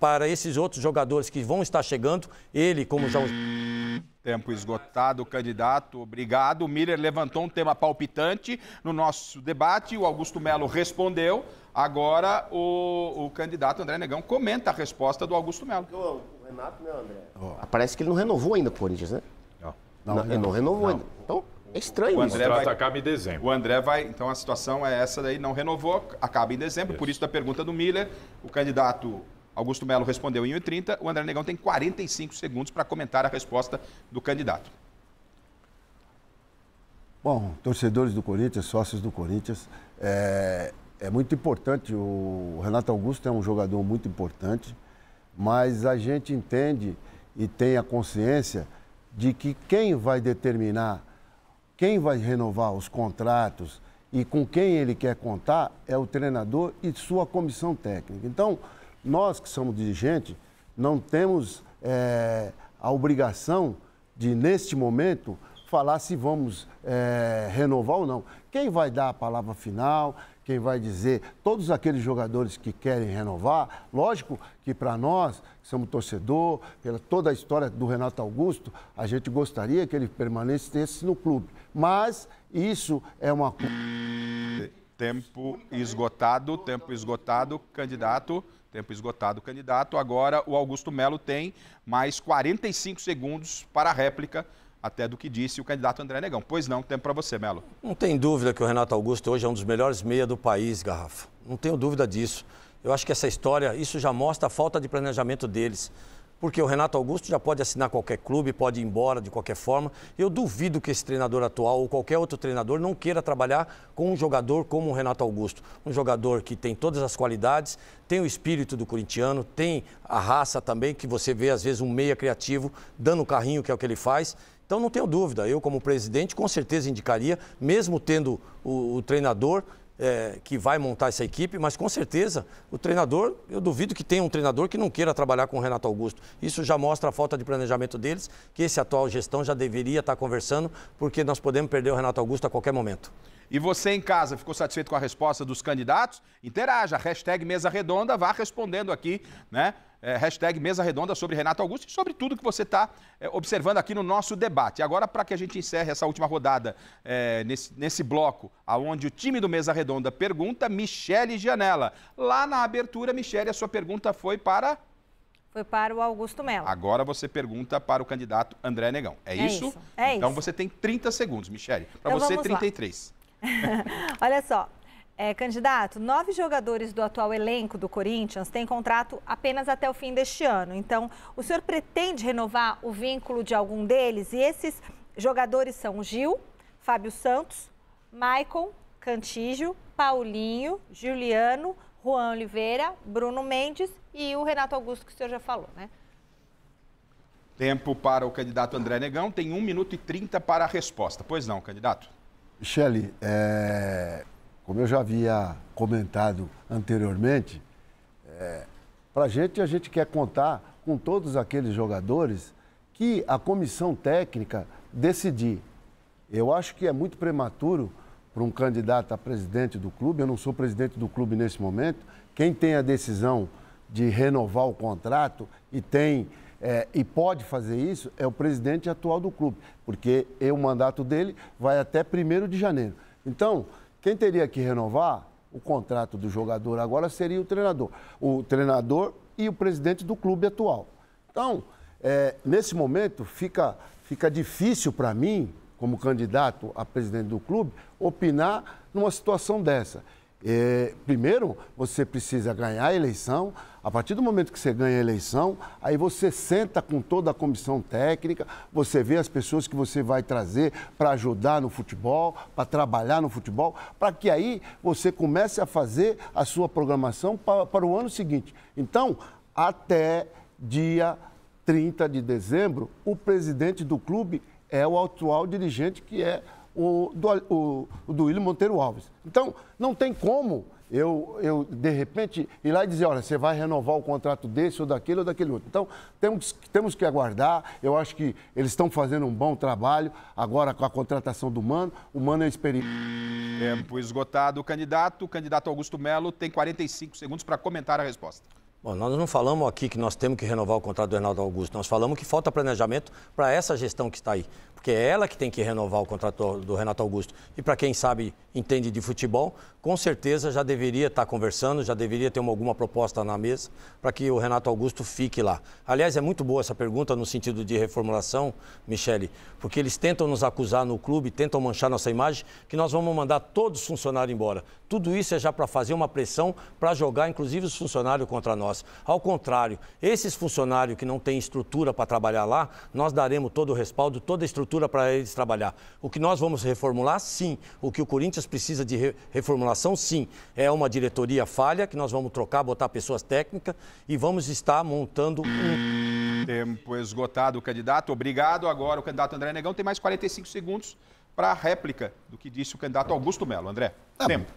para esses outros jogadores que vão estar chegando. Ele, como já. Tempo esgotado, candidato. Obrigado. O Miller levantou um tema palpitante no nosso debate. O Augusto Melo respondeu. Agora o, o candidato André Negão comenta a resposta do Augusto Melo. Renato, né, André? Parece que ele não renovou ainda o Corinthians, né? Não. não, ele não renovou ainda. Então, é estranho o André isso. Vai, acaba em dezembro. O André vai. Então a situação é essa daí, não renovou, acaba em dezembro. Isso. Por isso, da pergunta do Miller, o candidato Augusto Melo respondeu em 1h30. O André Negão tem 45 segundos para comentar a resposta do candidato. Bom, torcedores do Corinthians, sócios do Corinthians, é, é muito importante. O Renato Augusto é um jogador muito importante mas a gente entende e tem a consciência de que quem vai determinar, quem vai renovar os contratos e com quem ele quer contar é o treinador e sua comissão técnica. Então, nós que somos dirigentes, não temos é, a obrigação de, neste momento, falar se vamos é, renovar ou não. Quem vai dar a palavra final quem vai dizer, todos aqueles jogadores que querem renovar, lógico que para nós, que somos torcedor, pela toda a história do Renato Augusto, a gente gostaria que ele permanecesse no clube. Mas isso é uma. Tempo esgotado, tempo esgotado, candidato. Tempo esgotado, candidato. Agora o Augusto Melo tem mais 45 segundos para a réplica até do que disse o candidato André Negão. Pois não, tempo para você, Melo. Não tem dúvida que o Renato Augusto hoje é um dos melhores meia do país, Garrafa. Não tenho dúvida disso. Eu acho que essa história, isso já mostra a falta de planejamento deles. Porque o Renato Augusto já pode assinar qualquer clube, pode ir embora de qualquer forma. Eu duvido que esse treinador atual ou qualquer outro treinador não queira trabalhar com um jogador como o Renato Augusto. Um jogador que tem todas as qualidades, tem o espírito do corintiano, tem a raça também, que você vê às vezes um meia criativo dando o carrinho, que é o que ele faz. Então não tenho dúvida, eu como presidente com certeza indicaria, mesmo tendo o, o treinador é, que vai montar essa equipe, mas com certeza o treinador, eu duvido que tenha um treinador que não queira trabalhar com o Renato Augusto. Isso já mostra a falta de planejamento deles, que esse atual gestão já deveria estar conversando, porque nós podemos perder o Renato Augusto a qualquer momento. E você em casa ficou satisfeito com a resposta dos candidatos? Interaja, hashtag mesa redonda, vá respondendo aqui, né? É, hashtag mesa redonda sobre Renato Augusto e sobre tudo que você está é, observando aqui no nosso debate. Agora, para que a gente encerre essa última rodada é, nesse, nesse bloco, aonde o time do Mesa Redonda pergunta, Michele Janela. Lá na abertura, Michele, a sua pergunta foi para foi para o Augusto Melo. Agora você pergunta para o candidato André Negão. É, é isso? isso? É então isso. você tem 30 segundos, Michele. Para então você, 33. Lá. Olha só, é, candidato, nove jogadores do atual elenco do Corinthians têm contrato apenas até o fim deste ano. Então, o senhor pretende renovar o vínculo de algum deles? E esses jogadores são Gil, Fábio Santos, Maicon, Cantígio, Paulinho, Juliano, Juan Oliveira, Bruno Mendes e o Renato Augusto, que o senhor já falou, né? Tempo para o candidato André Negão, tem 1 minuto e 30 para a resposta. Pois não, candidato? Shelley, é, como eu já havia comentado anteriormente, é, para a gente, a gente quer contar com todos aqueles jogadores que a comissão técnica decidir. Eu acho que é muito prematuro para um candidato a presidente do clube, eu não sou presidente do clube nesse momento, quem tem a decisão de renovar o contrato e tem é, e pode fazer isso é o presidente atual do clube porque o mandato dele vai até 1 de janeiro. Então, quem teria que renovar o contrato do jogador agora seria o treinador. O treinador e o presidente do clube atual. Então, é, nesse momento, fica, fica difícil para mim, como candidato a presidente do clube, opinar numa situação dessa. É, primeiro, você precisa ganhar a eleição, a partir do momento que você ganha a eleição, aí você senta com toda a comissão técnica, você vê as pessoas que você vai trazer para ajudar no futebol, para trabalhar no futebol, para que aí você comece a fazer a sua programação para, para o ano seguinte. Então, até dia 30 de dezembro, o presidente do clube é o atual dirigente que é o, do, o, o Duílio Monteiro Alves. Então, não tem como eu, eu de repente, ir lá e dizer, olha, você vai renovar o contrato desse ou daquele ou daquele outro. Então, temos, temos que aguardar. Eu acho que eles estão fazendo um bom trabalho agora com a contratação do Mano. O Mano é experiente. Tempo esgotado. O candidato, o candidato Augusto Melo, tem 45 segundos para comentar a resposta. Bom, nós não falamos aqui que nós temos que renovar o contrato do Reinaldo Augusto, nós falamos que falta planejamento para essa gestão que está aí porque é ela que tem que renovar o contrato do Renato Augusto. E para quem sabe, entende de futebol, com certeza já deveria estar tá conversando, já deveria ter uma, alguma proposta na mesa para que o Renato Augusto fique lá. Aliás, é muito boa essa pergunta no sentido de reformulação, Michele, porque eles tentam nos acusar no clube, tentam manchar nossa imagem, que nós vamos mandar todos os funcionários embora. Tudo isso é já para fazer uma pressão para jogar, inclusive, os funcionários contra nós. Ao contrário, esses funcionários que não têm estrutura para trabalhar lá, nós daremos todo o respaldo, toda a estrutura estrutura para eles trabalhar. O que nós vamos reformular, sim. O que o Corinthians precisa de re reformulação, sim. É uma diretoria falha que nós vamos trocar, botar pessoas técnicas e vamos estar montando um. Tempo esgotado, candidato. Obrigado. Agora o candidato André Negão tem mais 45 segundos para a réplica do que disse o candidato Augusto Melo. André, tá tempo.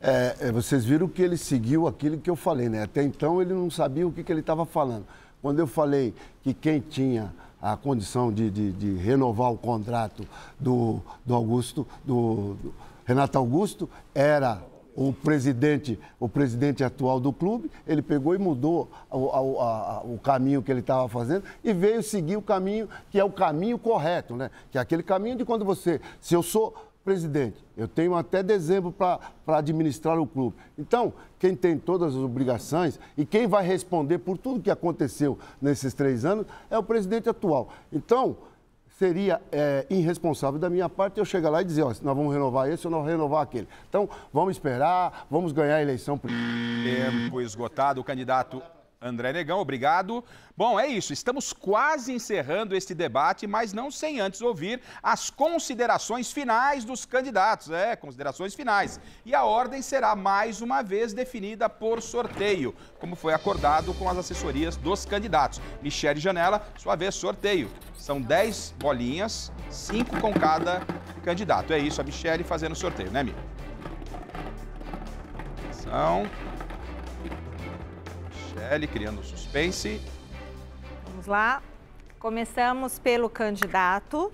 É, é, vocês viram que ele seguiu aquilo que eu falei, né? Até então ele não sabia o que, que ele estava falando. Quando eu falei que quem tinha a condição de, de, de renovar o contrato do, do Augusto, do, do Renato Augusto, era o presidente, o presidente atual do clube, ele pegou e mudou o, a, a, o caminho que ele estava fazendo e veio seguir o caminho que é o caminho correto, né? Que é aquele caminho de quando você, se eu sou presidente, eu tenho até dezembro para administrar o clube. Então, quem tem todas as obrigações e quem vai responder por tudo que aconteceu nesses três anos é o presidente atual. Então, seria é, irresponsável da minha parte eu chegar lá e dizer, ó, nós vamos renovar esse ou nós renovar aquele. Então, vamos esperar, vamos ganhar a eleição. Tempo esgotado, o candidato André Negão, obrigado. Bom, é isso. Estamos quase encerrando este debate, mas não sem antes ouvir as considerações finais dos candidatos. É, considerações finais. E a ordem será mais uma vez definida por sorteio, como foi acordado com as assessorias dos candidatos. Michele Janela, sua vez, sorteio. São 10 bolinhas, 5 com cada candidato. É isso, a Michele fazendo sorteio, né, Mi? São criando suspense. Vamos lá. Começamos pelo candidato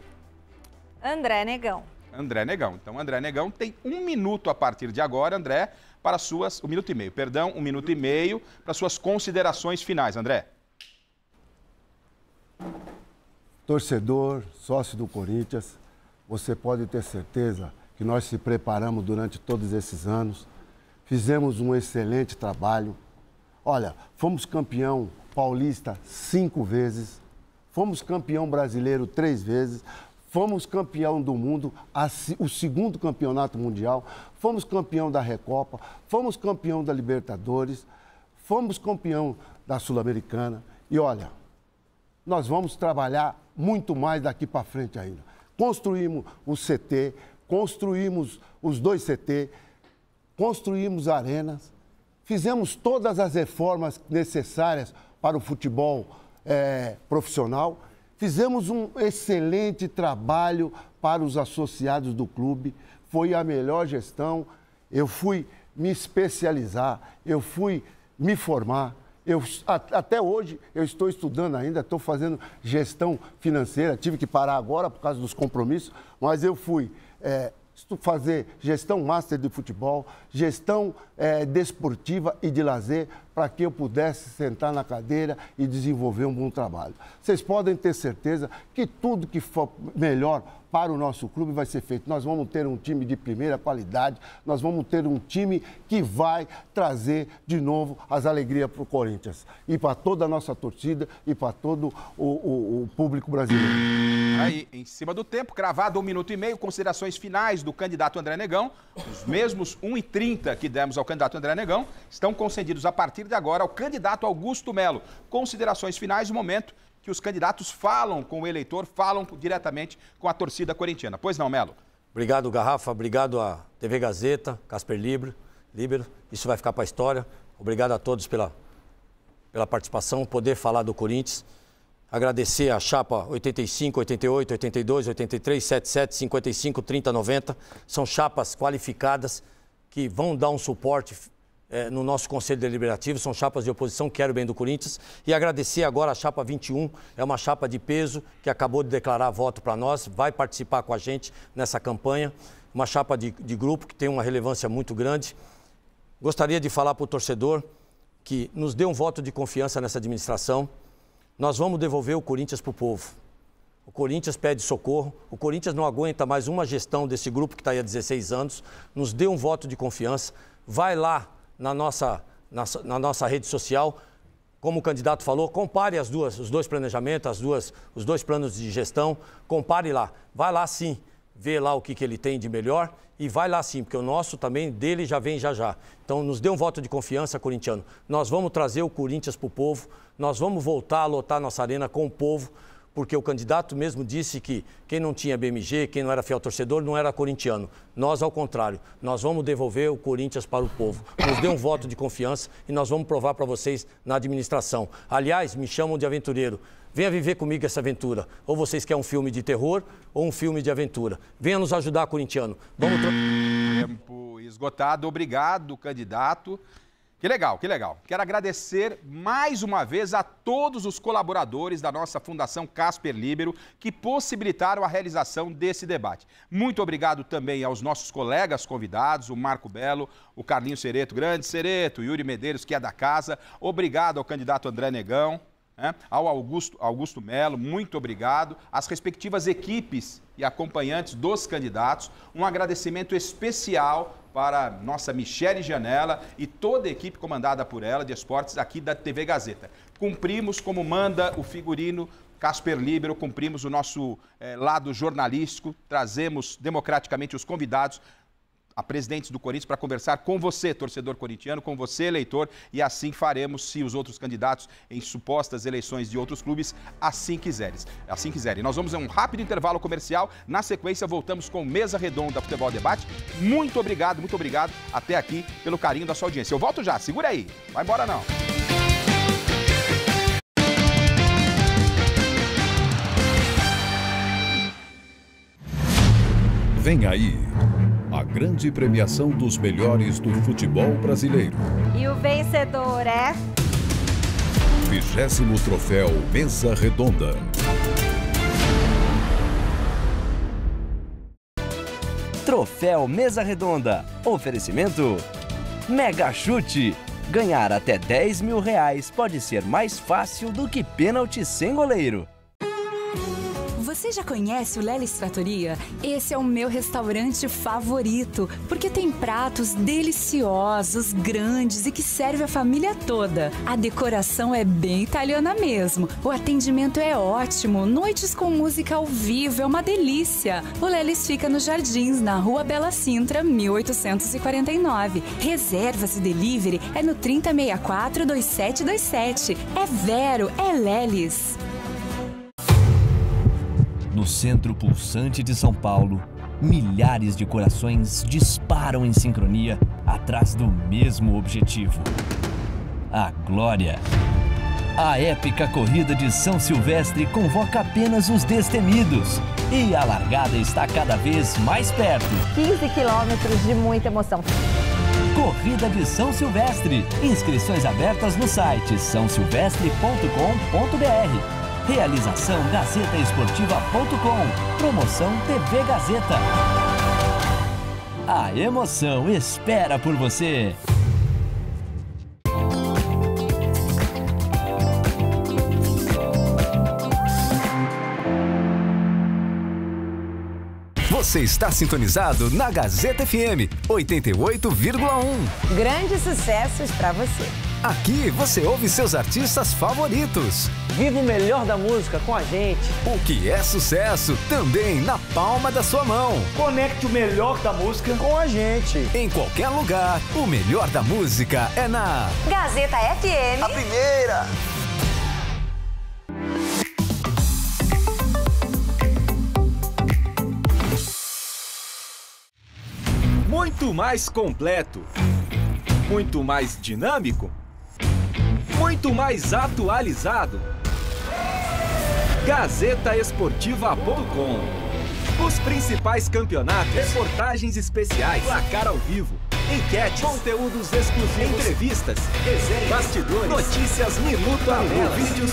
André Negão. André Negão. Então, André Negão tem um minuto a partir de agora, André, para suas. Um minuto e meio, perdão, um minuto e meio para suas considerações finais, André. Torcedor, sócio do Corinthians, você pode ter certeza que nós se preparamos durante todos esses anos, fizemos um excelente trabalho, Olha, fomos campeão paulista cinco vezes, fomos campeão brasileiro três vezes, fomos campeão do mundo, o segundo campeonato mundial, fomos campeão da Recopa, fomos campeão da Libertadores, fomos campeão da Sul-Americana. E olha, nós vamos trabalhar muito mais daqui para frente ainda. Construímos o CT, construímos os dois CT, construímos arenas, Fizemos todas as reformas necessárias para o futebol é, profissional. Fizemos um excelente trabalho para os associados do clube. Foi a melhor gestão. Eu fui me especializar, eu fui me formar. Eu, até hoje eu estou estudando ainda, estou fazendo gestão financeira, tive que parar agora por causa dos compromissos, mas eu fui é, fazer gestão master de futebol, gestão é, desportiva e de lazer, para que eu pudesse sentar na cadeira e desenvolver um bom trabalho. Vocês podem ter certeza que tudo que for melhor para o nosso clube vai ser feito. Nós vamos ter um time de primeira qualidade, nós vamos ter um time que vai trazer de novo as alegrias para o Corinthians e para toda a nossa torcida e para todo o, o, o público brasileiro. Aí, em cima do tempo, cravado um minuto e meio, considerações finais do candidato André Negão. Os mesmos 1,30 que demos ao candidato André Negão estão concedidos a partir partir de agora ao candidato Augusto Melo. Considerações finais do momento que os candidatos falam com o eleitor, falam diretamente com a torcida corintiana. Pois não, Melo? Obrigado, Garrafa. Obrigado à TV Gazeta, Casper Libre, Libero. Isso vai ficar para a história. Obrigado a todos pela, pela participação, poder falar do Corinthians. Agradecer a chapa 85, 88, 82, 83, 77, 55, 30, 90. São chapas qualificadas que vão dar um suporte é, no nosso Conselho Deliberativo, são chapas de oposição, quero bem do Corinthians. E agradecer agora a chapa 21, é uma chapa de peso que acabou de declarar voto para nós, vai participar com a gente nessa campanha. Uma chapa de, de grupo que tem uma relevância muito grande. Gostaria de falar para o torcedor que nos dê um voto de confiança nessa administração. Nós vamos devolver o Corinthians para o povo. O Corinthians pede socorro. O Corinthians não aguenta mais uma gestão desse grupo que está aí há 16 anos. Nos dê um voto de confiança. Vai lá na nossa, na, na nossa rede social como o candidato falou, compare as duas, os dois planejamentos, as duas, os dois planos de gestão, compare lá. Vai lá sim, vê lá o que, que ele tem de melhor e vai lá sim, porque o nosso também, dele já vem já já. Então nos dê um voto de confiança, corintiano. Nós vamos trazer o Corinthians para o povo, nós vamos voltar a lotar nossa arena com o povo, porque o candidato mesmo disse que quem não tinha BMG, quem não era fiel torcedor, não era corintiano. Nós, ao contrário, nós vamos devolver o Corinthians para o povo. Nos dê um voto de confiança e nós vamos provar para vocês na administração. Aliás, me chamam de aventureiro. Venha viver comigo essa aventura. Ou vocês querem um filme de terror ou um filme de aventura. Venha nos ajudar, corintiano. Vamos. Tempo esgotado. Obrigado, candidato. Que legal, que legal. Quero agradecer mais uma vez a todos os colaboradores da nossa Fundação Casper Libero que possibilitaram a realização desse debate. Muito obrigado também aos nossos colegas convidados, o Marco Belo, o Carlinho Sereto, grande Sereto, Yuri Medeiros, que é da casa. Obrigado ao candidato André Negão, né? ao Augusto, Augusto Melo, muito obrigado. As respectivas equipes e acompanhantes dos candidatos, um agradecimento especial para nossa Michele Janela e toda a equipe comandada por ela de esportes aqui da TV Gazeta. Cumprimos como manda o figurino Casper Libero, cumprimos o nosso eh, lado jornalístico, trazemos democraticamente os convidados a presidentes do Corinthians para conversar com você, torcedor corintiano, com você, eleitor, e assim faremos se os outros candidatos em supostas eleições de outros clubes assim quiserem. Assim quiserem. Nós vamos a um rápido intervalo comercial. Na sequência, voltamos com Mesa Redonda Futebol Debate. Muito obrigado, muito obrigado até aqui pelo carinho da sua audiência. Eu volto já, segura aí. Vai embora não. Vem aí a grande premiação dos melhores do futebol brasileiro. E o vencedor é. 20 Troféu Mesa Redonda. Troféu Mesa Redonda. Oferecimento: Mega Chute. Ganhar até 10 mil reais pode ser mais fácil do que pênalti sem goleiro. Você já conhece o Lelis Tratoria? Esse é o meu restaurante favorito, porque tem pratos deliciosos, grandes e que serve a família toda. A decoração é bem italiana mesmo. O atendimento é ótimo, noites com música ao vivo é uma delícia. O Lelis fica nos Jardins, na Rua Bela Sintra, 1849. Reservas e delivery é no 3064 2727. É Vero, é Lelis. No centro pulsante de São Paulo, milhares de corações disparam em sincronia atrás do mesmo objetivo: a glória. A épica corrida de São Silvestre convoca apenas os destemidos. E a largada está cada vez mais perto. 15 quilômetros de muita emoção. Corrida de São Silvestre. Inscrições abertas no site sãosilvestre.com.br. Realização GazetaEsportiva.com. Promoção TV Gazeta. A emoção espera por você. Você está sintonizado na Gazeta FM 88,1. Grandes sucessos para você. Aqui você ouve seus artistas favoritos. Viva o melhor da música com a gente. O que é sucesso também na palma da sua mão. Conecte o melhor da música com a gente. Em qualquer lugar, o melhor da música é na Gazeta FM. A primeira. Muito mais completo. Muito mais dinâmico muito mais atualizado. GazetaEsportiva.com Os principais campeonatos, reportagens especiais, placar ao vivo, enquetes, conteúdos exclusivos, entrevistas, desenhos, bastidores, notícias minuto a minuto, vídeos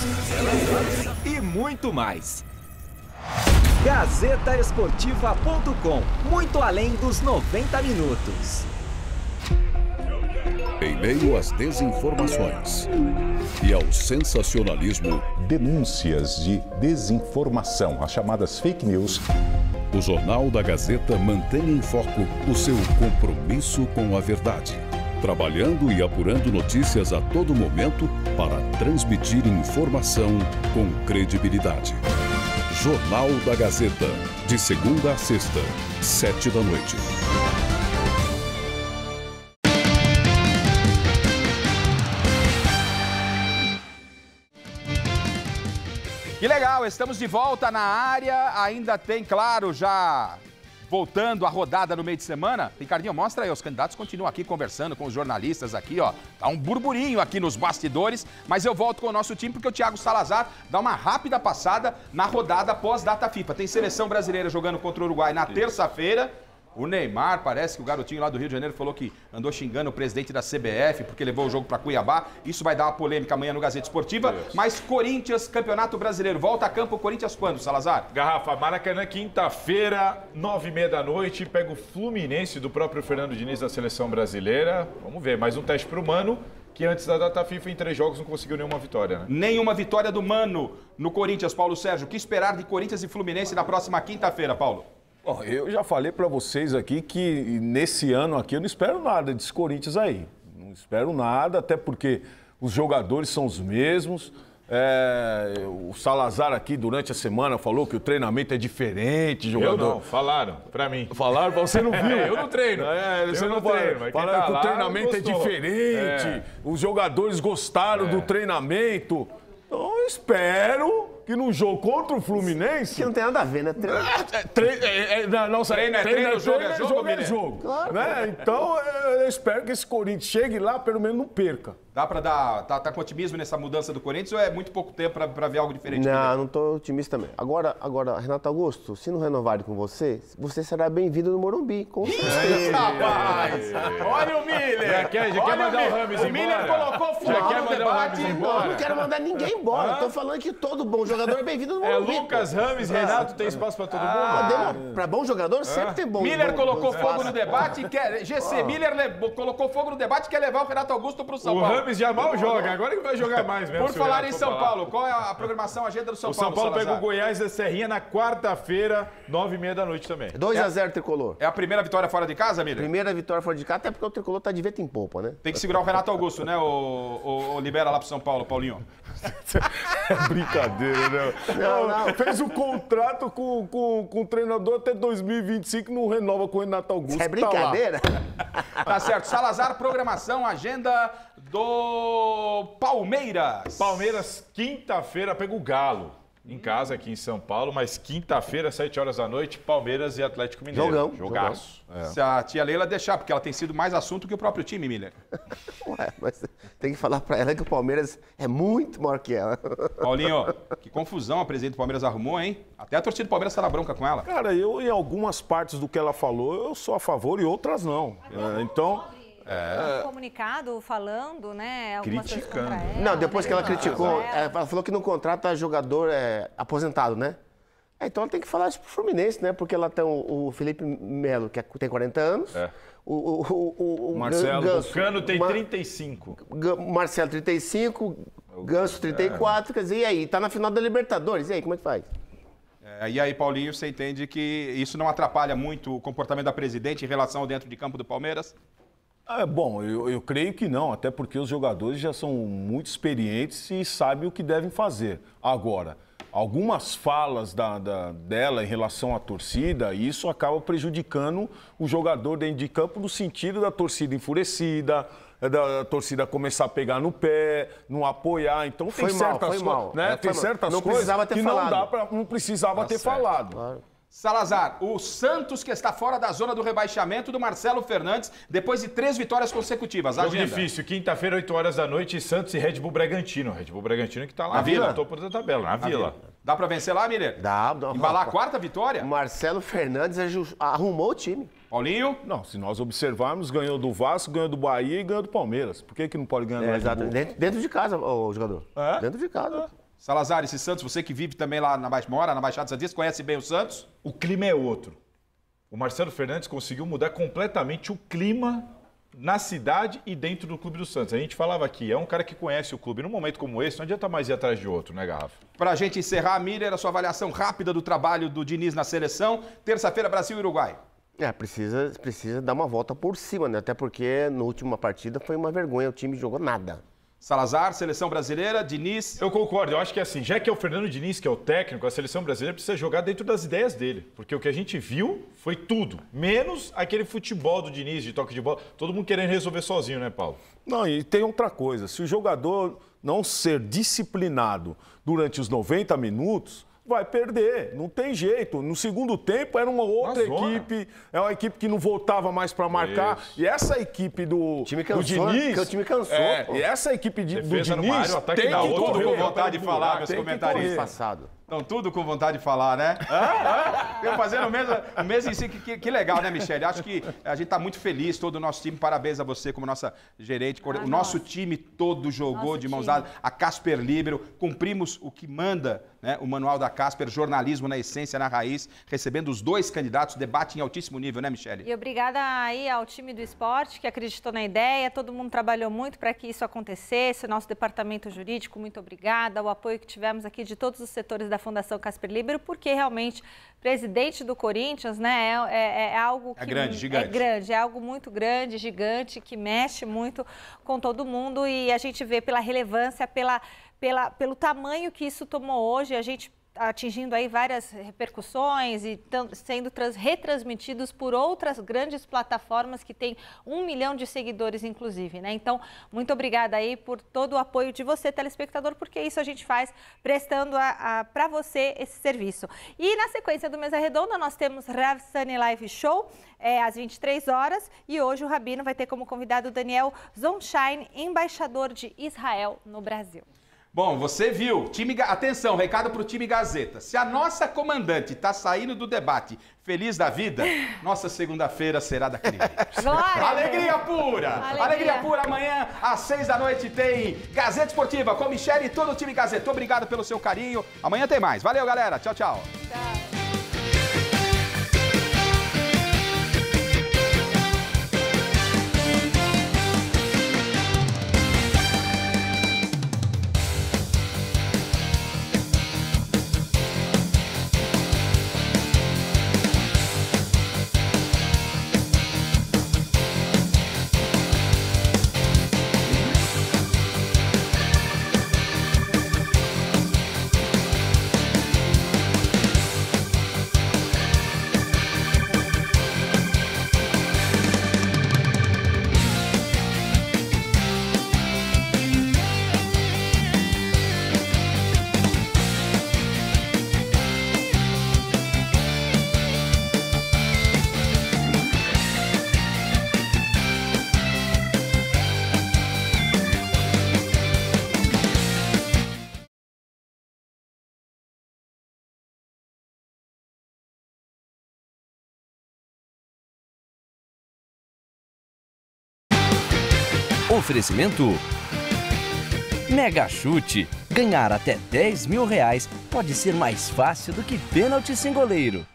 e muito mais. GazetaEsportiva.com Muito além dos 90 minutos. Em meio às desinformações e ao sensacionalismo, denúncias de desinformação, as chamadas fake news. O Jornal da Gazeta mantém em foco o seu compromisso com a verdade, trabalhando e apurando notícias a todo momento para transmitir informação com credibilidade. Jornal da Gazeta, de segunda a sexta, sete da noite. Que legal, estamos de volta na área. Ainda tem, claro, já voltando a rodada no meio de semana. Ricardinho, mostra aí, os candidatos continuam aqui conversando com os jornalistas aqui, ó. Tá um burburinho aqui nos bastidores, mas eu volto com o nosso time porque o Thiago Salazar dá uma rápida passada na rodada pós-data FIFA. Tem seleção brasileira jogando contra o Uruguai na terça-feira. O Neymar, parece que o garotinho lá do Rio de Janeiro falou que andou xingando o presidente da CBF porque levou o jogo para Cuiabá. Isso vai dar uma polêmica amanhã no Gazeta Esportiva. Mas Corinthians, Campeonato Brasileiro, volta a campo. Corinthians quando, Salazar? Garrafa, Maracanã, quinta-feira, nove e meia da noite. Pega o Fluminense do próprio Fernando Diniz da Seleção Brasileira. Vamos ver, mais um teste pro Mano que antes da data FIFA, em três jogos, não conseguiu nenhuma vitória, né? Nenhuma vitória do Mano no Corinthians, Paulo Sérgio. O que esperar de Corinthians e Fluminense na próxima quinta-feira, Paulo? eu já falei para vocês aqui que nesse ano aqui eu não espero nada desse Corinthians aí. Não espero nada, até porque os jogadores são os mesmos. É, o Salazar aqui durante a semana falou que o treinamento é diferente, jogador. Eu não, falaram para mim. Falaram você não viu. eu não treino. É, você eu não, não treino. falaram tá que lá, o treinamento é diferente, é. os jogadores gostaram do é. treinamento. Então eu espero que num jogo contra o Fluminense. Que não tem nada a ver, né? Treino. É, é, é, não, treino, é treino, treino, jogo, treino, é jogo, jogo, é jogo. Claro. Né? Então, eu espero que esse Corinthians chegue lá, pelo menos não perca. Dá pra dar. Tá, tá com otimismo nessa mudança do Corinthians ou é muito pouco tempo pra, pra ver algo diferente? Não, também? não tô otimista também. Agora, agora, Renato Augusto, se não renovarem com você, você será bem-vindo no Morumbi, com certeza. rapaz! Olha o Miller! Já quer, já Olha quer mandar o, o Rames embora? O Miller colocou fogo Não, não quero mandar ninguém embora. Ah? Tô falando que todo bom jogador jogador é bem-vindo no é Morumbi. É, Lucas Rames, Renato, tem espaço pra todo ah, mundo? Pra bom jogador, é. sempre tem bom. Miller ah. colocou fogo no debate e quer... GC, Miller colocou fogo no debate e quer levar o Renato Augusto pro São Paulo. O Rames já mal joga, agora ele vai jogar mais mesmo. Por falar em São Paulo, qual é a programação, a agenda do São Paulo? O São Paulo pega o Goiás da Serrinha na quarta-feira, nove e meia da noite também. 2x0 é Tricolor. É a primeira vitória fora de casa, Miller? Primeira vitória fora de casa, até porque o Tricolor tá de vento em polpa, né? Tem que segurar o Renato Augusto, né, o, o, o Libera lá pro São Paulo, Paulinho. é brincadeira, entendeu? Não, não. Fez o um contrato com, com, com o treinador até 2025, não renova com o Renato Augusto. É tá brincadeira? Tá, tá certo. Salazar, programação, agenda do Palmeiras. Palmeiras, quinta-feira, pega o Galo em casa aqui em São Paulo, mas quinta-feira, 7 horas da noite, Palmeiras e Atlético Mineiro. Jogão. Jogaço. Jogão. É. Se a tia Leila deixar, porque ela tem sido mais assunto que o próprio time, Miller. Ué, mas tem que falar para ela que o Palmeiras é muito maior que ela. Paulinho, que confusão a presidente do Palmeiras arrumou, hein? Até a torcida do Palmeiras tá na bronca com ela. Cara, eu em algumas partes do que ela falou, eu sou a favor e outras não. É, então é. um comunicado falando, né? Criticando. Ela, não, depois né? que ela né? criticou, é, ela falou que no contrato contrata jogador é, aposentado, né? É, então ela tem que falar isso pro Fluminense, né? Porque ela tem o, Felipe Melo, que é, tem 40 anos. É. O, o, o, Marcelo Ganso, Cano tem 35. G Marcelo, 35. Ganso, 34. É. Quer dizer, e aí? Tá na final da Libertadores. E aí, como é que faz? É, e aí, Paulinho, você entende que isso não atrapalha muito o comportamento da presidente em relação ao dentro de campo do Palmeiras? É, bom, eu, eu, creio que não, até porque os jogadores já são muito experientes e sabem o que devem fazer. Agora, algumas falas da, da, dela em relação à torcida, isso acaba prejudicando o jogador dentro de campo no sentido da torcida enfurecida, da, torcida começar a pegar no pé, não apoiar. Então foi tem mal, certas, mal, né? É, tem certas não coisas precisava ter que falado. não dá para não precisava tá ter certo, falado. Claro. Salazar, o Santos que está fora da zona do rebaixamento do Marcelo Fernandes depois de três vitórias consecutivas. Jogo Agenda. difícil, quinta-feira, 8 horas da noite, Santos e Red Bull Bragantino. Red Bull Bragantino que está lá na vila, no topo da tabela, na, na vila. vila. Dá para vencer lá, Miller? Dá. dá Embalar a quarta vitória? Marcelo Fernandes é arrumou o time. Paulinho? Não, se nós observarmos, ganhou do Vasco, ganhou do Bahia e ganhou do Palmeiras. Por que, que não pode ganhar é, do Red Bull? Dentro, dentro de casa, o jogador. É? Dentro de casa. É. Salazar, esse Santos, você que vive também lá na Baixa, mora na Baixada Santista, conhece bem o Santos? O clima é outro. O Marcelo Fernandes conseguiu mudar completamente o clima na cidade e dentro do Clube do Santos. A gente falava aqui, é um cara que conhece o clube. Num momento como esse, não adianta mais ir atrás de outro, né, Garrafa? Para a gente encerrar, Miller, a sua avaliação rápida do trabalho do Diniz na seleção. Terça-feira, Brasil e Uruguai. É, precisa, precisa dar uma volta por cima, né? Até porque na última partida foi uma vergonha, o time jogou nada. Salazar, seleção brasileira, Diniz. Eu concordo, eu acho que é assim, já que é o Fernando Diniz que é o técnico, a seleção brasileira precisa jogar dentro das ideias dele. Porque o que a gente viu foi tudo, menos aquele futebol do Diniz de toque de bola. Todo mundo querendo resolver sozinho, né, Paulo? Não, e tem outra coisa: se o jogador não ser disciplinado durante os 90 minutos, vai perder. Não tem jeito. No segundo tempo era uma outra equipe, é uma equipe que não voltava mais para marcar. Isso. E essa equipe do, o time cansou, do Diniz. Né? O time cansou. É, e essa equipe de, do Diniz. Mário, tem que com vontade de falar, meus comentários passado. Estão tudo com vontade de falar, né? Hã? fazendo o mesmo, o mesmo em si. Que, que, que, legal, né, Michele? Acho que a gente está muito feliz, todo o nosso time. Parabéns a você como nossa gerente. Ah, o nosso nossa. time todo jogou nosso de mãos dadas. A Casper Libero. Cumprimos o que manda né, o Manual da Casper, jornalismo na essência, na raiz, recebendo os dois candidatos, debate em altíssimo nível, né, Michele? E obrigada aí ao time do esporte que acreditou na ideia, todo mundo trabalhou muito para que isso acontecesse, nosso departamento jurídico, muito obrigada, o apoio que tivemos aqui de todos os setores da Fundação Casper Libero, porque realmente presidente do Corinthians, né, é, é, é algo é que é grande, gigante. é grande, é algo muito grande, gigante, que mexe muito com todo mundo e a gente vê pela relevância, pela pela, pelo tamanho que isso tomou hoje, a gente atingindo aí várias repercussões e sendo retransmitidos por outras grandes plataformas que têm um milhão de seguidores, inclusive, né? Então, muito obrigada aí por todo o apoio de você, telespectador, porque isso a gente faz prestando para você esse serviço. E na sequência do Mesa Redonda, nós temos Rav Sunny Live Show, é, às 23 horas, e hoje o Rabino vai ter como convidado Daniel Zonshine, embaixador de Israel no Brasil. Bom, você viu. Time, atenção, recado para o time Gazeta. Se a nossa comandante está saindo do debate feliz da vida, nossa segunda-feira será daquele. Alegria pura! Alegria. Alegria. pura! Amanhã, às seis da noite, tem Gazeta Esportiva com Michelle e todo o time Gazeta. Obrigado pelo seu carinho. Amanhã tem mais. Valeu, galera. Tchau, tchau. Tchau. Oferecimento Mega Chute. Ganhar até 10 mil reais pode ser mais fácil do que pênalti sem goleiro.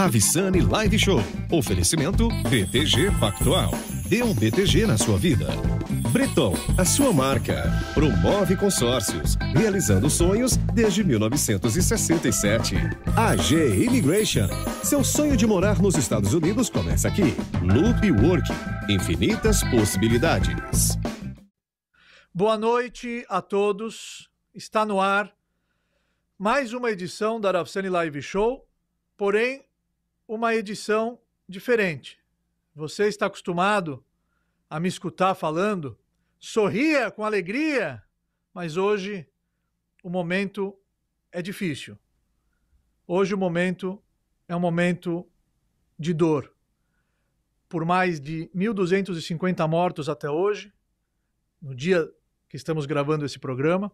Ravissani Live Show. Oferecimento BTG Pactual. Dê um BTG na sua vida. Breton, a sua marca. Promove consórcios, realizando sonhos desde 1967. AG Immigration. Seu sonho de morar nos Estados Unidos começa aqui. Loop Work. Infinitas possibilidades. Boa noite a todos. Está no ar mais uma edição da Arafsani Live Show, porém uma edição diferente. Você está acostumado a me escutar falando, sorria com alegria, mas hoje o momento é difícil. Hoje o momento é um momento de dor. Por mais de 1.250 mortos até hoje, no dia que estamos gravando esse programa,